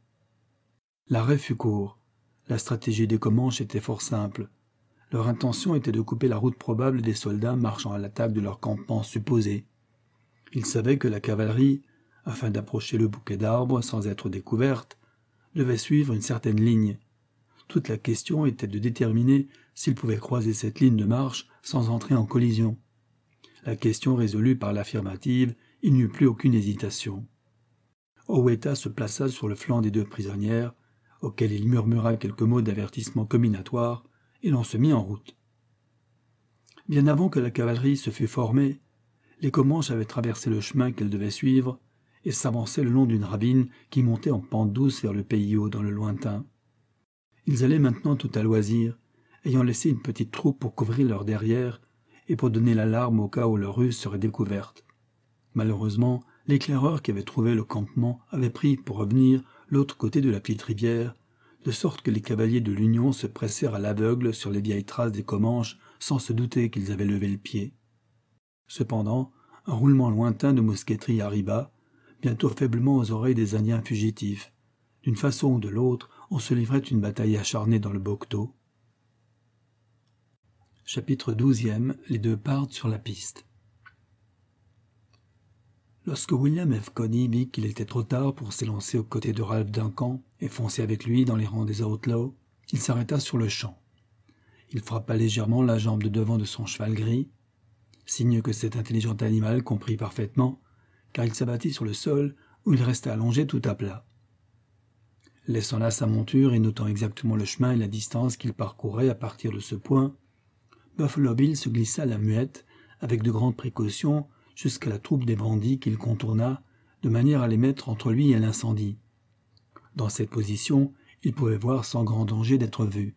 L'arrêt fut court. La stratégie des Comanches était fort simple. Leur intention était de couper la route probable des soldats marchant à l'attaque de leur campement supposé. Ils savaient que la cavalerie, afin d'approcher le bouquet d'arbres sans être découverte, devait suivre une certaine ligne. Toute la question était de déterminer s'il pouvait croiser cette ligne de marche sans entrer en collision. La question résolue par l'affirmative, il n'y eut plus aucune hésitation. Oweta se plaça sur le flanc des deux prisonnières, auxquelles il murmura quelques mots d'avertissement combinatoire, et l'on se mit en route. Bien avant que la cavalerie se fût formée, les Comanches avaient traversé le chemin qu'elles devaient suivre et s'avançaient le long d'une ravine qui montait en pente douce vers le pays haut dans le lointain. Ils allaient maintenant tout à loisir, ayant laissé une petite troupe pour couvrir leur derrière et pour donner l'alarme au cas où leur ruse serait découverte. Malheureusement, l'éclaireur qui avait trouvé le campement avait pris, pour revenir, l'autre côté de la petite rivière, de sorte que les cavaliers de l'Union se pressèrent à l'aveugle sur les vieilles traces des Comanches sans se douter qu'ils avaient levé le pied. Cependant, un roulement lointain de mousqueterie arriva, bientôt faiblement aux oreilles des Indiens fugitifs. D'une façon ou de l'autre, on se livrait une bataille acharnée dans le Bocteau. Chapitre XIIe Les deux partent sur la piste. Lorsque William F. Coney vit qu'il était trop tard pour s'élancer aux côtés de Ralph Duncan et foncer avec lui dans les rangs des Outlaws, il s'arrêta sur le champ. Il frappa légèrement la jambe de devant de son cheval gris, signe que cet intelligent animal comprit parfaitement car il s'abattit sur le sol, où il resta allongé tout à plat. Laissant là sa monture et notant exactement le chemin et la distance qu'il parcourait à partir de ce point, Buffalo Bill se glissa la muette, avec de grandes précautions, jusqu'à la troupe des bandits qu'il contourna, de manière à les mettre entre lui et l'incendie. Dans cette position, il pouvait voir sans grand danger d'être vu.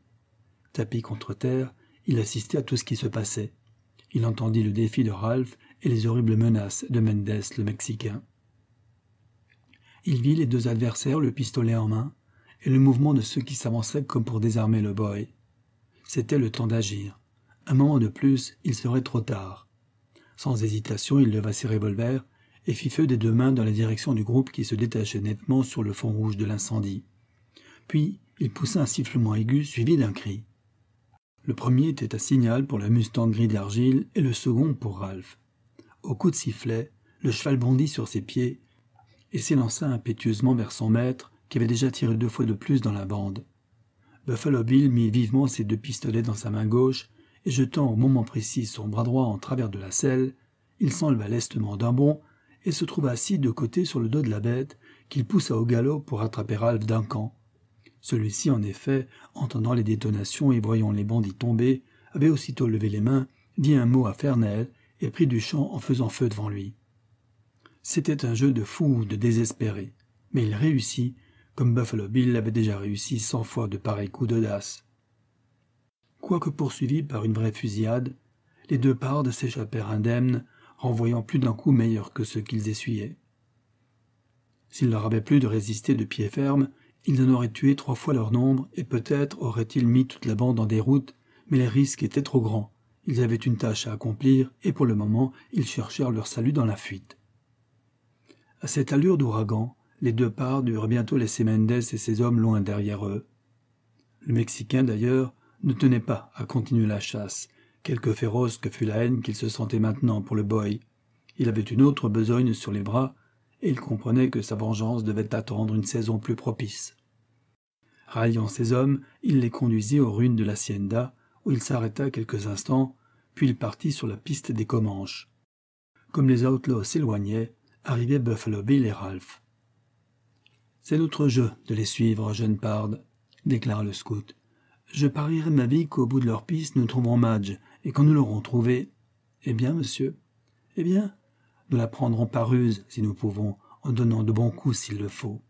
Tapis contre terre, il assistait à tout ce qui se passait. Il entendit le défi de Ralph et les horribles menaces de Mendes le Mexicain. Il vit les deux adversaires le pistolet en main et le mouvement de ceux qui s'avançaient comme pour désarmer le boy. C'était le temps d'agir. Un moment de plus, il serait trop tard. Sans hésitation, il leva ses revolvers et fit feu des deux mains dans la direction du groupe qui se détachait nettement sur le fond rouge de l'incendie. Puis, il poussa un sifflement aigu suivi d'un cri. Le premier était un signal pour la Mustang gris d'argile et le second pour Ralph. Au coup de sifflet, le cheval bondit sur ses pieds et s'élança impétueusement vers son maître, qui avait déjà tiré deux fois de plus dans la bande. Buffalo Bill mit vivement ses deux pistolets dans sa main gauche, et jetant au moment précis son bras droit en travers de la selle, il s'enleva lestement d'un bond et se trouva assis de côté sur le dos de la bête, qu'il poussa au galop pour attraper Ralph d'un camp. Celui-ci, en effet, entendant les détonations et voyant les bandits tomber, avait aussitôt levé les mains, dit un mot à Fernel, et prit du champ en faisant feu devant lui. C'était un jeu de fou, de désespéré, mais il réussit, comme Buffalo Bill l'avait déjà réussi cent fois de pareils coups d'audace. Quoique poursuivis par une vraie fusillade, les deux pardes s'échappèrent indemnes, renvoyant plus d'un coup meilleur que ceux qu'ils essuyaient. S'il leur avait plu de résister de pied ferme, ils en auraient tué trois fois leur nombre et peut-être auraient-ils mis toute la bande en déroute, mais les risques étaient trop grands, ils avaient une tâche à accomplir, et pour le moment, ils cherchèrent leur salut dans la fuite. À cette allure d'ouragan, les deux parts durent bientôt laisser Mendez et ses hommes loin derrière eux. Le Mexicain, d'ailleurs, ne tenait pas à continuer la chasse, quelque féroce que fût la haine qu'il se sentait maintenant pour le boy. Il avait une autre besogne sur les bras, et il comprenait que sa vengeance devait attendre une saison plus propice. Ralliant ses hommes, il les conduisit aux ruines de hacienda où il s'arrêta quelques instants puis il partit sur la piste des Comanches. Comme les outlaws s'éloignaient, arrivaient Buffalo Bill et Ralph. C'est notre jeu de les suivre, jeune parde, » déclara le scout. Je parierai ma vie qu'au bout de leur piste nous trouverons Madge, et quand nous l'aurons trouvée... Eh bien, monsieur Eh bien, nous la prendrons par ruse, si nous pouvons, en donnant de bons coups s'il le faut.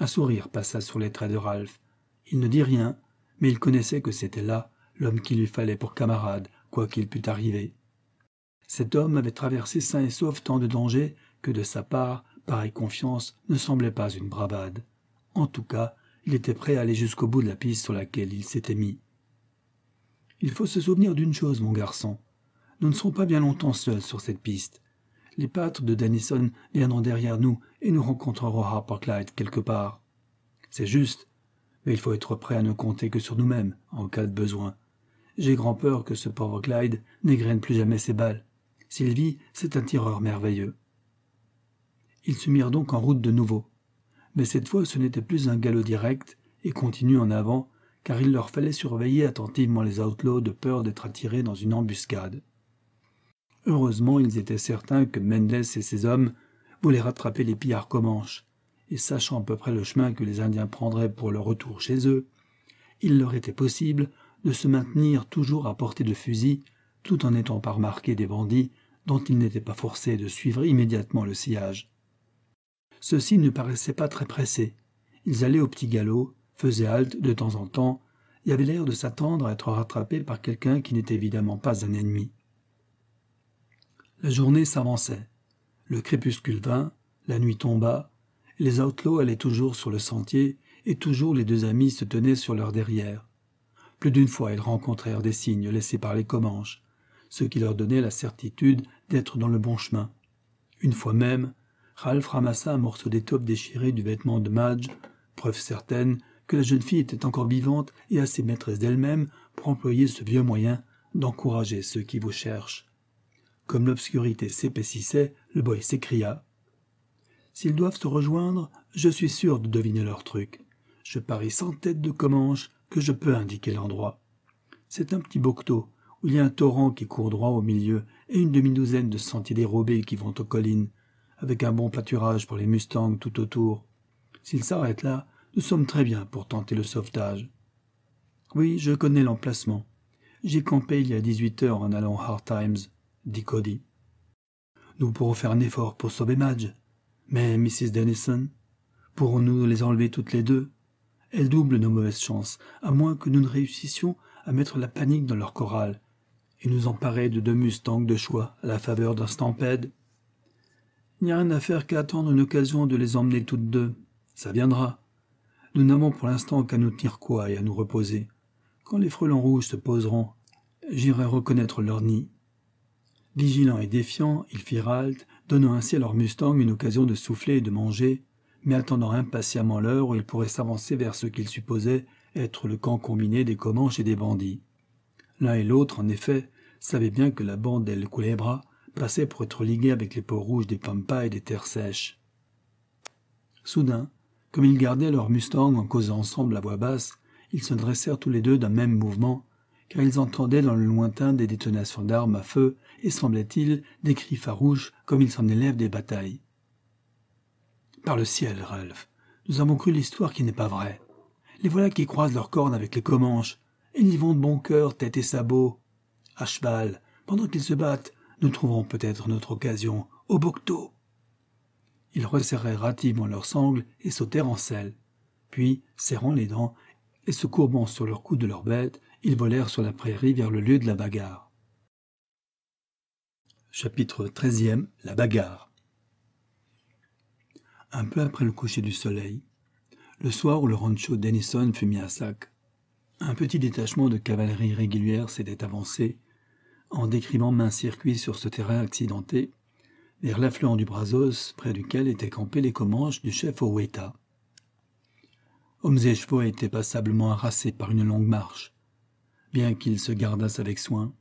Un sourire passa sur les traits de Ralph. Il ne dit rien, mais il connaissait que c'était là l'homme qu'il lui fallait pour camarade, quoi qu'il pût arriver. Cet homme avait traversé sain et sauf tant de dangers que de sa part, pareille confiance ne semblait pas une bravade. En tout cas, il était prêt à aller jusqu'au bout de la piste sur laquelle il s'était mis. Il faut se souvenir d'une chose, mon garçon. Nous ne serons pas bien longtemps seuls sur cette piste. Les pâtres de Dennison viendront derrière nous et nous rencontrerons Clyde quelque part. C'est juste, mais il faut être prêt à ne compter que sur nous-mêmes en cas de besoin. J'ai grand peur que ce pauvre Clyde n'égrène plus jamais ses balles. S'il c'est un tireur merveilleux. Ils se mirent donc en route de nouveau. Mais cette fois, ce n'était plus un galop direct et continu en avant, car il leur fallait surveiller attentivement les outlaws de peur d'être attirés dans une embuscade. Heureusement, ils étaient certains que Mendes et ses hommes voulaient rattraper les pillards comanches, et sachant à peu près le chemin que les Indiens prendraient pour leur retour chez eux, il leur était possible de se maintenir toujours à portée de fusil, tout en étant pas remarqué des bandits dont ils n'étaient pas forcés de suivre immédiatement le sillage. Ceux-ci ne paraissaient pas très pressés. Ils allaient au petit galop, faisaient halte de temps en temps, et avaient l'air de s'attendre à être rattrapés par quelqu'un qui n'était évidemment pas un ennemi. La journée s'avançait. Le crépuscule vint, la nuit tomba, les outlaws allaient toujours sur le sentier, et toujours les deux amis se tenaient sur leur derrière. Plus d'une fois, ils rencontrèrent des signes laissés par les Comanches, ce qui leur donnait la certitude d'être dans le bon chemin. Une fois même, Ralph ramassa un morceau d'étoffe déchiré du vêtement de Madge, preuve certaine que la jeune fille était encore vivante et assez maîtresse d'elle-même pour employer ce vieux moyen d'encourager ceux qui vous cherchent. Comme l'obscurité s'épaississait, le boy s'écria S'ils doivent se rejoindre, je suis sûr de deviner leur truc. Je parie sans tête de Comanche que je peux indiquer l'endroit. C'est un petit bocteau où il y a un torrent qui court droit au milieu et une demi-douzaine de sentiers dérobés qui vont aux collines, avec un bon pâturage pour les mustangs tout autour. S'ils s'arrêtent là, nous sommes très bien pour tenter le sauvetage. Oui, je connais l'emplacement. J'ai campé il y a dix-huit heures en allant Hard Times, dit Cody. Nous pourrons faire un effort pour sauver Madge. Mais, Mrs. Dennison, pourrons-nous les enlever toutes les deux « Elles double nos mauvaises chances, à moins que nous ne réussissions à mettre la panique dans leur chorale et nous emparer de deux mustangs de choix à la faveur d'un stampède. Il n'y a rien à faire qu'à attendre une occasion de les emmener toutes deux. Ça viendra. Nous n'avons pour l'instant qu'à nous tenir quoi et à nous reposer. Quand les frelons rouges se poseront, j'irai reconnaître leur nid. Vigilant et défiant, ils firent halte, donnant ainsi à leurs mustangs une occasion de souffler et de manger, mais attendant impatiemment l'heure où ils pourraient s'avancer vers ce qu'ils supposaient être le camp combiné des Comanches et des bandits. L'un et l'autre, en effet, savaient bien que la bande d'El Culebra passait pour être liguée avec les peaux rouges des Pampas et des terres sèches. Soudain, comme ils gardaient leur mustang en causant ensemble à voix basse, ils se dressèrent tous les deux d'un même mouvement, car ils entendaient dans le lointain des détonations d'armes à feu et, semblait-il, des cris farouches comme ils s'en élèvent des batailles. Par le ciel, Ralph, nous avons cru l'histoire qui n'est pas vraie. Les voilà qui croisent leurs cornes avec les Comanches. Ils y vont de bon cœur, tête et sabots. À cheval, pendant qu'ils se battent, nous trouverons peut-être notre occasion au Bocteau. Ils resserrèrent rapidement leurs sangles et sautèrent en selle. Puis, serrant les dents et se courbant sur le cou de leur bête, ils volèrent sur la prairie vers le lieu de la bagarre. Chapitre La bagarre un peu après le coucher du soleil, le soir où le rancho Denison fut mis à sac, un petit détachement de cavalerie régulière s'était avancé, en décrivant main circuit sur ce terrain accidenté, vers l'affluent du Brazos, près duquel étaient campés les Comanches du chef Oweta. Hommes et chevaux étaient passablement harassés par une longue marche, bien qu'ils se gardassent avec soin,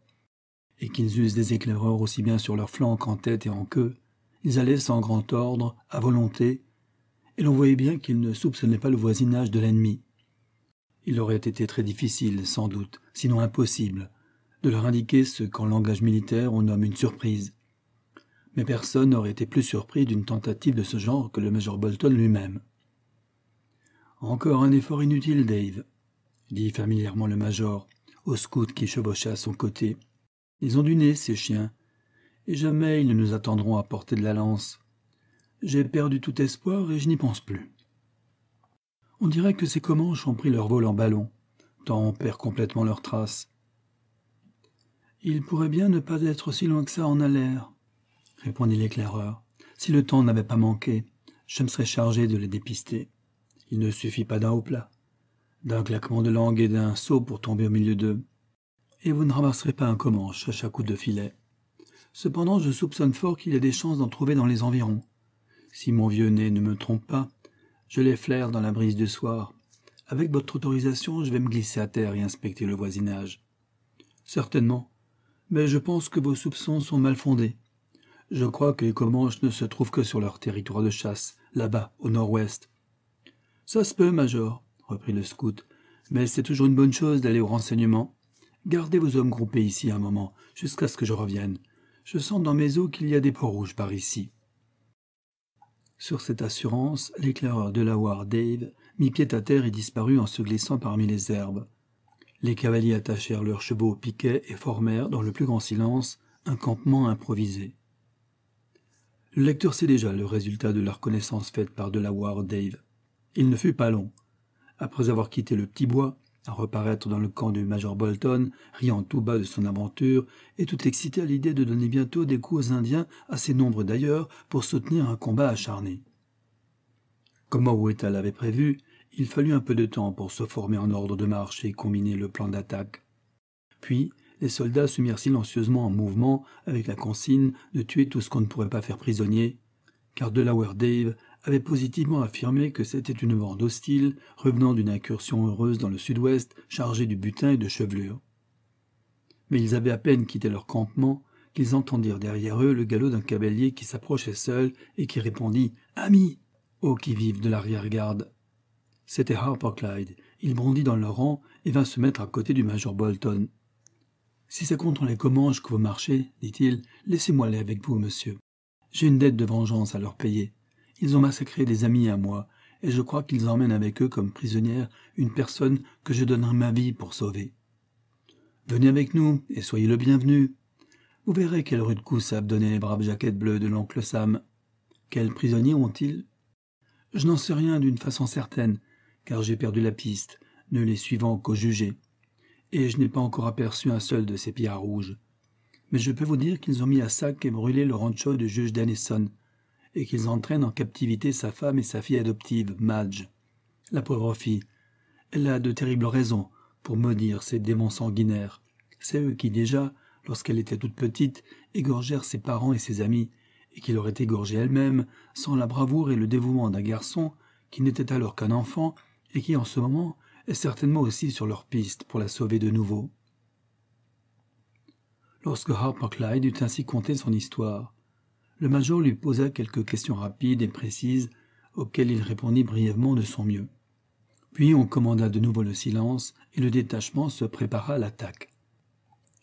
et qu'ils eussent des éclaireurs aussi bien sur leurs flancs qu'en tête et en queue, ils allaient sans grand ordre, à volonté, et l'on voyait bien qu'ils ne soupçonnaient pas le voisinage de l'ennemi. Il aurait été très difficile, sans doute, sinon impossible, de leur indiquer ce qu'en langage militaire on nomme une surprise. Mais personne n'aurait été plus surpris d'une tentative de ce genre que le major Bolton lui-même. Encore un effort inutile, Dave, dit familièrement le major, au scout qui chevaucha à son côté. Ils ont du nez, ces chiens jamais ils ne nous attendront à portée de la lance. J'ai perdu tout espoir et je n'y pense plus. On dirait que ces Comanches ont pris leur vol en ballon, tant on perd complètement leurs traces. Il pourrait bien ne pas être si loin que ça en l'air, répondit l'éclaireur. Si le temps n'avait pas manqué, je me serais chargé de les dépister. Il ne suffit pas d'un haut plat, d'un claquement de langue et d'un saut pour tomber au milieu d'eux. Et vous ne ramasserez pas un Comanche à chaque coup de filet. Cependant, je soupçonne fort qu'il y a des chances d'en trouver dans les environs. Si mon vieux nez ne me trompe pas, je les flaire dans la brise du soir. Avec votre autorisation, je vais me glisser à terre et inspecter le voisinage. Certainement. Mais je pense que vos soupçons sont mal fondés. Je crois que les Comanches ne se trouvent que sur leur territoire de chasse, là-bas, au nord-ouest. Ça se peut, Major, reprit le scout, mais c'est toujours une bonne chose d'aller au renseignement. Gardez vos hommes groupés ici un moment, jusqu'à ce que je revienne. Je sens dans mes os qu'il y a des peaux rouges par ici. Sur cette assurance, l'éclaireur de Delaware Dave mit pied à terre et disparut en se glissant parmi les herbes. Les cavaliers attachèrent leurs chevaux au piquet et formèrent, dans le plus grand silence, un campement improvisé. Le lecteur sait déjà le résultat de la reconnaissance faite par Delaware Dave. Il ne fut pas long. Après avoir quitté le petit bois, à reparaître dans le camp du Major Bolton, riant tout bas de son aventure, et tout excité à l'idée de donner bientôt des coups aux Indiens, assez nombreux d'ailleurs, pour soutenir un combat acharné. Comme Moweta l'avait prévu, il fallut un peu de temps pour se former en ordre de marche et combiner le plan d'attaque. Puis, les soldats se mirent silencieusement en mouvement avec la consigne de tuer tout ce qu'on ne pourrait pas faire prisonnier, car Delaware Dave avaient positivement affirmé que c'était une bande hostile revenant d'une incursion heureuse dans le sud-ouest chargée du butin et de chevelure. Mais ils avaient à peine quitté leur campement qu'ils entendirent derrière eux le galop d'un cavalier qui s'approchait seul et qui répondit Ami ô qui-vive de l'arrière-garde. C'était Harper Clyde. Il bondit dans leur rang et vint se mettre à côté du major Bolton. Si c'est contre les Comanches que vous marchez, dit-il, laissez-moi aller avec vous, monsieur. J'ai une dette de vengeance à leur payer. Ils ont massacré des amis à moi, et je crois qu'ils emmènent avec eux comme prisonnière une personne que je donnerai ma vie pour sauver. Venez avec nous, et soyez le bienvenu. Vous verrez quelle rude coup a donné les braves jaquettes bleues de l'oncle Sam. Quels prisonniers ont-ils Je n'en sais rien d'une façon certaine, car j'ai perdu la piste, ne les suivant qu'au jugé. Et je n'ai pas encore aperçu un seul de ces pillards rouges. Mais je peux vous dire qu'ils ont mis à sac et brûlé le rancho du juge Dennison, et qu'ils entraînent en captivité sa femme et sa fille adoptive, Madge. La pauvre fille, elle a de terribles raisons pour maudire ces démons sanguinaires. C'est eux qui déjà, lorsqu'elle était toute petite, égorgèrent ses parents et ses amis, et qui l'auraient égorgée elle-même, sans la bravoure et le dévouement d'un garçon qui n'était alors qu'un enfant et qui en ce moment est certainement aussi sur leur piste pour la sauver de nouveau. Lorsque Harper Clyde eut ainsi conté son histoire, le major lui posa quelques questions rapides et précises auxquelles il répondit brièvement de son mieux. Puis on commanda de nouveau le silence et le détachement se prépara à l'attaque.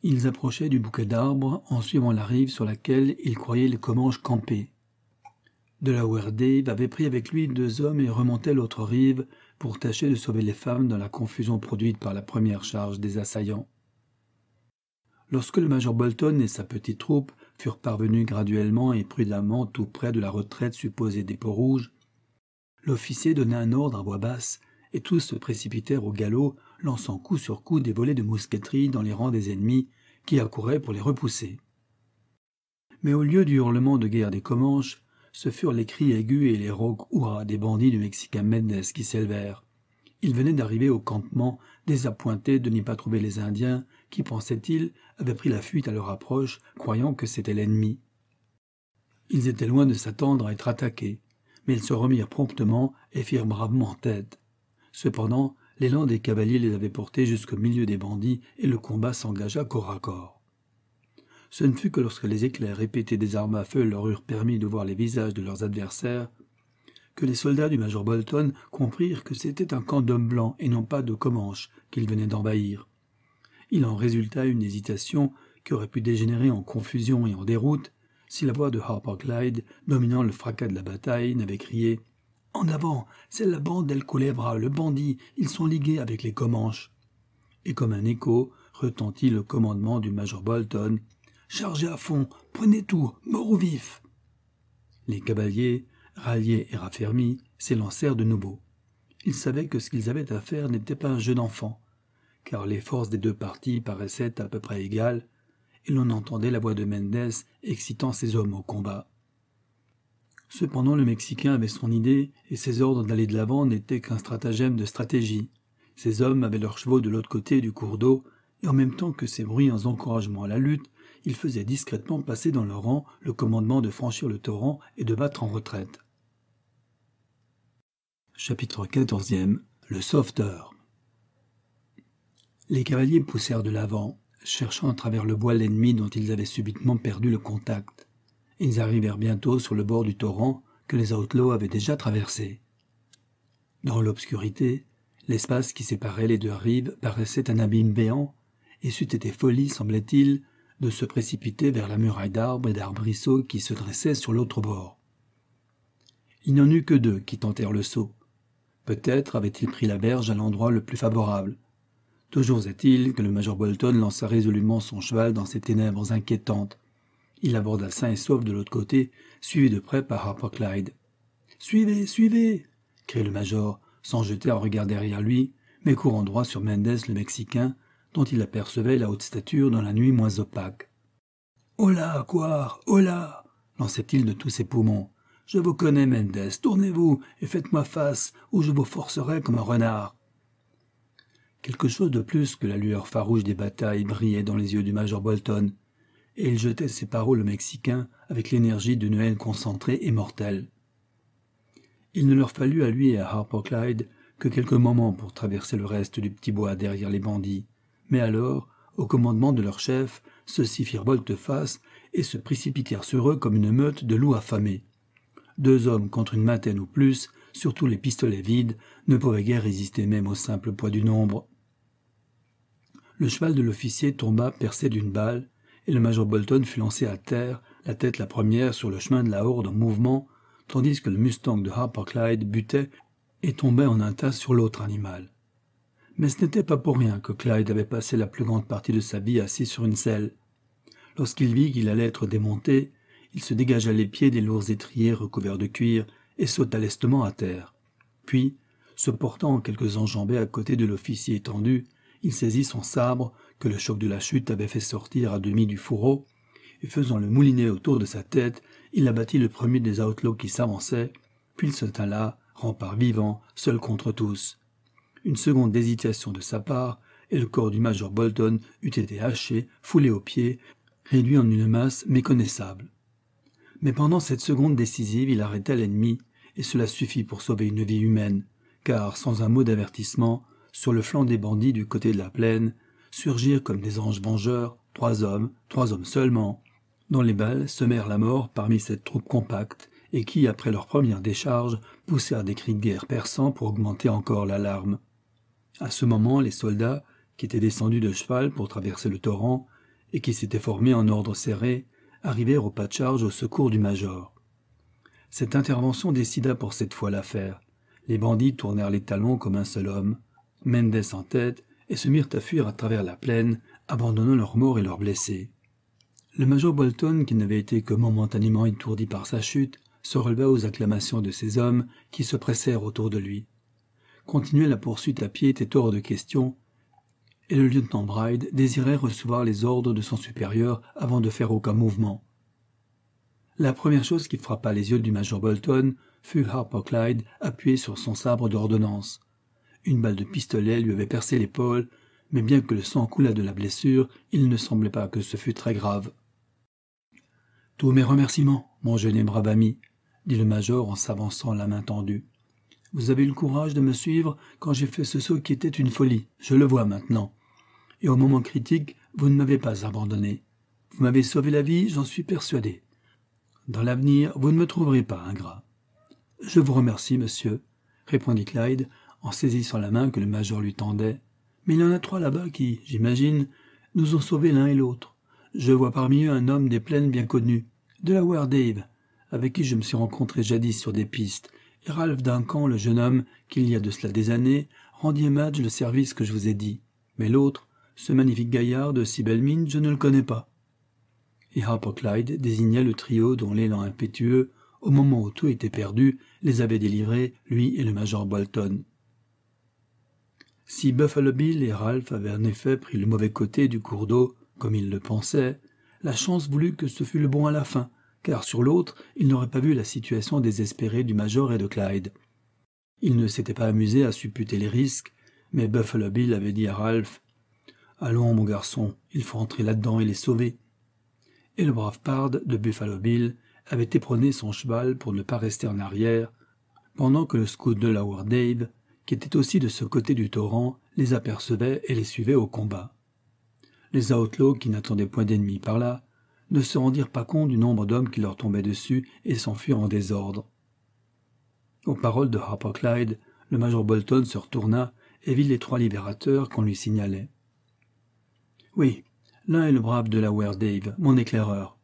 Ils approchaient du bouquet d'arbres en suivant la rive sur laquelle ils croyaient les Comanches camper. Delaware Dave avait pris avec lui deux hommes et remontait l'autre rive pour tâcher de sauver les femmes dans la confusion produite par la première charge des assaillants. Lorsque le major Bolton et sa petite troupe furent parvenus graduellement et prudemment tout près de la retraite supposée des Peaux-Rouges, l'officier donna un ordre à voix basse, et tous se précipitèrent au galop, lançant coup sur coup des volets de mousqueterie dans les rangs des ennemis, qui accouraient pour les repousser. Mais au lieu du hurlement de guerre des Comanches, ce furent les cris aigus et les rocs « hurrahs des bandits du Mexicain Méndez qui s'élevèrent. Ils venaient d'arriver au campement, désappointés de n'y pas trouver les Indiens, qui, pensaient-ils, avaient pris la fuite à leur approche, croyant que c'était l'ennemi. Ils étaient loin de s'attendre à être attaqués, mais ils se remirent promptement et firent bravement tête. Cependant, l'élan des cavaliers les avait portés jusqu'au milieu des bandits et le combat s'engagea corps à corps. Ce ne fut que lorsque les éclairs répétés des armes à feu leur eurent permis de voir les visages de leurs adversaires que les soldats du major Bolton comprirent que c'était un camp d'hommes blancs et non pas de Comanches qu'ils venaient d'envahir il en résulta une hésitation qui aurait pu dégénérer en confusion et en déroute si la voix de Harper Clyde, dominant le fracas de la bataille, n'avait crié En avant C'est la bande d'El Culebra, le bandit Ils sont ligués avec les Comanches Et comme un écho, retentit le commandement du major Bolton Chargez à fond Prenez tout Mort ou vif Les cavaliers, ralliés et raffermis, s'élancèrent de nouveau. Ils savaient que ce qu'ils avaient à faire n'était pas un jeu d'enfant, car les forces des deux parties paraissaient à peu près égales, et l'on entendait la voix de Mendez excitant ses hommes au combat. Cependant, le Mexicain avait son idée, et ses ordres d'aller de l'avant n'étaient qu'un stratagème de stratégie. Ses hommes avaient leurs chevaux de l'autre côté du cours d'eau, et en même temps que ces bruyants encouragement à la lutte, il faisait discrètement passer dans leur rang le commandement de franchir le torrent et de battre en retraite. Chapitre 14 Le sauveteur les cavaliers poussèrent de l'avant, cherchant à travers le bois l'ennemi dont ils avaient subitement perdu le contact. Ils arrivèrent bientôt sur le bord du torrent que les outlaws avaient déjà traversé. Dans l'obscurité, l'espace qui séparait les deux rives paraissait un abîme béant, et c'eût été folie, semblait-il, de se précipiter vers la muraille d'arbres et d'arbrisseaux qui se dressaient sur l'autre bord. Il n'en eut que deux qui tentèrent le saut. Peut-être avaient-ils pris la berge à l'endroit le plus favorable, Toujours est-il que le major Bolton lança résolument son cheval dans ces ténèbres inquiétantes. Il aborda sain et sauf de l'autre côté, suivi de près par Harper Clyde. Suivez, suivez criait le major, sans jeter un regard derrière lui, mais courant droit sur Mendez le Mexicain, dont il apercevait la haute stature dans la nuit moins opaque. Hola, quoi Hola lançait-il de tous ses poumons. Je vous connais, Mendez. tournez-vous et faites-moi face, ou je vous forcerai comme un renard. Quelque chose de plus que la lueur farouche des batailles brillait dans les yeux du major Bolton, et il jetait ses paroles au Mexicain avec l'énergie d'une haine concentrée et mortelle. Il ne leur fallut à lui et à Harper Clyde que quelques moments pour traverser le reste du petit bois derrière les bandits, mais alors, au commandement de leur chef, ceux-ci firent volte-face et se précipitèrent sur eux comme une meute de loups affamés. Deux hommes contre une vingtaine ou plus, surtout les pistolets vides, ne pouvaient guère résister même au simple poids du nombre. Le cheval de l'officier tomba percé d'une balle, et le major Bolton fut lancé à terre, la tête la première sur le chemin de la horde en mouvement, tandis que le mustang de Harper Clyde butait et tombait en un tas sur l'autre animal. Mais ce n'était pas pour rien que Clyde avait passé la plus grande partie de sa vie assis sur une selle. Lorsqu'il vit qu'il allait être démonté, il se dégagea les pieds des lourds étriers recouverts de cuir et sauta lestement à terre. Puis, se portant en quelques enjambées à côté de l'officier étendu, il saisit son sabre, que le choc de la chute avait fait sortir à demi du fourreau, et faisant le moulinet autour de sa tête, il abattit le premier des outlaws qui s'avançait, puis il se tint là, rempart vivant, seul contre tous. Une seconde d'hésitation de sa part, et le corps du major Bolton eût été haché, foulé aux pieds, réduit en une masse méconnaissable. Mais pendant cette seconde décisive, il arrêta l'ennemi, et cela suffit pour sauver une vie humaine, car sans un mot d'avertissement, sur le flanc des bandits du côté de la plaine, surgirent comme des anges vengeurs trois hommes, trois hommes seulement, dont les balles semèrent la mort parmi cette troupe compacte et qui, après leur première décharge, poussèrent des cris de guerre perçants pour augmenter encore l'alarme. À ce moment, les soldats, qui étaient descendus de cheval pour traverser le torrent et qui s'étaient formés en ordre serré, arrivèrent au pas de charge au secours du major. Cette intervention décida pour cette fois l'affaire. Les bandits tournèrent les talons comme un seul homme, Mendes en tête, et se mirent à fuir à travers la plaine, abandonnant leurs morts et leurs blessés. Le major Bolton, qui n'avait été que momentanément étourdi par sa chute, se releva aux acclamations de ses hommes qui se pressèrent autour de lui. Continuer la poursuite à pied était hors de question, et le lieutenant Bride désirait recevoir les ordres de son supérieur avant de faire aucun mouvement. La première chose qui frappa les yeux du major Bolton fut Harper Clyde appuyé sur son sabre d'ordonnance. Une balle de pistolet lui avait percé l'épaule, mais bien que le sang coulât de la blessure, il ne semblait pas que ce fût très grave. Tous mes remerciements, mon jeune et brave ami, dit le major en s'avançant la main tendue. Vous avez eu le courage de me suivre quand j'ai fait ce saut qui était une folie, je le vois maintenant. Et au moment critique, vous ne m'avez pas abandonné. Vous m'avez sauvé la vie, j'en suis persuadé. Dans l'avenir, vous ne me trouverez pas ingrat. Je vous remercie, monsieur, répondit Clyde en saisissant la main que le major lui tendait. Mais il y en a trois là-bas qui, j'imagine, nous ont sauvés l'un et l'autre. Je vois parmi eux un homme des plaines bien connu, Delaware Dave, avec qui je me suis rencontré jadis sur des pistes, et Ralph Duncan, le jeune homme, qu'il y a de cela des années, rendit à Madge le service que je vous ai dit. Mais l'autre, ce magnifique gaillard de si belle mine, je ne le connais pas. Et Harper Clyde désignait le trio dont l'élan impétueux, au moment où tout était perdu, les avait délivrés, lui et le major Bolton. Si Buffalo Bill et Ralph avaient en effet pris le mauvais côté du cours d'eau, comme ils le pensaient, la chance voulut que ce fût le bon à la fin, car sur l'autre, ils n'auraient pas vu la situation désespérée du major et de Clyde. Ils ne s'étaient pas amusés à supputer les risques, mais Buffalo Bill avait dit à Ralph Allons, mon garçon, il faut entrer là-dedans et les sauver. Et le brave Pard de Buffalo Bill avait éperonné son cheval pour ne pas rester en arrière, pendant que le scout de qui étaient aussi de ce côté du torrent, les apercevaient et les suivaient au combat. Les outlaws, qui n'attendaient point d'ennemis par là, ne se rendirent pas compte du nombre d'hommes qui leur tombaient dessus et s'enfuirent en désordre. Aux paroles de Harper Clyde, le major Bolton se retourna et vit les trois libérateurs qu'on lui signalait. Oui, l'un est le brave Delaware Dave, mon éclaireur.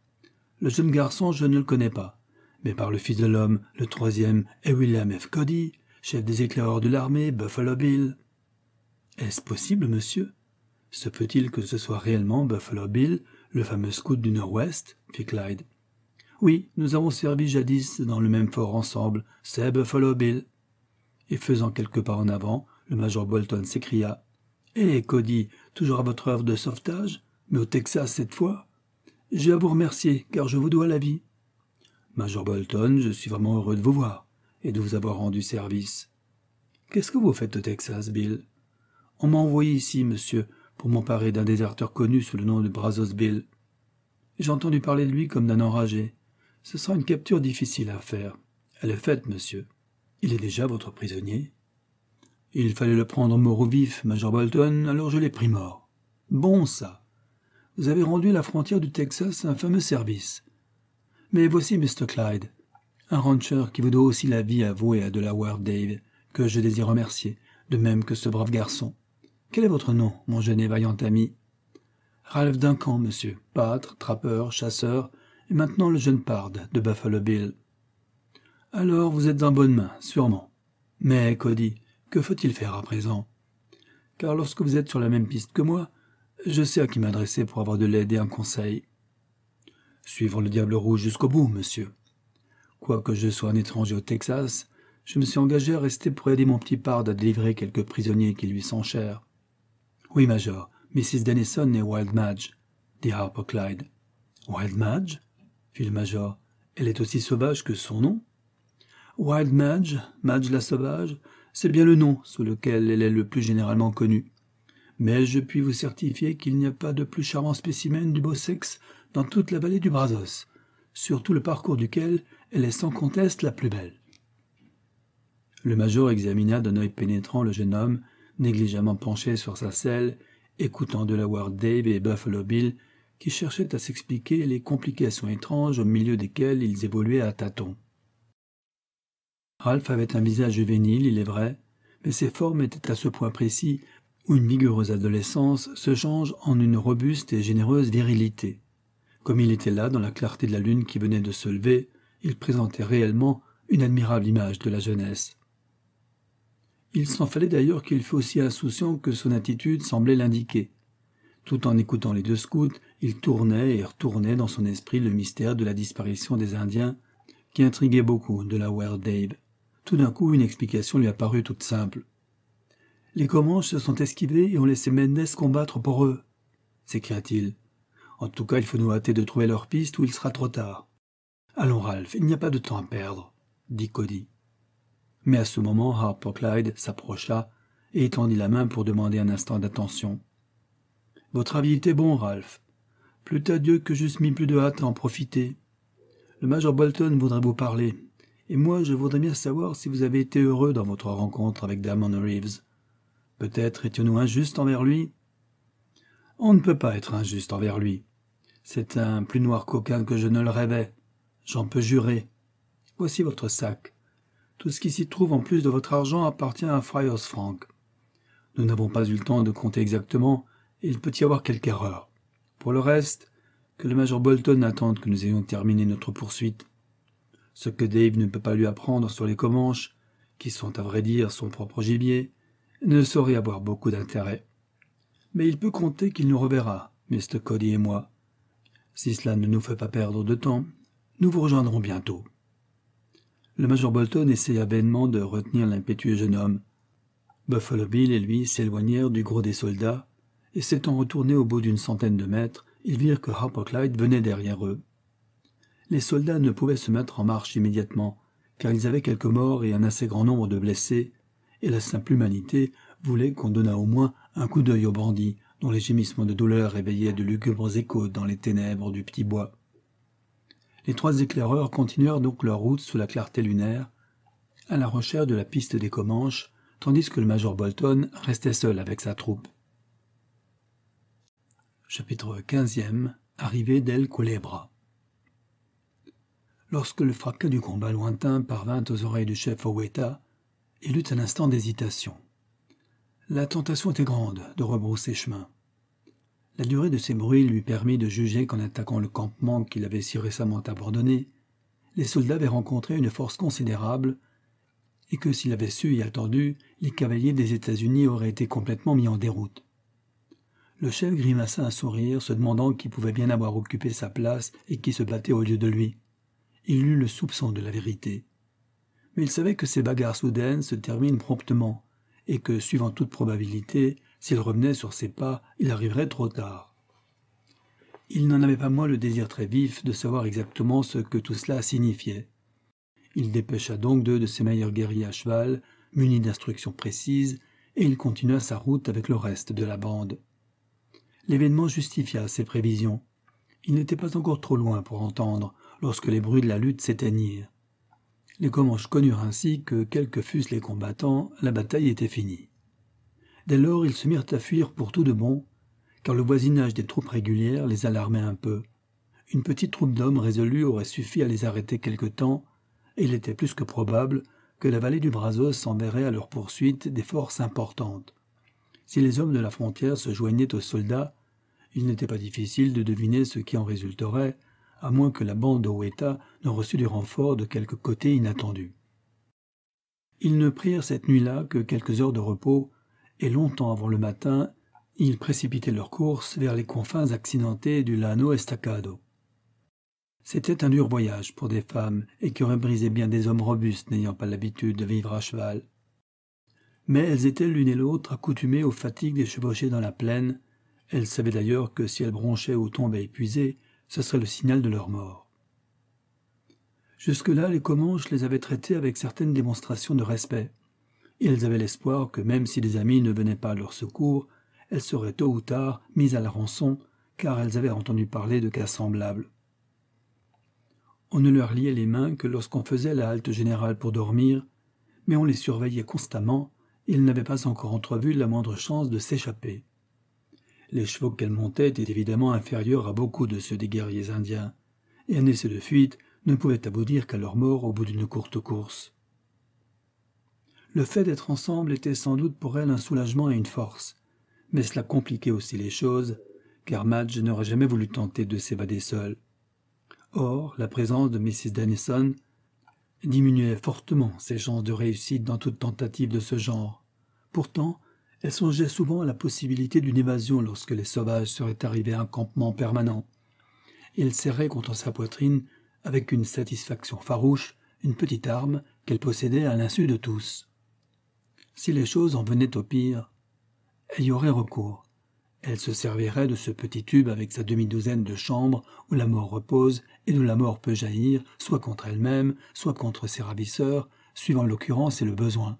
Le jeune garçon, je ne le connais pas, mais par le fils de l'homme, le troisième est William F. Cody, chef des éclaireurs de l'armée, Buffalo Bill. Est-ce possible, monsieur Se peut-il que ce soit réellement Buffalo Bill, le fameux scout du Nord-Ouest fit Clyde. Oui, nous avons servi jadis dans le même fort ensemble, c'est Buffalo Bill. Et faisant quelques pas en avant, le major Bolton s'écria. Hé, eh, Cody, toujours à votre œuvre de sauvetage, mais au Texas cette fois J'ai à vous remercier, car je vous dois la vie. Major Bolton, je suis vraiment heureux de vous voir et de vous avoir rendu service. Qu'est-ce que vous faites au Texas, Bill On m'a envoyé ici, monsieur, pour m'emparer d'un déserteur connu sous le nom de Brazos Bill. J'ai entendu parler de lui comme d'un enragé. Ce sera une capture difficile à faire. Elle est faite, monsieur. Il est déjà votre prisonnier Il fallait le prendre mort au vif, Major Bolton, alors je l'ai pris mort. Bon, ça Vous avez rendu la frontière du Texas un fameux service. Mais voici Mr. Clyde un rancher qui vous doit aussi la vie à vous et à Delaware Dave, que je désire remercier, de même que ce brave garçon. Quel est votre nom, mon jeune et vaillant ami Ralph Duncan, monsieur, pâtre, trappeur, chasseur, et maintenant le jeune parde de Buffalo Bill. Alors vous êtes en bonne main, sûrement. Mais, Cody, que faut-il faire à présent Car lorsque vous êtes sur la même piste que moi, je sais à qui m'adresser pour avoir de l'aide et un conseil. Suivre le diable rouge jusqu'au bout, monsieur. Quoique je sois un étranger au Texas, je me suis engagé à rester pour aider mon petit pard à délivrer quelques prisonniers qui lui sont chers. Oui, Major, Mrs. Dennison est Wild Madge, dit Harper Clyde. Wild Madge fit le Major. Elle est aussi sauvage que son nom Wild Madge, Madge la sauvage, c'est bien le nom sous lequel elle est le plus généralement connue. Mais je puis vous certifier qu'il n'y a pas de plus charmant spécimen du beau sexe dans toute la vallée du Brazos, sur tout le parcours duquel elle est sans conteste la plus belle. Le major examina d'un œil pénétrant le jeune homme, négligemment penché sur sa selle, écoutant Delaware Dave et Buffalo Bill, qui cherchaient à s'expliquer les complications étranges au milieu desquelles ils évoluaient à tâtons. Ralph avait un visage juvénile, il est vrai, mais ses formes étaient à ce point précis où une vigoureuse adolescence se change en une robuste et généreuse virilité. Comme il était là, dans la clarté de la lune qui venait de se lever, il présentait réellement une admirable image de la jeunesse. Il s'en fallait d'ailleurs qu'il fût aussi insouciant que son attitude semblait l'indiquer. Tout en écoutant les deux scouts, il tournait et retournait dans son esprit le mystère de la disparition des Indiens, qui intriguait beaucoup de la Ware Dave. Tout d'un coup, une explication lui apparut toute simple. Les Comanches se sont esquivés et ont laissé Mendes combattre pour eux, s'écria-t-il. En tout cas, il faut nous hâter de trouver leur piste ou il sera trop tard. Allons, Ralph, il n'y a pas de temps à perdre, dit Cody. Mais à ce moment, Harper Clyde s'approcha et étendit la main pour demander un instant d'attention. Votre avis était bon, Ralph. Plût à Dieu que j'eusse mis plus de hâte à en profiter. Le major Bolton voudrait vous parler, et moi je voudrais bien savoir si vous avez été heureux dans votre rencontre avec Damon Reeves. Peut-être étions-nous injustes envers lui On ne peut pas être injuste envers lui. C'est un plus noir coquin que je ne le rêvais. J'en peux jurer. Voici votre sac. Tout ce qui s'y trouve en plus de votre argent appartient à Friars Frank. Nous n'avons pas eu le temps de compter exactement, et il peut y avoir quelque erreur. Pour le reste, que le major Bolton attende que nous ayons terminé notre poursuite. Ce que Dave ne peut pas lui apprendre sur les Comanches, qui sont à vrai dire son propre gibier, ne saurait avoir beaucoup d'intérêt. Mais il peut compter qu'il nous reverra, Mr. Cody et moi. Si cela ne nous fait pas perdre de temps, nous vous rejoindrons bientôt. Le major Bolton essaya vainement de retenir l'impétueux jeune homme. Buffalo Bill et lui s'éloignèrent du gros des soldats, et s'étant retournés au bout d'une centaine de mètres, ils virent que Harper Clyde venait derrière eux. Les soldats ne pouvaient se mettre en marche immédiatement, car ils avaient quelques morts et un assez grand nombre de blessés, et la simple humanité voulait qu'on donnât au moins un coup d'œil aux bandits, dont les gémissements de douleur éveillaient de lugubres échos dans les ténèbres du petit bois les trois éclaireurs continuèrent donc leur route sous la clarté lunaire, à la recherche de la piste des Comanches, tandis que le major Bolton restait seul avec sa troupe. Chapitre 15 Arrivée d'El Culebra Lorsque le fracas du combat lointain parvint aux oreilles du chef Oweta, il eut un instant d'hésitation. La tentation était grande de rebrousser chemin. La durée de ces bruits lui permit de juger qu'en attaquant le campement qu'il avait si récemment abandonné, les soldats avaient rencontré une force considérable et que s'il avait su y attendu, les cavaliers des États-Unis auraient été complètement mis en déroute. Le chef grimaça un sourire, se demandant qui pouvait bien avoir occupé sa place et qui se battait au lieu de lui. Il eut le soupçon de la vérité. Mais il savait que ces bagarres soudaines se terminent promptement, et que, suivant toute probabilité, s'il revenait sur ses pas, il arriverait trop tard. Il n'en avait pas moins le désir très vif de savoir exactement ce que tout cela signifiait. Il dépêcha donc deux de ses meilleurs guerriers à cheval, munis d'instructions précises, et il continua sa route avec le reste de la bande. L'événement justifia ses prévisions. Il n'était pas encore trop loin pour entendre, lorsque les bruits de la lutte s'éteignirent. Les Comanches connurent ainsi que, quels que fussent les combattants, la bataille était finie. Dès lors, ils se mirent à fuir pour tout de bon, car le voisinage des troupes régulières les alarmait un peu. Une petite troupe d'hommes résolus aurait suffi à les arrêter quelque temps, et il était plus que probable que la vallée du Brazos s'enverrait à leur poursuite des forces importantes. Si les hommes de la frontière se joignaient aux soldats, il n'était pas difficile de deviner ce qui en résulterait, à moins que la bande d'Oueta ne reçût du renfort de quelque côté inattendu. Ils ne prirent cette nuit-là que quelques heures de repos, et longtemps avant le matin, ils précipitaient leur course vers les confins accidentés du Lano Estacado. C'était un dur voyage pour des femmes et qui aurait brisé bien des hommes robustes n'ayant pas l'habitude de vivre à cheval. Mais elles étaient l'une et l'autre accoutumées aux fatigues des chevauchées dans la plaine. Elles savaient d'ailleurs que si elles bronchaient ou tombaient épuisées, ce serait le signal de leur mort. Jusque-là, les Comanches les avaient traitées avec certaines démonstrations de respect. Ils avaient l'espoir que même si des amis ne venaient pas à leur secours, elles seraient tôt ou tard mises à la rançon, car elles avaient entendu parler de cas semblables. On ne leur liait les mains que lorsqu'on faisait la halte générale pour dormir, mais on les surveillait constamment, et ils n'avaient pas encore entrevu la moindre chance de s'échapper. Les chevaux qu'elles montaient étaient évidemment inférieurs à beaucoup de ceux des guerriers indiens, et un essai de fuite ne pouvait aboutir qu'à leur mort au bout d'une courte course. Le fait d'être ensemble était sans doute pour elle un soulagement et une force. Mais cela compliquait aussi les choses, car Madge n'aurait jamais voulu tenter de s'évader seule. Or, la présence de Mrs. Dennison diminuait fortement ses chances de réussite dans toute tentative de ce genre. Pourtant, elle songeait souvent à la possibilité d'une évasion lorsque les sauvages seraient arrivés à un campement permanent. elle serrait contre sa poitrine, avec une satisfaction farouche, une petite arme qu'elle possédait à l'insu de tous si les choses en venaient au pire, elle y aurait recours. Elle se servirait de ce petit tube avec sa demi-douzaine de chambres où la mort repose et d'où la mort peut jaillir, soit contre elle-même, soit contre ses ravisseurs, suivant l'occurrence et le besoin.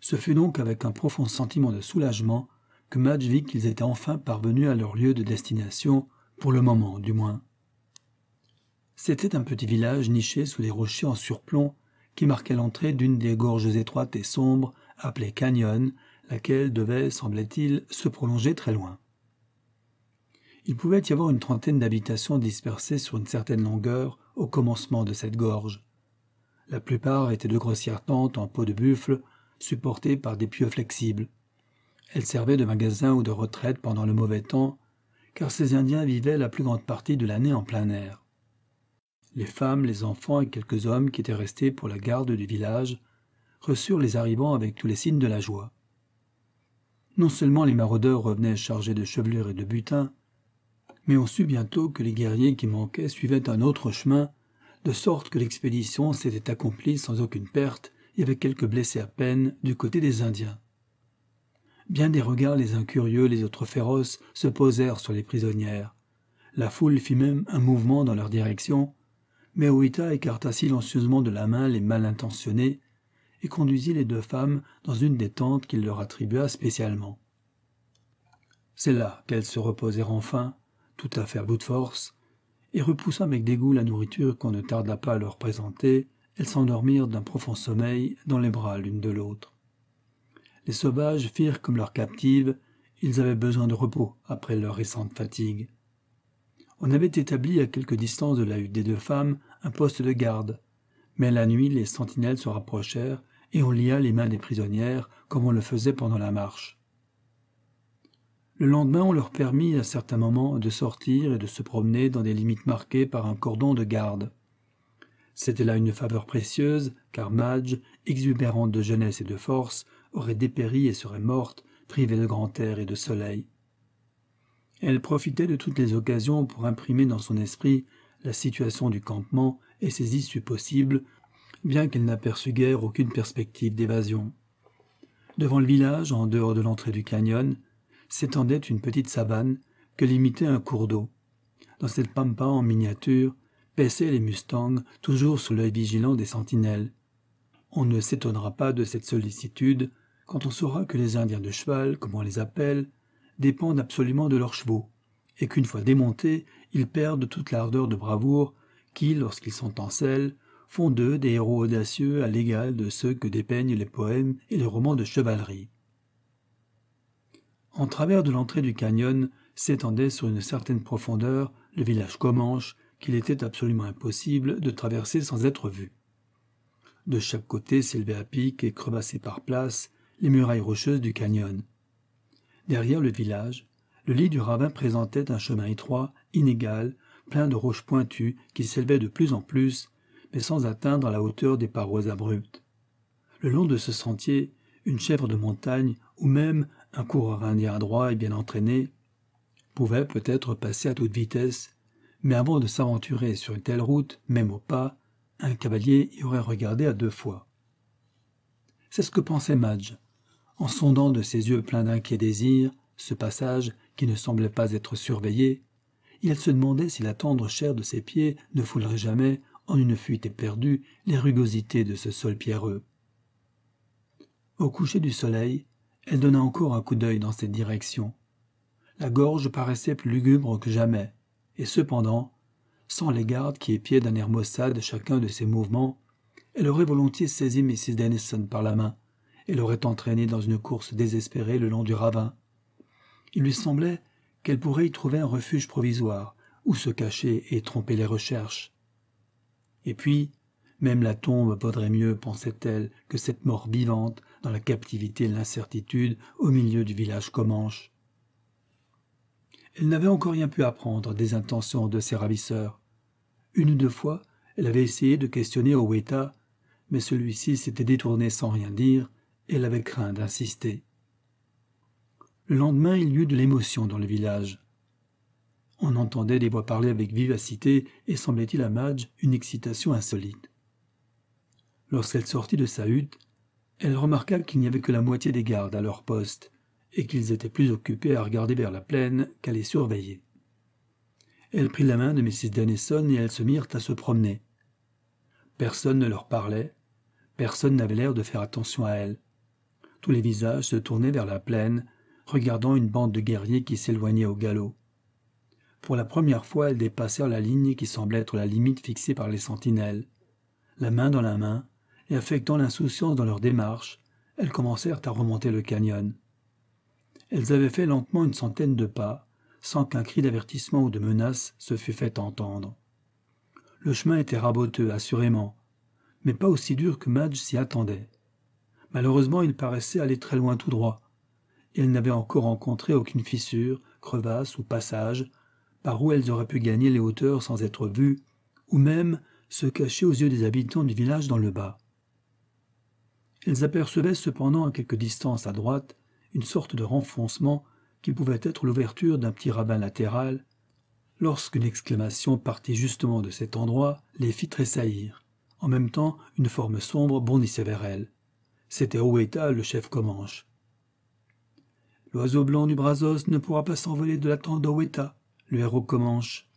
Ce fut donc avec un profond sentiment de soulagement que Madge vit qu'ils étaient enfin parvenus à leur lieu de destination, pour le moment du moins. C'était un petit village niché sous les rochers en surplomb qui marquait l'entrée d'une des gorges étroites et sombres, appelées Canyon, laquelle devait, semblait-il, se prolonger très loin. Il pouvait y avoir une trentaine d'habitations dispersées sur une certaine longueur au commencement de cette gorge. La plupart étaient de grossières tentes en peau de buffle, supportées par des pieux flexibles. Elles servaient de magasins ou de retraite pendant le mauvais temps, car ces Indiens vivaient la plus grande partie de l'année en plein air. Les femmes, les enfants et quelques hommes qui étaient restés pour la garde du village reçurent les arrivants avec tous les signes de la joie. Non seulement les maraudeurs revenaient chargés de chevelures et de butin, mais on sut bientôt que les guerriers qui manquaient suivaient un autre chemin, de sorte que l'expédition s'était accomplie sans aucune perte et avec quelques blessés à peine du côté des Indiens. Bien des regards les uns curieux, les autres féroces, se posèrent sur les prisonnières. La foule fit même un mouvement dans leur direction, mais Oita écarta silencieusement de la main les mal intentionnés et conduisit les deux femmes dans une des tentes qu'il leur attribua spécialement. C'est là qu'elles se reposèrent enfin, tout à faire bout de force, et repoussant avec dégoût la nourriture qu'on ne tarda pas à leur présenter, elles s'endormirent d'un profond sommeil dans les bras l'une de l'autre. Les sauvages firent comme leurs captives, ils avaient besoin de repos après leur récente fatigue. On avait établi à quelque distance de la hutte des deux femmes un poste de garde. Mais la nuit, les sentinelles se rapprochèrent et on lia les mains des prisonnières comme on le faisait pendant la marche. Le lendemain, on leur permit à certains moments de sortir et de se promener dans des limites marquées par un cordon de garde. C'était là une faveur précieuse, car Madge, exubérante de jeunesse et de force, aurait dépéri et serait morte, privée de grand air et de soleil. Elle profitait de toutes les occasions pour imprimer dans son esprit la situation du campement et ses issues possibles, bien qu'elle n'aperçût guère aucune perspective d'évasion. Devant le village, en dehors de l'entrée du canyon, s'étendait une petite savane que limitait un cours d'eau. Dans cette pampa en miniature, paissaient les mustangs, toujours sous l'œil vigilant des sentinelles. On ne s'étonnera pas de cette sollicitude quand on saura que les Indiens de cheval, comme on les appelle, dépendent absolument de leurs chevaux, et qu'une fois démontés, ils perdent toute l'ardeur de bravoure qui, lorsqu'ils sont en selle, font d'eux des héros audacieux à l'égal de ceux que dépeignent les poèmes et les romans de chevalerie. En travers de l'entrée du canyon s'étendait sur une certaine profondeur le village Comanche qu'il était absolument impossible de traverser sans être vu. De chaque côté s'élevaient à pic et crevassaient par place les murailles rocheuses du canyon, Derrière le village, le lit du ravin présentait un chemin étroit, inégal, plein de roches pointues qui s'élevaient de plus en plus, mais sans atteindre la hauteur des parois abruptes. Le long de ce sentier, une chèvre de montagne, ou même un coureur indien adroit et bien entraîné, pouvait peut-être passer à toute vitesse, mais avant de s'aventurer sur une telle route, même au pas, un cavalier y aurait regardé à deux fois. C'est ce que pensait Madge, en sondant de ses yeux pleins d'inquiet désir ce passage qui ne semblait pas être surveillé, il se demandait si la tendre chair de ses pieds ne foulerait jamais, en une fuite éperdue, les rugosités de ce sol pierreux. Au coucher du soleil, elle donna encore un coup d'œil dans cette direction. La gorge paraissait plus lugubre que jamais, et cependant, sans les gardes qui épiaient d'un air maussade chacun de ses mouvements, elle aurait volontiers saisi Mrs. Dennison par la main elle l'aurait entraîné dans une course désespérée le long du ravin. Il lui semblait qu'elle pourrait y trouver un refuge provisoire, où se cacher et tromper les recherches. Et puis, même la tombe vaudrait mieux, pensait-elle, que cette mort vivante, dans la captivité et l'incertitude, au milieu du village Comanche. Elle n'avait encore rien pu apprendre des intentions de ses ravisseurs. Une ou deux fois, elle avait essayé de questionner Oweta, mais celui-ci s'était détourné sans rien dire elle avait craint d'insister. Le lendemain, il y eut de l'émotion dans le village. On entendait des voix parler avec vivacité et semblait-il à Madge une excitation insolite. Lorsqu'elle sortit de sa hutte, elle remarqua qu'il n'y avait que la moitié des gardes à leur poste et qu'ils étaient plus occupés à regarder vers la plaine qu'à les surveiller. Elle prit la main de Mrs. Dennison et elles se mirent à se promener. Personne ne leur parlait, personne n'avait l'air de faire attention à elles tous les visages se tournaient vers la plaine, regardant une bande de guerriers qui s'éloignait au galop. Pour la première fois, elles dépassèrent la ligne qui semblait être la limite fixée par les sentinelles. La main dans la main, et affectant l'insouciance dans leur démarche, elles commencèrent à remonter le canyon. Elles avaient fait lentement une centaine de pas, sans qu'un cri d'avertissement ou de menace se fût fait entendre. Le chemin était raboteux, assurément, mais pas aussi dur que Madge s'y attendait. Malheureusement, il paraissait aller très loin tout droit. et elles n'avaient encore rencontré aucune fissure, crevasse ou passage par où elles auraient pu gagner les hauteurs sans être vues, ou même se cacher aux yeux des habitants du village dans le bas. Elles apercevaient cependant à quelque distance à droite une sorte de renfoncement qui pouvait être l'ouverture d'un petit rabbin latéral, lorsqu'une exclamation partie justement de cet endroit les fit tressaillir. En même temps, une forme sombre bondissait vers elles. C'était Oweta, le chef comanche. L'oiseau blanc du Brazos ne pourra pas s'envoler de la tente d'Oweta, le héros comanche.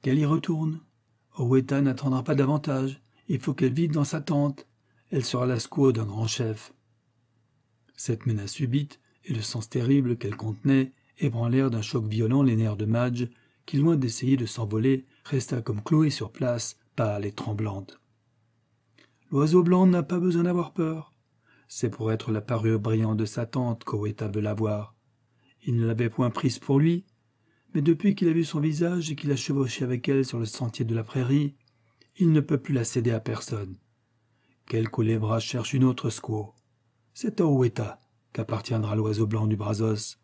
Qu'elle y retourne. Oweta n'attendra pas davantage. Il faut qu'elle vive dans sa tente. Elle sera la squaw d'un grand chef. Cette menace subite et le sens terrible qu'elle contenait ébranlèrent d'un choc violent les nerfs de Madge, qui, loin d'essayer de s'envoler, resta comme clouée sur place, pâle et tremblante. L'oiseau blanc n'a pas besoin d'avoir peur. C'est pour être la parure brillante de sa tante qu'Oweta veut la voir. Il ne l'avait point prise pour lui, mais depuis qu'il a vu son visage et qu'il a chevauché avec elle sur le sentier de la prairie, il ne peut plus la céder à personne. Quel bras cherche une autre squaw. C'est à Oueta qu'appartiendra l'oiseau blanc du Brazos.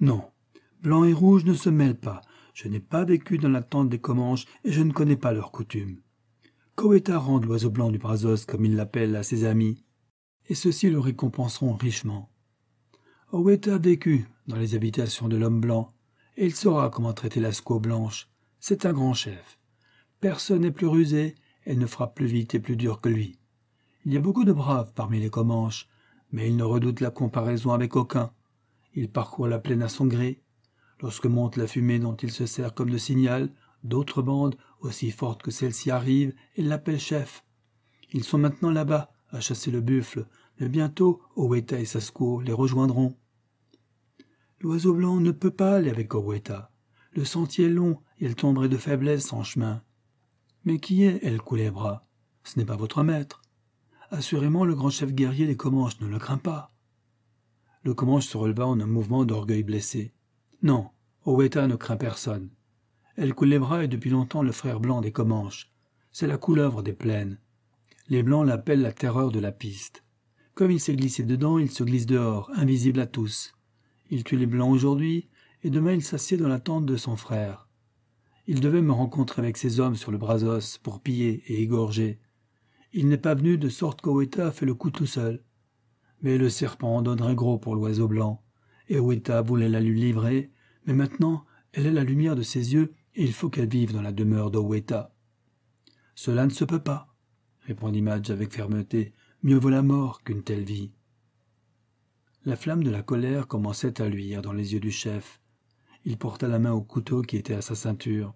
Non, blanc et rouge ne se mêlent pas. Je n'ai pas vécu dans la tente des Comanches et je ne connais pas leurs coutumes. Qu'Oweta rend l'oiseau blanc du Brazos, comme il l'appelle à ses amis, et ceux-ci le récompenseront richement. Oweta a vécu dans les habitations de l'homme blanc, et il saura comment traiter la squaw blanche. C'est un grand chef. Personne n'est plus rusé et ne frappe plus vite et plus dur que lui. Il y a beaucoup de braves parmi les Comanches, mais il ne redoute la comparaison avec aucun. Il parcourt la plaine à son gré. Lorsque monte la fumée dont il se sert comme de signal, d'autres bandes, aussi fortes que celle-ci, arrivent et l'appellent chef. Ils sont maintenant là-bas, à chasser le buffle, mais bientôt Oweta et Sasko les rejoindront. L'oiseau blanc ne peut pas aller avec Oweta. Le sentier est long il tomberait de faiblesse en chemin. Mais qui est El bras Ce n'est pas votre maître. Assurément, le grand chef guerrier des Comanches ne le craint pas. Le Comanche se releva en un mouvement d'orgueil blessé. Non, Oweta ne craint personne. El Koulebra est depuis longtemps le frère blanc des Comanches. C'est la couleuvre des plaines. Les Blancs l'appellent la terreur de la piste. Comme il s'est glissé dedans, il se glisse dehors, invisible à tous. Il tue les Blancs aujourd'hui, et demain il s'assied dans la tente de son frère. Il devait me rencontrer avec ses hommes sur le Brazos pour piller et égorger. Il n'est pas venu de sorte qu'Oweta fait le coup tout seul. Mais le serpent en donnerait gros pour l'oiseau blanc. Et Oweta voulait la lui livrer, mais maintenant elle est la lumière de ses yeux et il faut qu'elle vive dans la demeure d'Oweta. Cela ne se peut pas répondit Madge avec fermeté. Mieux vaut la mort qu'une telle vie. La flamme de la colère commençait à luire dans les yeux du chef. Il porta la main au couteau qui était à sa ceinture.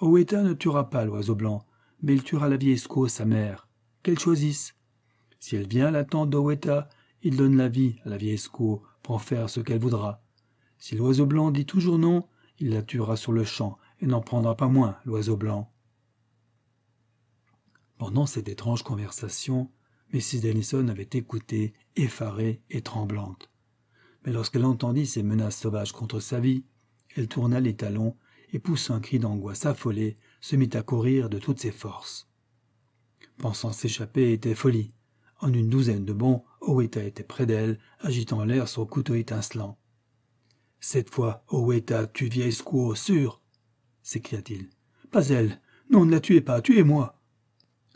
Oweta oh, ne tuera pas l'oiseau blanc, mais il tuera la vieille Squaw, sa mère. Qu'elle choisisse. Si elle vient à la tente d'Oweta, il donne la vie à la vieille Squaw pour en faire ce qu'elle voudra. Si l'oiseau blanc dit toujours non, il la tuera sur le champ et n'en prendra pas moins, l'oiseau blanc. Pendant cette étrange conversation, Mrs. Denison avait écouté, effarée et tremblante. Mais lorsqu'elle entendit ces menaces sauvages contre sa vie, elle tourna les talons et poussant un cri d'angoisse affolée, se mit à courir de toutes ses forces. Pensant s'échapper était folie. En une douzaine de bonds, Oweta était près d'elle, agitant l'air son couteau étincelant. Cette fois, Oweta, tu vieille squaw, sûr s'écria-t-il. Pas elle. Non, ne la tuez pas, tuez-moi.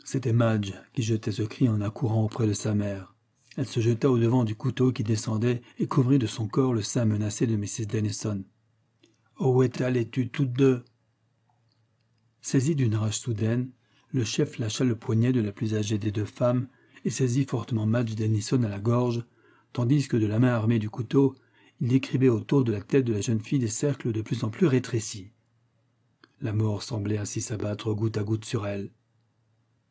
C'était Madge qui jetait ce cri en accourant auprès de sa mère. Elle se jeta au-devant du couteau qui descendait et couvrit de son corps le sein menacé de Mrs. Dennison. Où oh, est tu toutes deux Saisi d'une rage soudaine, le chef lâcha le poignet de la plus âgée des deux femmes et saisit fortement Madge Dennison à la gorge, tandis que de la main armée du couteau, il décrivait autour de la tête de la jeune fille des cercles de plus en plus rétrécis. La mort semblait ainsi s'abattre goutte à goutte sur elle.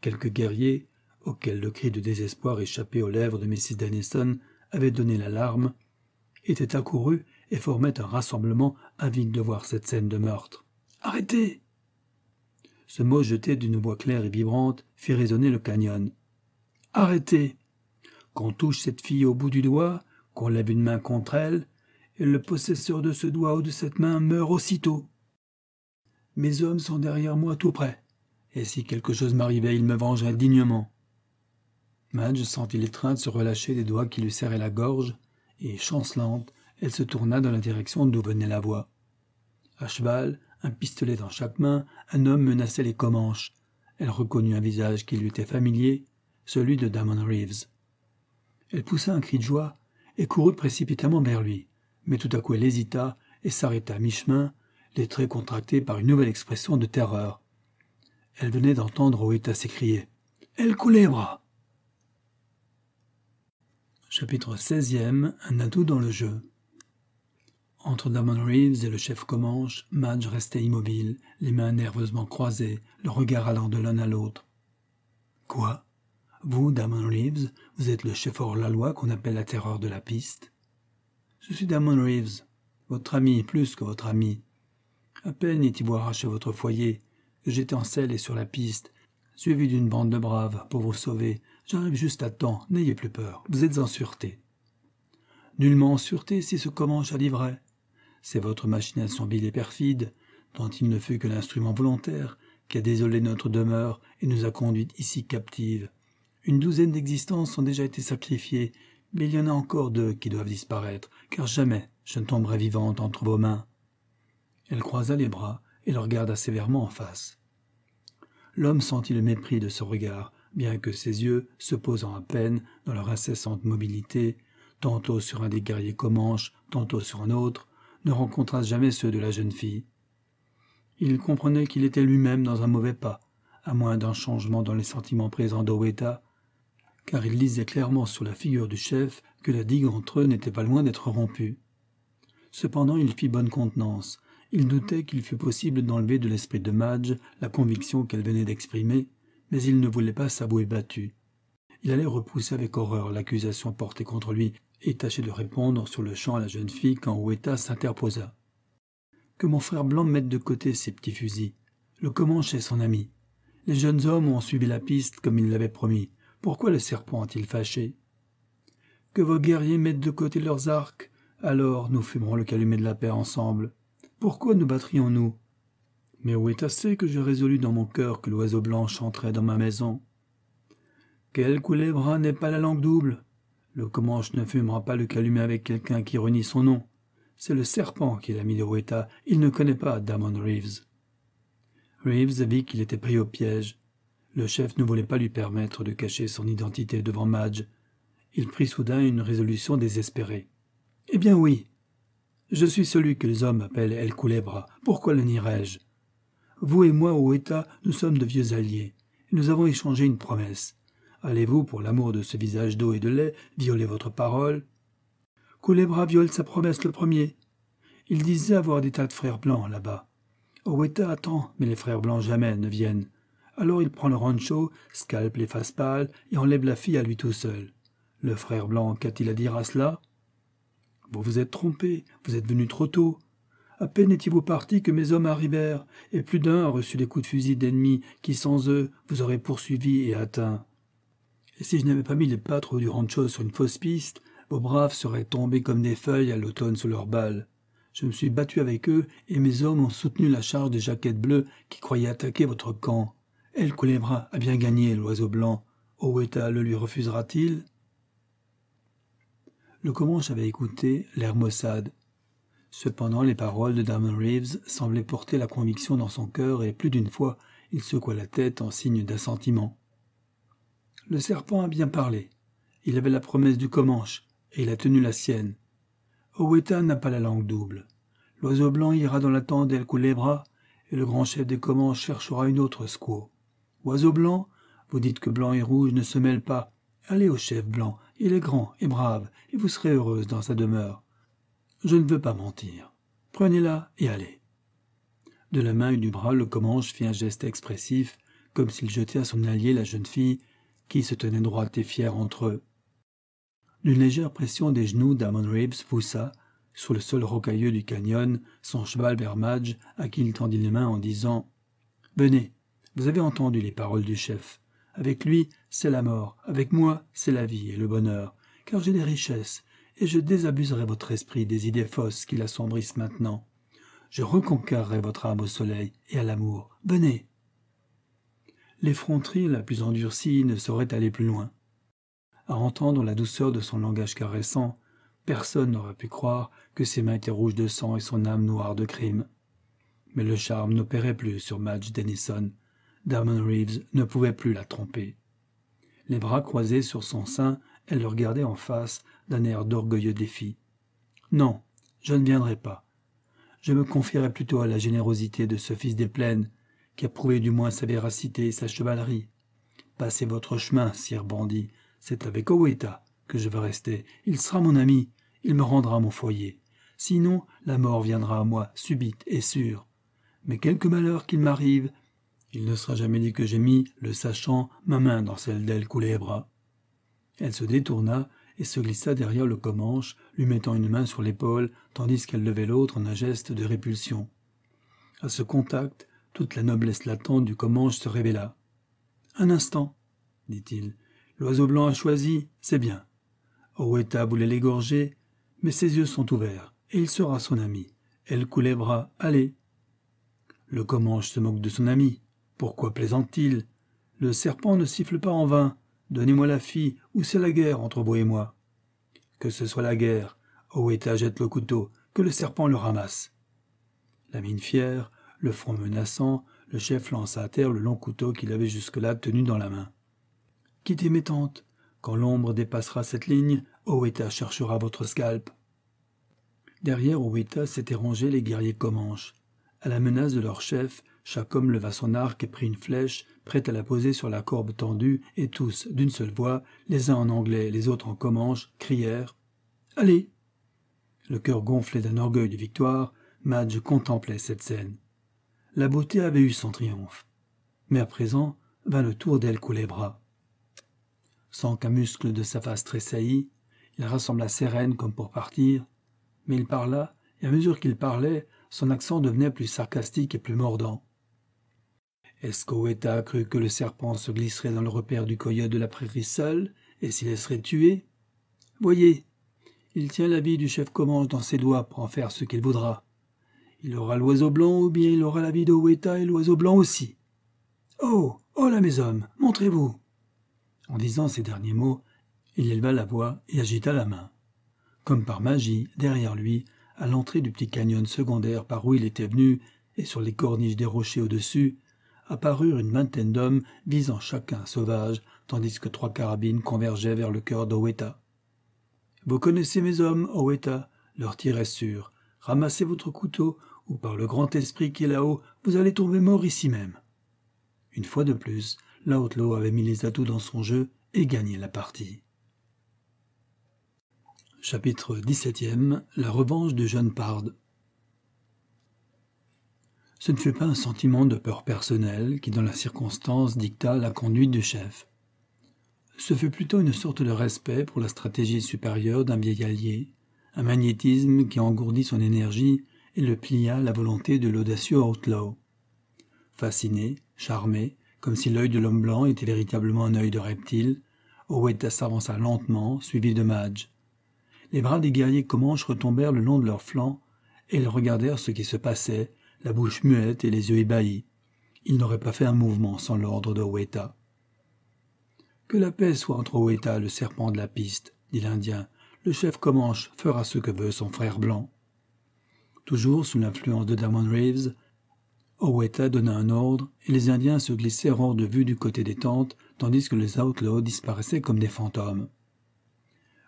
Quelques guerriers, auxquels le cri de désespoir échappé aux lèvres de Mrs. Dennison avait donné l'alarme, étaient accourus et formaient un rassemblement avide de voir cette scène de meurtre. Arrêtez Ce mot jeté d'une voix claire et vibrante fit résonner le canyon. Arrêtez Qu'on touche cette fille au bout du doigt, qu'on lève une main contre elle, et le possesseur de ce doigt ou de cette main meurt aussitôt. Mes hommes sont derrière moi tout près et si quelque chose m'arrivait, il me vengerait dignement. Madge sentit l'étreinte se relâcher des doigts qui lui serraient la gorge, et, chancelante, elle se tourna dans la direction d'où venait la voix. À cheval, un pistolet dans chaque main, un homme menaçait les Comanches. Elle reconnut un visage qui lui était familier, celui de Damon Reeves. Elle poussa un cri de joie et courut précipitamment vers lui, mais tout à coup elle hésita et s'arrêta à mi-chemin, les traits contractés par une nouvelle expression de terreur. Elle venait d'entendre Oeta s'écrier elle bras !» Chapitre XVI. Un atout dans le jeu. Entre Damon Reeves et le chef Comanche, Madge restait immobile, les mains nerveusement croisées, le regard allant de l'un à l'autre. Quoi Vous, Damon Reeves, vous êtes le chef hors la loi qu'on appelle la terreur de la piste Je suis Damon Reeves, votre ami plus que votre ami. À peine est-il boira chez votre foyer J'étais en selle et sur la piste, suivi d'une bande de braves pour vous sauver. J'arrive juste à temps, n'ayez plus peur, vous êtes en sûreté. Nullement en sûreté si ce commence à C'est votre machination vile et perfide, dont il ne fut que l'instrument volontaire, qui a désolé notre demeure et nous a conduites ici captives. Une douzaine d'existences ont déjà été sacrifiées, mais il y en a encore deux qui doivent disparaître, car jamais je ne tomberai vivante entre vos mains. Elle croisa les bras et le regarda sévèrement en face. L'homme sentit le mépris de ce regard, bien que ses yeux, se posant à peine dans leur incessante mobilité, tantôt sur un des guerriers comanches, tantôt sur un autre, ne rencontrassent jamais ceux de la jeune fille. Il comprenait qu'il était lui-même dans un mauvais pas, à moins d'un changement dans les sentiments présents d'Oweta, car il lisait clairement sur la figure du chef que la digue entre eux n'était pas loin d'être rompue. Cependant il fit bonne contenance, il doutait qu'il fût possible d'enlever de l'esprit de Madge la conviction qu'elle venait d'exprimer, mais il ne voulait pas s'avouer battu. Il allait repousser avec horreur l'accusation portée contre lui et tâcher de répondre sur le champ à la jeune fille quand Ouetta s'interposa. Que mon frère blanc mette de côté ses petits fusils. Le comment chez son ami. Les jeunes hommes ont suivi la piste comme il l'avait promis. Pourquoi le serpent a t il fâché Que vos guerriers mettent de côté leurs arcs, alors nous fumerons le calumet de la paix ensemble pourquoi nous battrions-nous Mais où est que j'ai résolu dans mon cœur que l'oiseau blanc chanterait dans ma maison Quel coulébra n'est pas la langue double Le comanche ne fumera pas le calumet avec quelqu'un qui renie son nom. C'est le serpent qui est mis, de Weta. Il ne connaît pas Damon Reeves. Reeves vit qu'il était pris au piège. Le chef ne voulait pas lui permettre de cacher son identité devant Madge. Il prit soudain une résolution désespérée. Eh bien oui, je suis celui que les hommes appellent El Culebra. Pourquoi le nierais-je Vous et moi, au nous sommes de vieux alliés. et Nous avons échangé une promesse. Allez-vous, pour l'amour de ce visage d'eau et de lait, violer votre parole Culebra viole sa promesse le premier. Il disait avoir des tas de frères blancs là-bas. Oweta attend, mais les frères blancs jamais ne viennent. Alors il prend le rancho, scalpe les faces pâles et enlève la fille à lui tout seul. Le frère blanc, qu'a-t-il à dire à cela vous vous êtes trompé, vous êtes venu trop tôt. À peine étiez-vous parti que mes hommes arrivèrent, et plus d'un a reçu les coups de fusil d'ennemis qui, sans eux, vous auraient poursuivi et atteint. Et si je n'avais pas mis les pâtres du rancho sur une fausse piste, vos braves seraient tombés comme des feuilles à l'automne sous leurs balles. Je me suis battu avec eux, et mes hommes ont soutenu la charge des jaquettes bleues qui croyaient attaquer votre camp. Elle Culebra a bien gagné, l'oiseau blanc. Oweta le lui refusera-t-il le Comanche avait écouté l'air maussade. Cependant, les paroles de Damon Reeves semblaient porter la conviction dans son cœur et plus d'une fois, il secoua la tête en signe d'assentiment. Le serpent a bien parlé. Il avait la promesse du Comanche et il a tenu la sienne. Oweta n'a pas la langue double. L'oiseau blanc ira dans la tente d'El bras et le grand chef des Comanches cherchera une autre squaw. Oiseau blanc, vous dites que blanc et rouge ne se mêlent pas. Allez au chef blanc il est grand et brave, et vous serez heureuse dans sa demeure. Je ne veux pas mentir. Prenez-la et allez. De la main et du bras, le Comanche fit un geste expressif, comme s'il jetait à son allié la jeune fille, qui se tenait droite et fière entre eux. D'une légère pression des genoux, Damon Reeves poussa, sur le sol rocailleux du canyon, son cheval vers Madge, à qui il tendit les mains en disant Venez, vous avez entendu les paroles du chef. Avec lui, c'est la mort, avec moi, c'est la vie et le bonheur, car j'ai des richesses, et je désabuserai votre esprit des idées fausses qui l'assombrissent maintenant. Je reconquerrai votre âme au soleil et à l'amour. Venez L'effronterie la plus endurcie ne saurait aller plus loin. À entendre la douceur de son langage caressant, personne n'aurait pu croire que ses mains étaient rouges de sang et son âme noire de crime. Mais le charme n'opérait plus sur Madge Dennison. Damon Reeves ne pouvait plus la tromper les bras croisés sur son sein, elle le regardait en face d'un air d'orgueilleux défi. Non, je ne viendrai pas. Je me confierai plutôt à la générosité de ce fils des plaines, qui a prouvé du moins sa véracité et sa chevalerie. Passez votre chemin, sire bandit. C'est avec Oweta que je veux rester. Il sera mon ami. Il me rendra mon foyer. Sinon, la mort viendra à moi, subite et sûre. Mais quelque malheur qu'il m'arrive, il ne sera jamais dit que j'ai mis, le sachant, ma main dans celle d'El bras. » Elle se détourna et se glissa derrière le Comanche, lui mettant une main sur l'épaule, tandis qu'elle levait l'autre en un geste de répulsion. À ce contact, toute la noblesse latente du Comanche se révéla. Un instant, dit-il. L'oiseau blanc a choisi, c'est bien. Oweta voulait l'égorger, mais ses yeux sont ouverts, et il sera son ami. Elle les bras, allez. Le Comanche se moque de son ami, pourquoi plaisante-t-il Le serpent ne siffle pas en vain. Donnez-moi la fille, ou c'est la guerre entre vous et moi. Que ce soit la guerre, Oeta jette le couteau, que le serpent le ramasse. La mine fière, le front menaçant, le chef lance à terre le long couteau qu'il avait jusque-là tenu dans la main. Quittez mes tentes. Quand l'ombre dépassera cette ligne, Oeta cherchera votre scalp. Derrière Oeta s'étaient rangés les guerriers comanches. À la menace de leur chef, chaque homme leva son arc et prit une flèche, prête à la poser sur la corbe tendue, et tous, d'une seule voix, les uns en anglais, les autres en comanche, crièrent Allez Le cœur gonflé d'un orgueil de victoire, Madge contemplait cette scène. La beauté avait eu son triomphe. Mais à présent vint le tour d'elle couler bras. Sans qu'un muscle de sa face tressaillît, il rassembla ses rênes comme pour partir, mais il parla, et à mesure qu'il parlait, son accent devenait plus sarcastique et plus mordant. Escoeta a cru que le serpent se glisserait dans le repère du coyote de la prairie sale et s'y laisserait tuer. Voyez, il tient la vie du chef commande dans ses doigts pour en faire ce qu'il voudra. Il aura l'oiseau blanc ou bien il aura la vie d'Oweta et l'oiseau blanc aussi. Oh Oh là, mes hommes, montrez-vous En disant ces derniers mots, il éleva la voix et agita la main. Comme par magie, derrière lui, à l'entrée du petit canyon secondaire par où il était venu, et sur les corniches des rochers au-dessus, apparurent une vingtaine d'hommes visant chacun un sauvage, tandis que trois carabines convergeaient vers le cœur d'Oweta. Vous connaissez mes hommes, Oweta, leur tir est sûr. Ramassez votre couteau, ou par le grand esprit qui est là-haut, vous allez tomber mort ici même. Une fois de plus, l'Outlaw avait mis les atouts dans son jeu et gagné la partie. Chapitre 17 La revanche du jeune Pard ce ne fut pas un sentiment de peur personnelle qui, dans la circonstance, dicta la conduite du chef. Ce fut plutôt une sorte de respect pour la stratégie supérieure d'un vieil allié, un magnétisme qui engourdit son énergie et le plia à la volonté de l'audacieux outlaw. Fasciné, charmé, comme si l'œil de l'homme blanc était véritablement un œil de reptile, Oweta s'avança lentement, suivi de Madge. Les bras des guerriers comanches retombèrent le long de leurs flancs, et ils regardèrent ce qui se passait, la bouche muette et les yeux ébahis. Il n'aurait pas fait un mouvement sans l'ordre de Que la paix soit entre et le serpent de la piste, dit l'Indien. Le chef Comanche fera ce que veut son frère blanc. Toujours sous l'influence de Damon Reeves, Oweta donna un ordre et les Indiens se glissèrent hors de vue du côté des tentes, tandis que les outlaws disparaissaient comme des fantômes.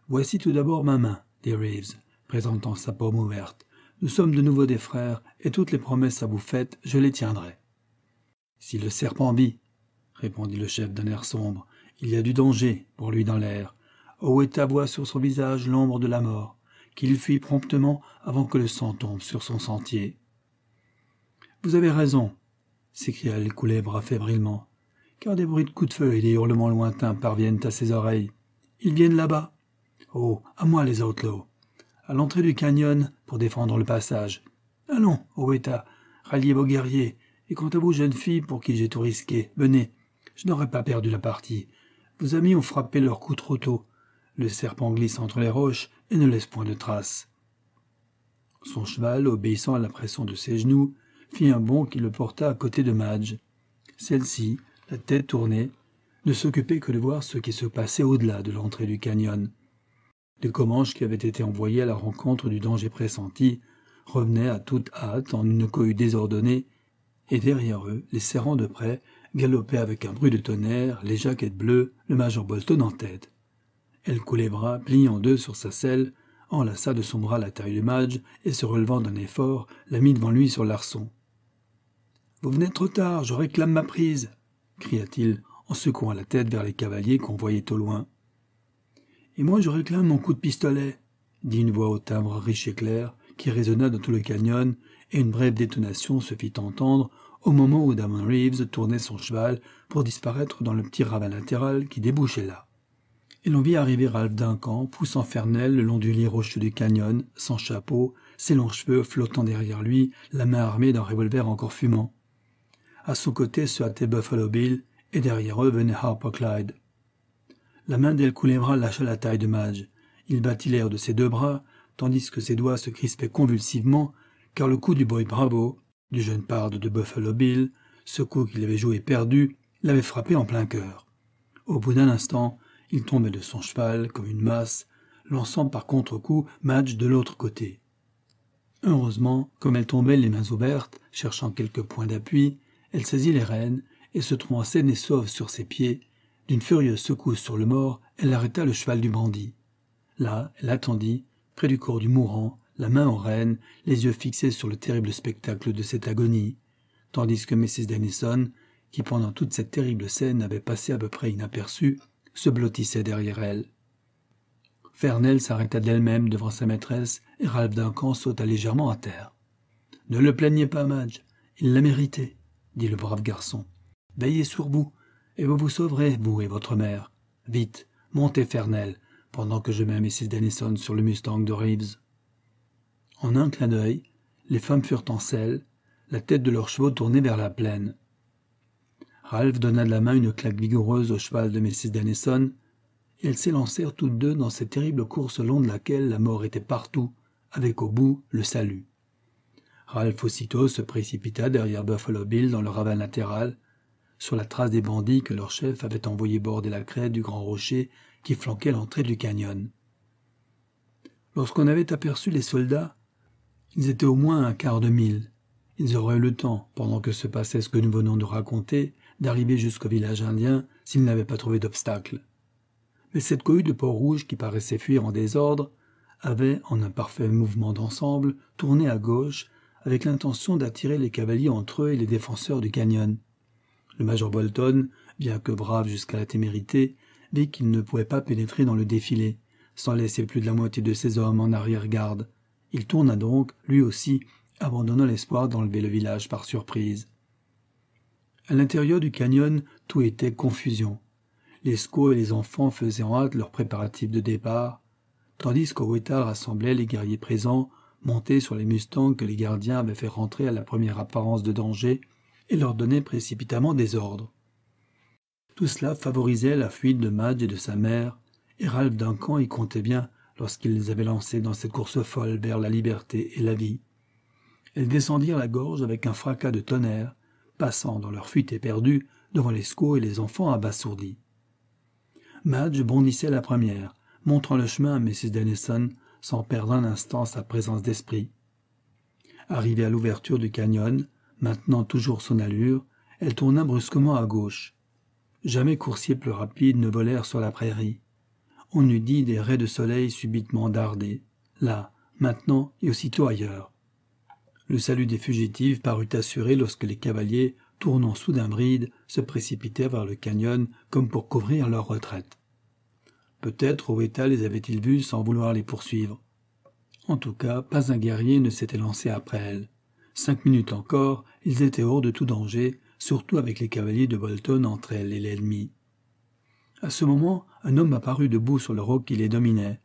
Voici tout d'abord ma main, dit Reeves, présentant sa paume ouverte. Nous sommes de nouveau des frères, et toutes les promesses à vous faites, je les tiendrai. Si le serpent vit, répondit le chef d'un air sombre, il y a du danger pour lui dans l'air. Oh, et ta voix sur son visage l'ombre de la mort, qu'il fuit promptement avant que le sang tombe sur son sentier. Vous avez raison, s'écria le coulébra fébrilement, car des bruits de coups de feu et des hurlements lointains parviennent à ses oreilles. Ils viennent là-bas. Oh, à moi les outlaws à l'entrée du canyon pour défendre le passage. Allons, Oweta, ralliez vos guerriers, et quant à vous, jeunes filles pour qui j'ai tout risqué, venez, je n'aurais pas perdu la partie. Vos amis ont frappé leur coup trop tôt. Le serpent glisse entre les roches et ne laisse point de traces. Son cheval, obéissant à la pression de ses genoux, fit un bond qui le porta à côté de Madge. Celle-ci, la tête tournée, ne s'occupait que de voir ce qui se passait au-delà de l'entrée du canyon. Les Comanches qui avaient été envoyés à la rencontre du danger pressenti revenaient à toute hâte en une cohue désordonnée, et derrière eux, les serrants de près, galopaient avec un bruit de tonnerre, les jaquettes bleues, le major Bolton en tête. Elle les bras, pliés en deux sur sa selle, enlaça de son bras la taille de Madge et se relevant d'un effort, la mit devant lui sur l'arçon. Vous venez trop tard, je réclame ma prise, cria-t-il en secouant la tête vers les cavaliers qu'on voyait au loin. Et moi je réclame mon coup de pistolet, dit une voix au timbre riche et clair, qui résonna dans tout le canyon, et une brève détonation se fit entendre au moment où Damon Reeves tournait son cheval pour disparaître dans le petit ravin latéral qui débouchait là. Et l'on vit arriver Ralph Duncan, poussant Fernel le long du lit rocheux du canyon, sans chapeau, ses longs cheveux flottant derrière lui, la main armée d'un revolver encore fumant. À son côté se hâtait Buffalo Bill, et derrière eux venait Harper Clyde. La main d'El Coulebra lâcha la taille de Madge. Il battit l'air de ses deux bras, tandis que ses doigts se crispaient convulsivement, car le coup du boy Bravo, du jeune parde de Buffalo Bill, ce coup qu'il avait joué perdu, l'avait frappé en plein cœur. Au bout d'un instant, il tombait de son cheval comme une masse, lançant par contre-coup Madge de l'autre côté. Heureusement, comme elle tombait les mains ouvertes, cherchant quelques points d'appui, elle saisit les rênes et se trouva saine et sauve sur ses pieds, d'une furieuse secousse sur le mort, elle arrêta le cheval du bandit. Là, elle attendit, près du corps du mourant, la main en reine, les yeux fixés sur le terrible spectacle de cette agonie, tandis que Mrs. Dennison, qui pendant toute cette terrible scène avait passé à peu près inaperçue, se blottissait derrière elle. Fernel s'arrêta d'elle-même devant sa maîtresse et Ralph Duncan sauta légèrement à terre. Ne le plaignez pas, Madge, il l'a mérité, dit le brave garçon. Veillez sur vous, et vous vous sauverez, vous et votre mère. Vite, montez Fernel, pendant que je mets Mrs. Dennison sur le Mustang de Reeves. En un clin d'œil, les femmes furent en selle, la tête de leurs chevaux tournée vers la plaine. Ralph donna de la main une claque vigoureuse au cheval de Mrs. Dennison, et elles s'élancèrent toutes deux dans cette terrible course au long de laquelle la mort était partout, avec au bout le salut. Ralph aussitôt se précipita derrière Buffalo Bill dans le ravin latéral, sur la trace des bandits que leur chef avait envoyés border la crête du grand rocher qui flanquait l'entrée du canyon. Lorsqu'on avait aperçu les soldats, ils étaient au moins un quart de mille. Ils auraient eu le temps, pendant que se passait ce que nous venons de raconter, d'arriver jusqu'au village indien s'ils n'avaient pas trouvé d'obstacle. Mais cette cohue de Port-Rouge qui paraissait fuir en désordre avait, en un parfait mouvement d'ensemble, tourné à gauche avec l'intention d'attirer les cavaliers entre eux et les défenseurs du canyon. Le major Bolton, bien que brave jusqu'à la témérité, vit qu'il ne pouvait pas pénétrer dans le défilé, sans laisser plus de la moitié de ses hommes en arrière-garde. Il tourna donc, lui aussi, abandonnant l'espoir d'enlever le village par surprise. À l'intérieur du canyon, tout était confusion. Les squaws et les enfants faisaient en hâte leurs préparatifs de départ, tandis qu'Oweta rassemblait les guerriers présents, montés sur les mustangs que les gardiens avaient fait rentrer à la première apparence de danger, et leur donnait précipitamment des ordres. Tout cela favorisait la fuite de Madge et de sa mère, et Ralph Duncan y comptait bien lorsqu'il les avait lancés dans cette course folle vers la liberté et la vie. Elles descendirent la gorge avec un fracas de tonnerre, passant dans leur fuite éperdue devant les squaws et les enfants abasourdis. Madge bondissait la première, montrant le chemin à Mrs. Dennison sans perdre un instant sa présence d'esprit. Arrivée à l'ouverture du canyon, maintenant toujours son allure, elle tourna brusquement à gauche. Jamais coursiers plus rapides ne volèrent sur la prairie. On eût dit des raies de soleil subitement dardés, là, maintenant et aussitôt ailleurs. Le salut des fugitives parut assuré lorsque les cavaliers, tournant soudain bride, se précipitèrent vers le canyon comme pour couvrir leur retraite. Peut-être Oeta les avait ils vus sans vouloir les poursuivre. En tout cas, pas un guerrier ne s'était lancé après elle. Cinq minutes encore, ils étaient hors de tout danger, surtout avec les cavaliers de Bolton entre elles et l'ennemi. À ce moment, un homme apparut debout sur le roc qui les dominait.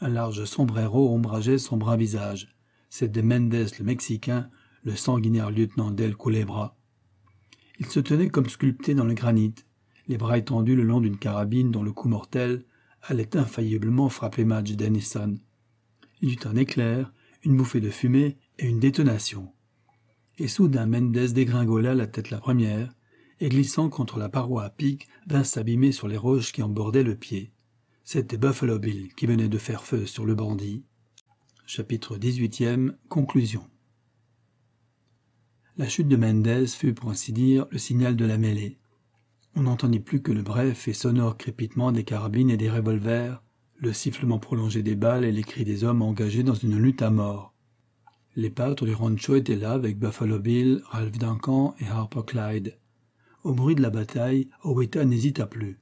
Un large sombrero ombrageait son bras visage. C'était Mendes le Mexicain, le sanguinaire lieutenant d'El Culebra. Il se tenait comme sculpté dans le granit, les bras étendus le long d'une carabine dont le coup mortel allait infailliblement frapper Madge Dennison. Il eut un éclair, une bouffée de fumée et une détonation et soudain Mendès dégringola la tête la première, et glissant contre la paroi à pic, vint s'abîmer sur les roches qui en bordaient le pied. C'était Buffalo Bill qui venait de faire feu sur le bandit. Chapitre 18 Conclusion La chute de Mendez fut, pour ainsi dire, le signal de la mêlée. On n'entendit plus que le bref et sonore crépitement des carabines et des revolvers, le sifflement prolongé des balles et les cris des hommes engagés dans une lutte à mort. Les pâtres du rancho étaient là avec Buffalo Bill, Ralph Duncan et Harper Clyde. Au bruit de la bataille, Oweta n'hésita plus.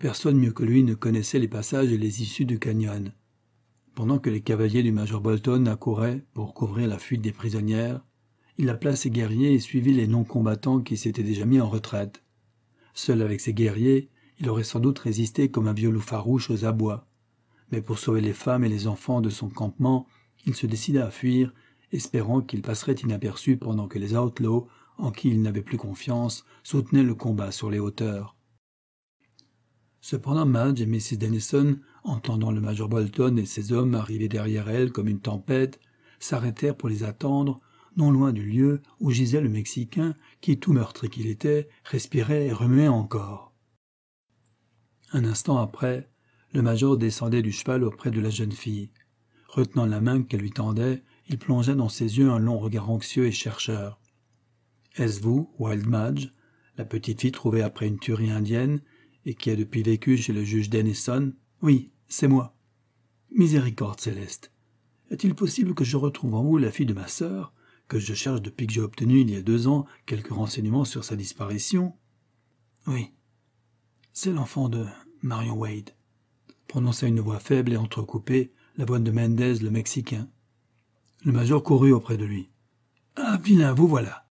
Personne mieux que lui ne connaissait les passages et les issues du canyon. Pendant que les cavaliers du Major Bolton accouraient pour couvrir la fuite des prisonnières, il appela ses guerriers et suivit les non-combattants qui s'étaient déjà mis en retraite. Seul avec ses guerriers, il aurait sans doute résisté comme un vieux loup farouche aux abois. Mais pour sauver les femmes et les enfants de son campement, il se décida à fuir espérant qu'il passerait inaperçu pendant que les Outlaws, en qui il n'avait plus confiance, soutenaient le combat sur les hauteurs. Cependant, Madge et Mrs. Dennison, entendant le Major Bolton et ses hommes arriver derrière elles comme une tempête, s'arrêtèrent pour les attendre, non loin du lieu où gisait le Mexicain, qui, tout meurtri qu'il était, respirait et remuait encore. Un instant après, le major descendait du cheval auprès de la jeune fille. Retenant la main qu'elle lui tendait, il plongea dans ses yeux un long regard anxieux et chercheur. Est-ce vous, Wild Madge, la petite fille trouvée après une tuerie indienne et qui a depuis vécu chez le juge Dennison Oui, c'est moi. Miséricorde céleste. Est-il possible que je retrouve en vous la fille de ma sœur, que je cherche depuis que j'ai obtenu il y a deux ans quelques renseignements sur sa disparition Oui. C'est l'enfant de Marion Wade, prononça une voix faible et entrecoupée, la voix de Mendez le Mexicain. Le major courut auprès de lui. Ah, vilain, vous voilà.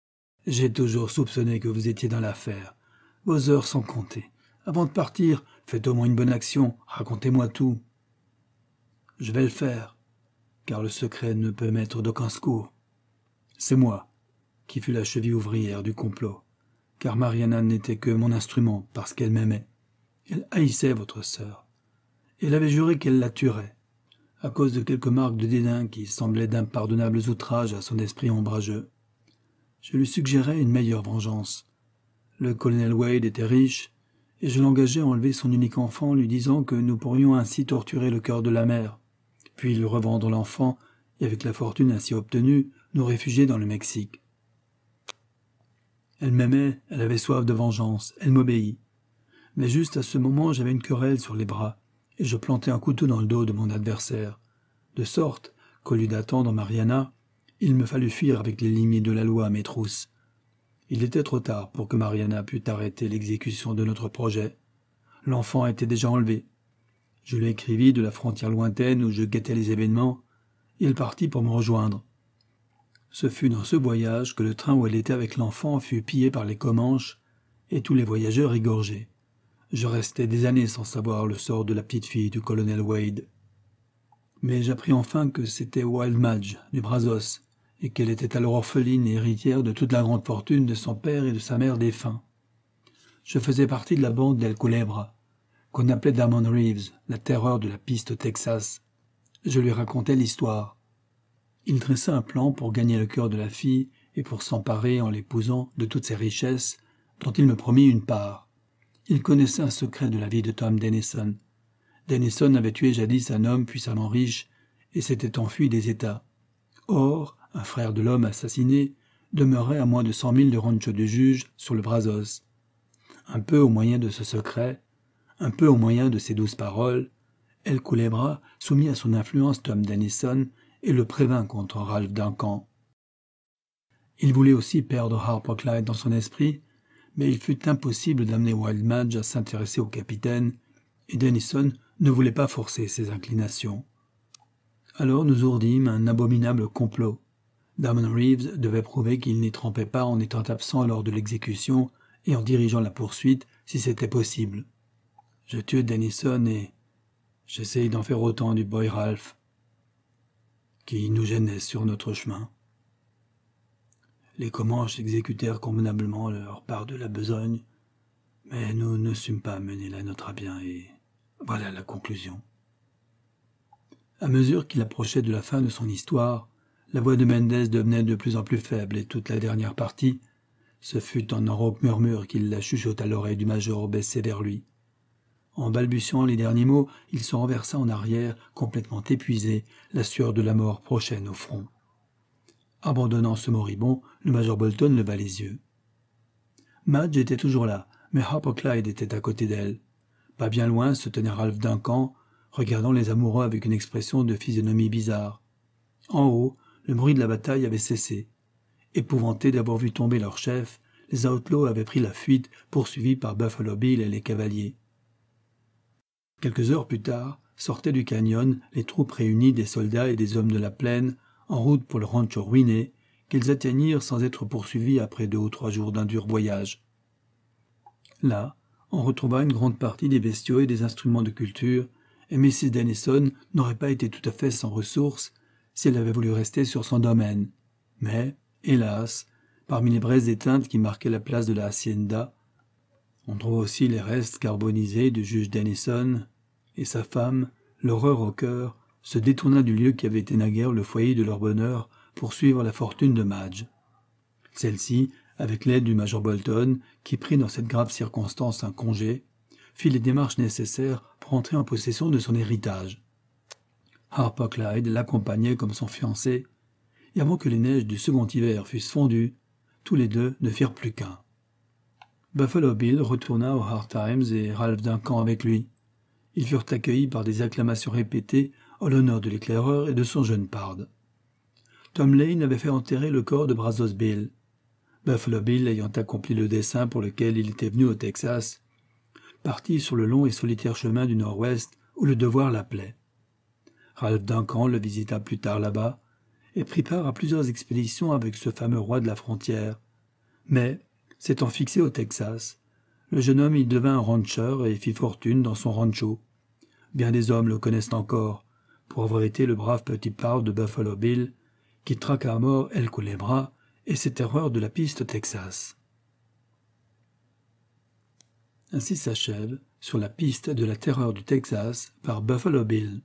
J'ai toujours soupçonné que vous étiez dans l'affaire. Vos heures sont comptées. Avant de partir, faites au moins une bonne action, racontez-moi tout. Je vais le faire, car le secret ne peut m'être d'aucun secours. C'est moi qui fus la cheville ouvrière du complot, car Mariana n'était que mon instrument parce qu'elle m'aimait. Elle haïssait votre sœur. Elle avait juré qu'elle la tuerait à cause de quelques marques de dédain qui semblaient d'impardonnables outrages à son esprit ombrageux. Je lui suggérais une meilleure vengeance. Le colonel Wade était riche, et je l'engageais à enlever son unique enfant, lui disant que nous pourrions ainsi torturer le cœur de la mère, puis lui revendre l'enfant, et avec la fortune ainsi obtenue, nous réfugier dans le Mexique. Elle m'aimait, elle avait soif de vengeance, elle m'obéit. Mais juste à ce moment, j'avais une querelle sur les bras et je plantai un couteau dans le dos de mon adversaire, de sorte qu'au lieu d'attendre Mariana, il me fallut fuir avec les limites de la loi à mes trousses. Il était trop tard pour que Mariana pût arrêter l'exécution de notre projet. L'enfant était déjà enlevé. Je lui écrivis de la frontière lointaine où je guettais les événements. Il partit pour me rejoindre. Ce fut dans ce voyage que le train où elle était avec l'enfant fut pillé par les Comanches et tous les voyageurs égorgés. Je restai des années sans savoir le sort de la petite fille du colonel Wade. Mais j'appris enfin que c'était Wild Madge, du Brazos, et qu'elle était alors orpheline et héritière de toute la grande fortune de son père et de sa mère défunts. Je faisais partie de la bande d'El Culebra, qu'on appelait Damon Reeves, la terreur de la piste au Texas. Je lui racontai l'histoire. Il dressa un plan pour gagner le cœur de la fille et pour s'emparer, en l'épousant, de toutes ses richesses, dont il me promit une part. Il connaissait un secret de la vie de Tom Dennison. Dennison avait tué jadis un homme puissamment riche et s'était enfui des États. Or, un frère de l'homme assassiné demeurait à moins de cent mille de Rancho de Juge sur le Brazos. Un peu au moyen de ce secret, un peu au moyen de ses douces paroles, El Culebra soumit à son influence Tom Dennison et le prévint contre Ralph Duncan. Il voulait aussi perdre Harper Clyde dans son esprit mais il fut impossible d'amener Wild Madge à s'intéresser au capitaine, et Denison ne voulait pas forcer ses inclinations. Alors nous ourdîmes un abominable complot. Damon Reeves devait prouver qu'il n'y trempait pas en étant absent lors de l'exécution et en dirigeant la poursuite si c'était possible. Je tue Denison et j'essaye d'en faire autant du boy Ralph, qui nous gênait sur notre chemin. Les Comanches exécutèrent convenablement leur part de la besogne, mais nous ne sûmes pas mener la notre à bien et voilà la conclusion. À mesure qu'il approchait de la fin de son histoire, la voix de Mendès devenait de plus en plus faible et toute la dernière partie, ce fut en un rauque murmure qu'il la chuchota à l'oreille du major baissé vers lui. En balbutiant les derniers mots, il se renversa en arrière, complètement épuisé, la sueur de la mort prochaine au front. Abandonnant ce moribond, le major Bolton leva les yeux. Madge était toujours là, mais Harper Clyde était à côté d'elle. Pas bien loin se tenait Ralph Duncan, regardant les amoureux avec une expression de physionomie bizarre. En haut, le bruit de la bataille avait cessé. Épouvantés d'avoir vu tomber leur chef, les outlaws avaient pris la fuite, poursuivis par Buffalo Bill et les cavaliers. Quelques heures plus tard, sortaient du canyon les troupes réunies des soldats et des hommes de la plaine, en route pour le rancho ruiné qu'ils atteignirent sans être poursuivis après deux ou trois jours d'un dur voyage. Là, on retrouva une grande partie des bestiaux et des instruments de culture, et Mrs. Dennison n'aurait pas été tout à fait sans ressources si elle avait voulu rester sur son domaine. Mais, hélas, parmi les braises éteintes qui marquaient la place de la hacienda, on trouva aussi les restes carbonisés du juge Dennison, et sa femme, l'horreur au cœur, se détourna du lieu qui avait été naguère le foyer de leur bonheur poursuivre la fortune de Madge. Celle-ci, avec l'aide du major Bolton, qui prit dans cette grave circonstance un congé, fit les démarches nécessaires pour entrer en possession de son héritage. Harper Clyde l'accompagnait comme son fiancé, et avant que les neiges du second hiver fussent fondues, tous les deux ne firent plus qu'un. Buffalo Bill retourna au Hard Times et Ralph Duncan avec lui. Ils furent accueillis par des acclamations répétées en l'honneur de l'éclaireur et de son jeune parde. Tom Lane avait fait enterrer le corps de Brazos Bill. Buffalo Bill ayant accompli le dessein pour lequel il était venu au Texas, parti sur le long et solitaire chemin du Nord-Ouest où le devoir l'appelait. Ralph Duncan le visita plus tard là-bas et prit part à plusieurs expéditions avec ce fameux roi de la frontière. Mais, s'étant fixé au Texas, le jeune homme y devint rancher et fit fortune dans son rancho. Bien des hommes le connaissent encore, pour avoir été le brave petit part de Buffalo Bill qui traque à mort El Culebra et ses terreurs de la piste Texas. Ainsi s'achève Sur la piste de la terreur du Texas par Buffalo Bill.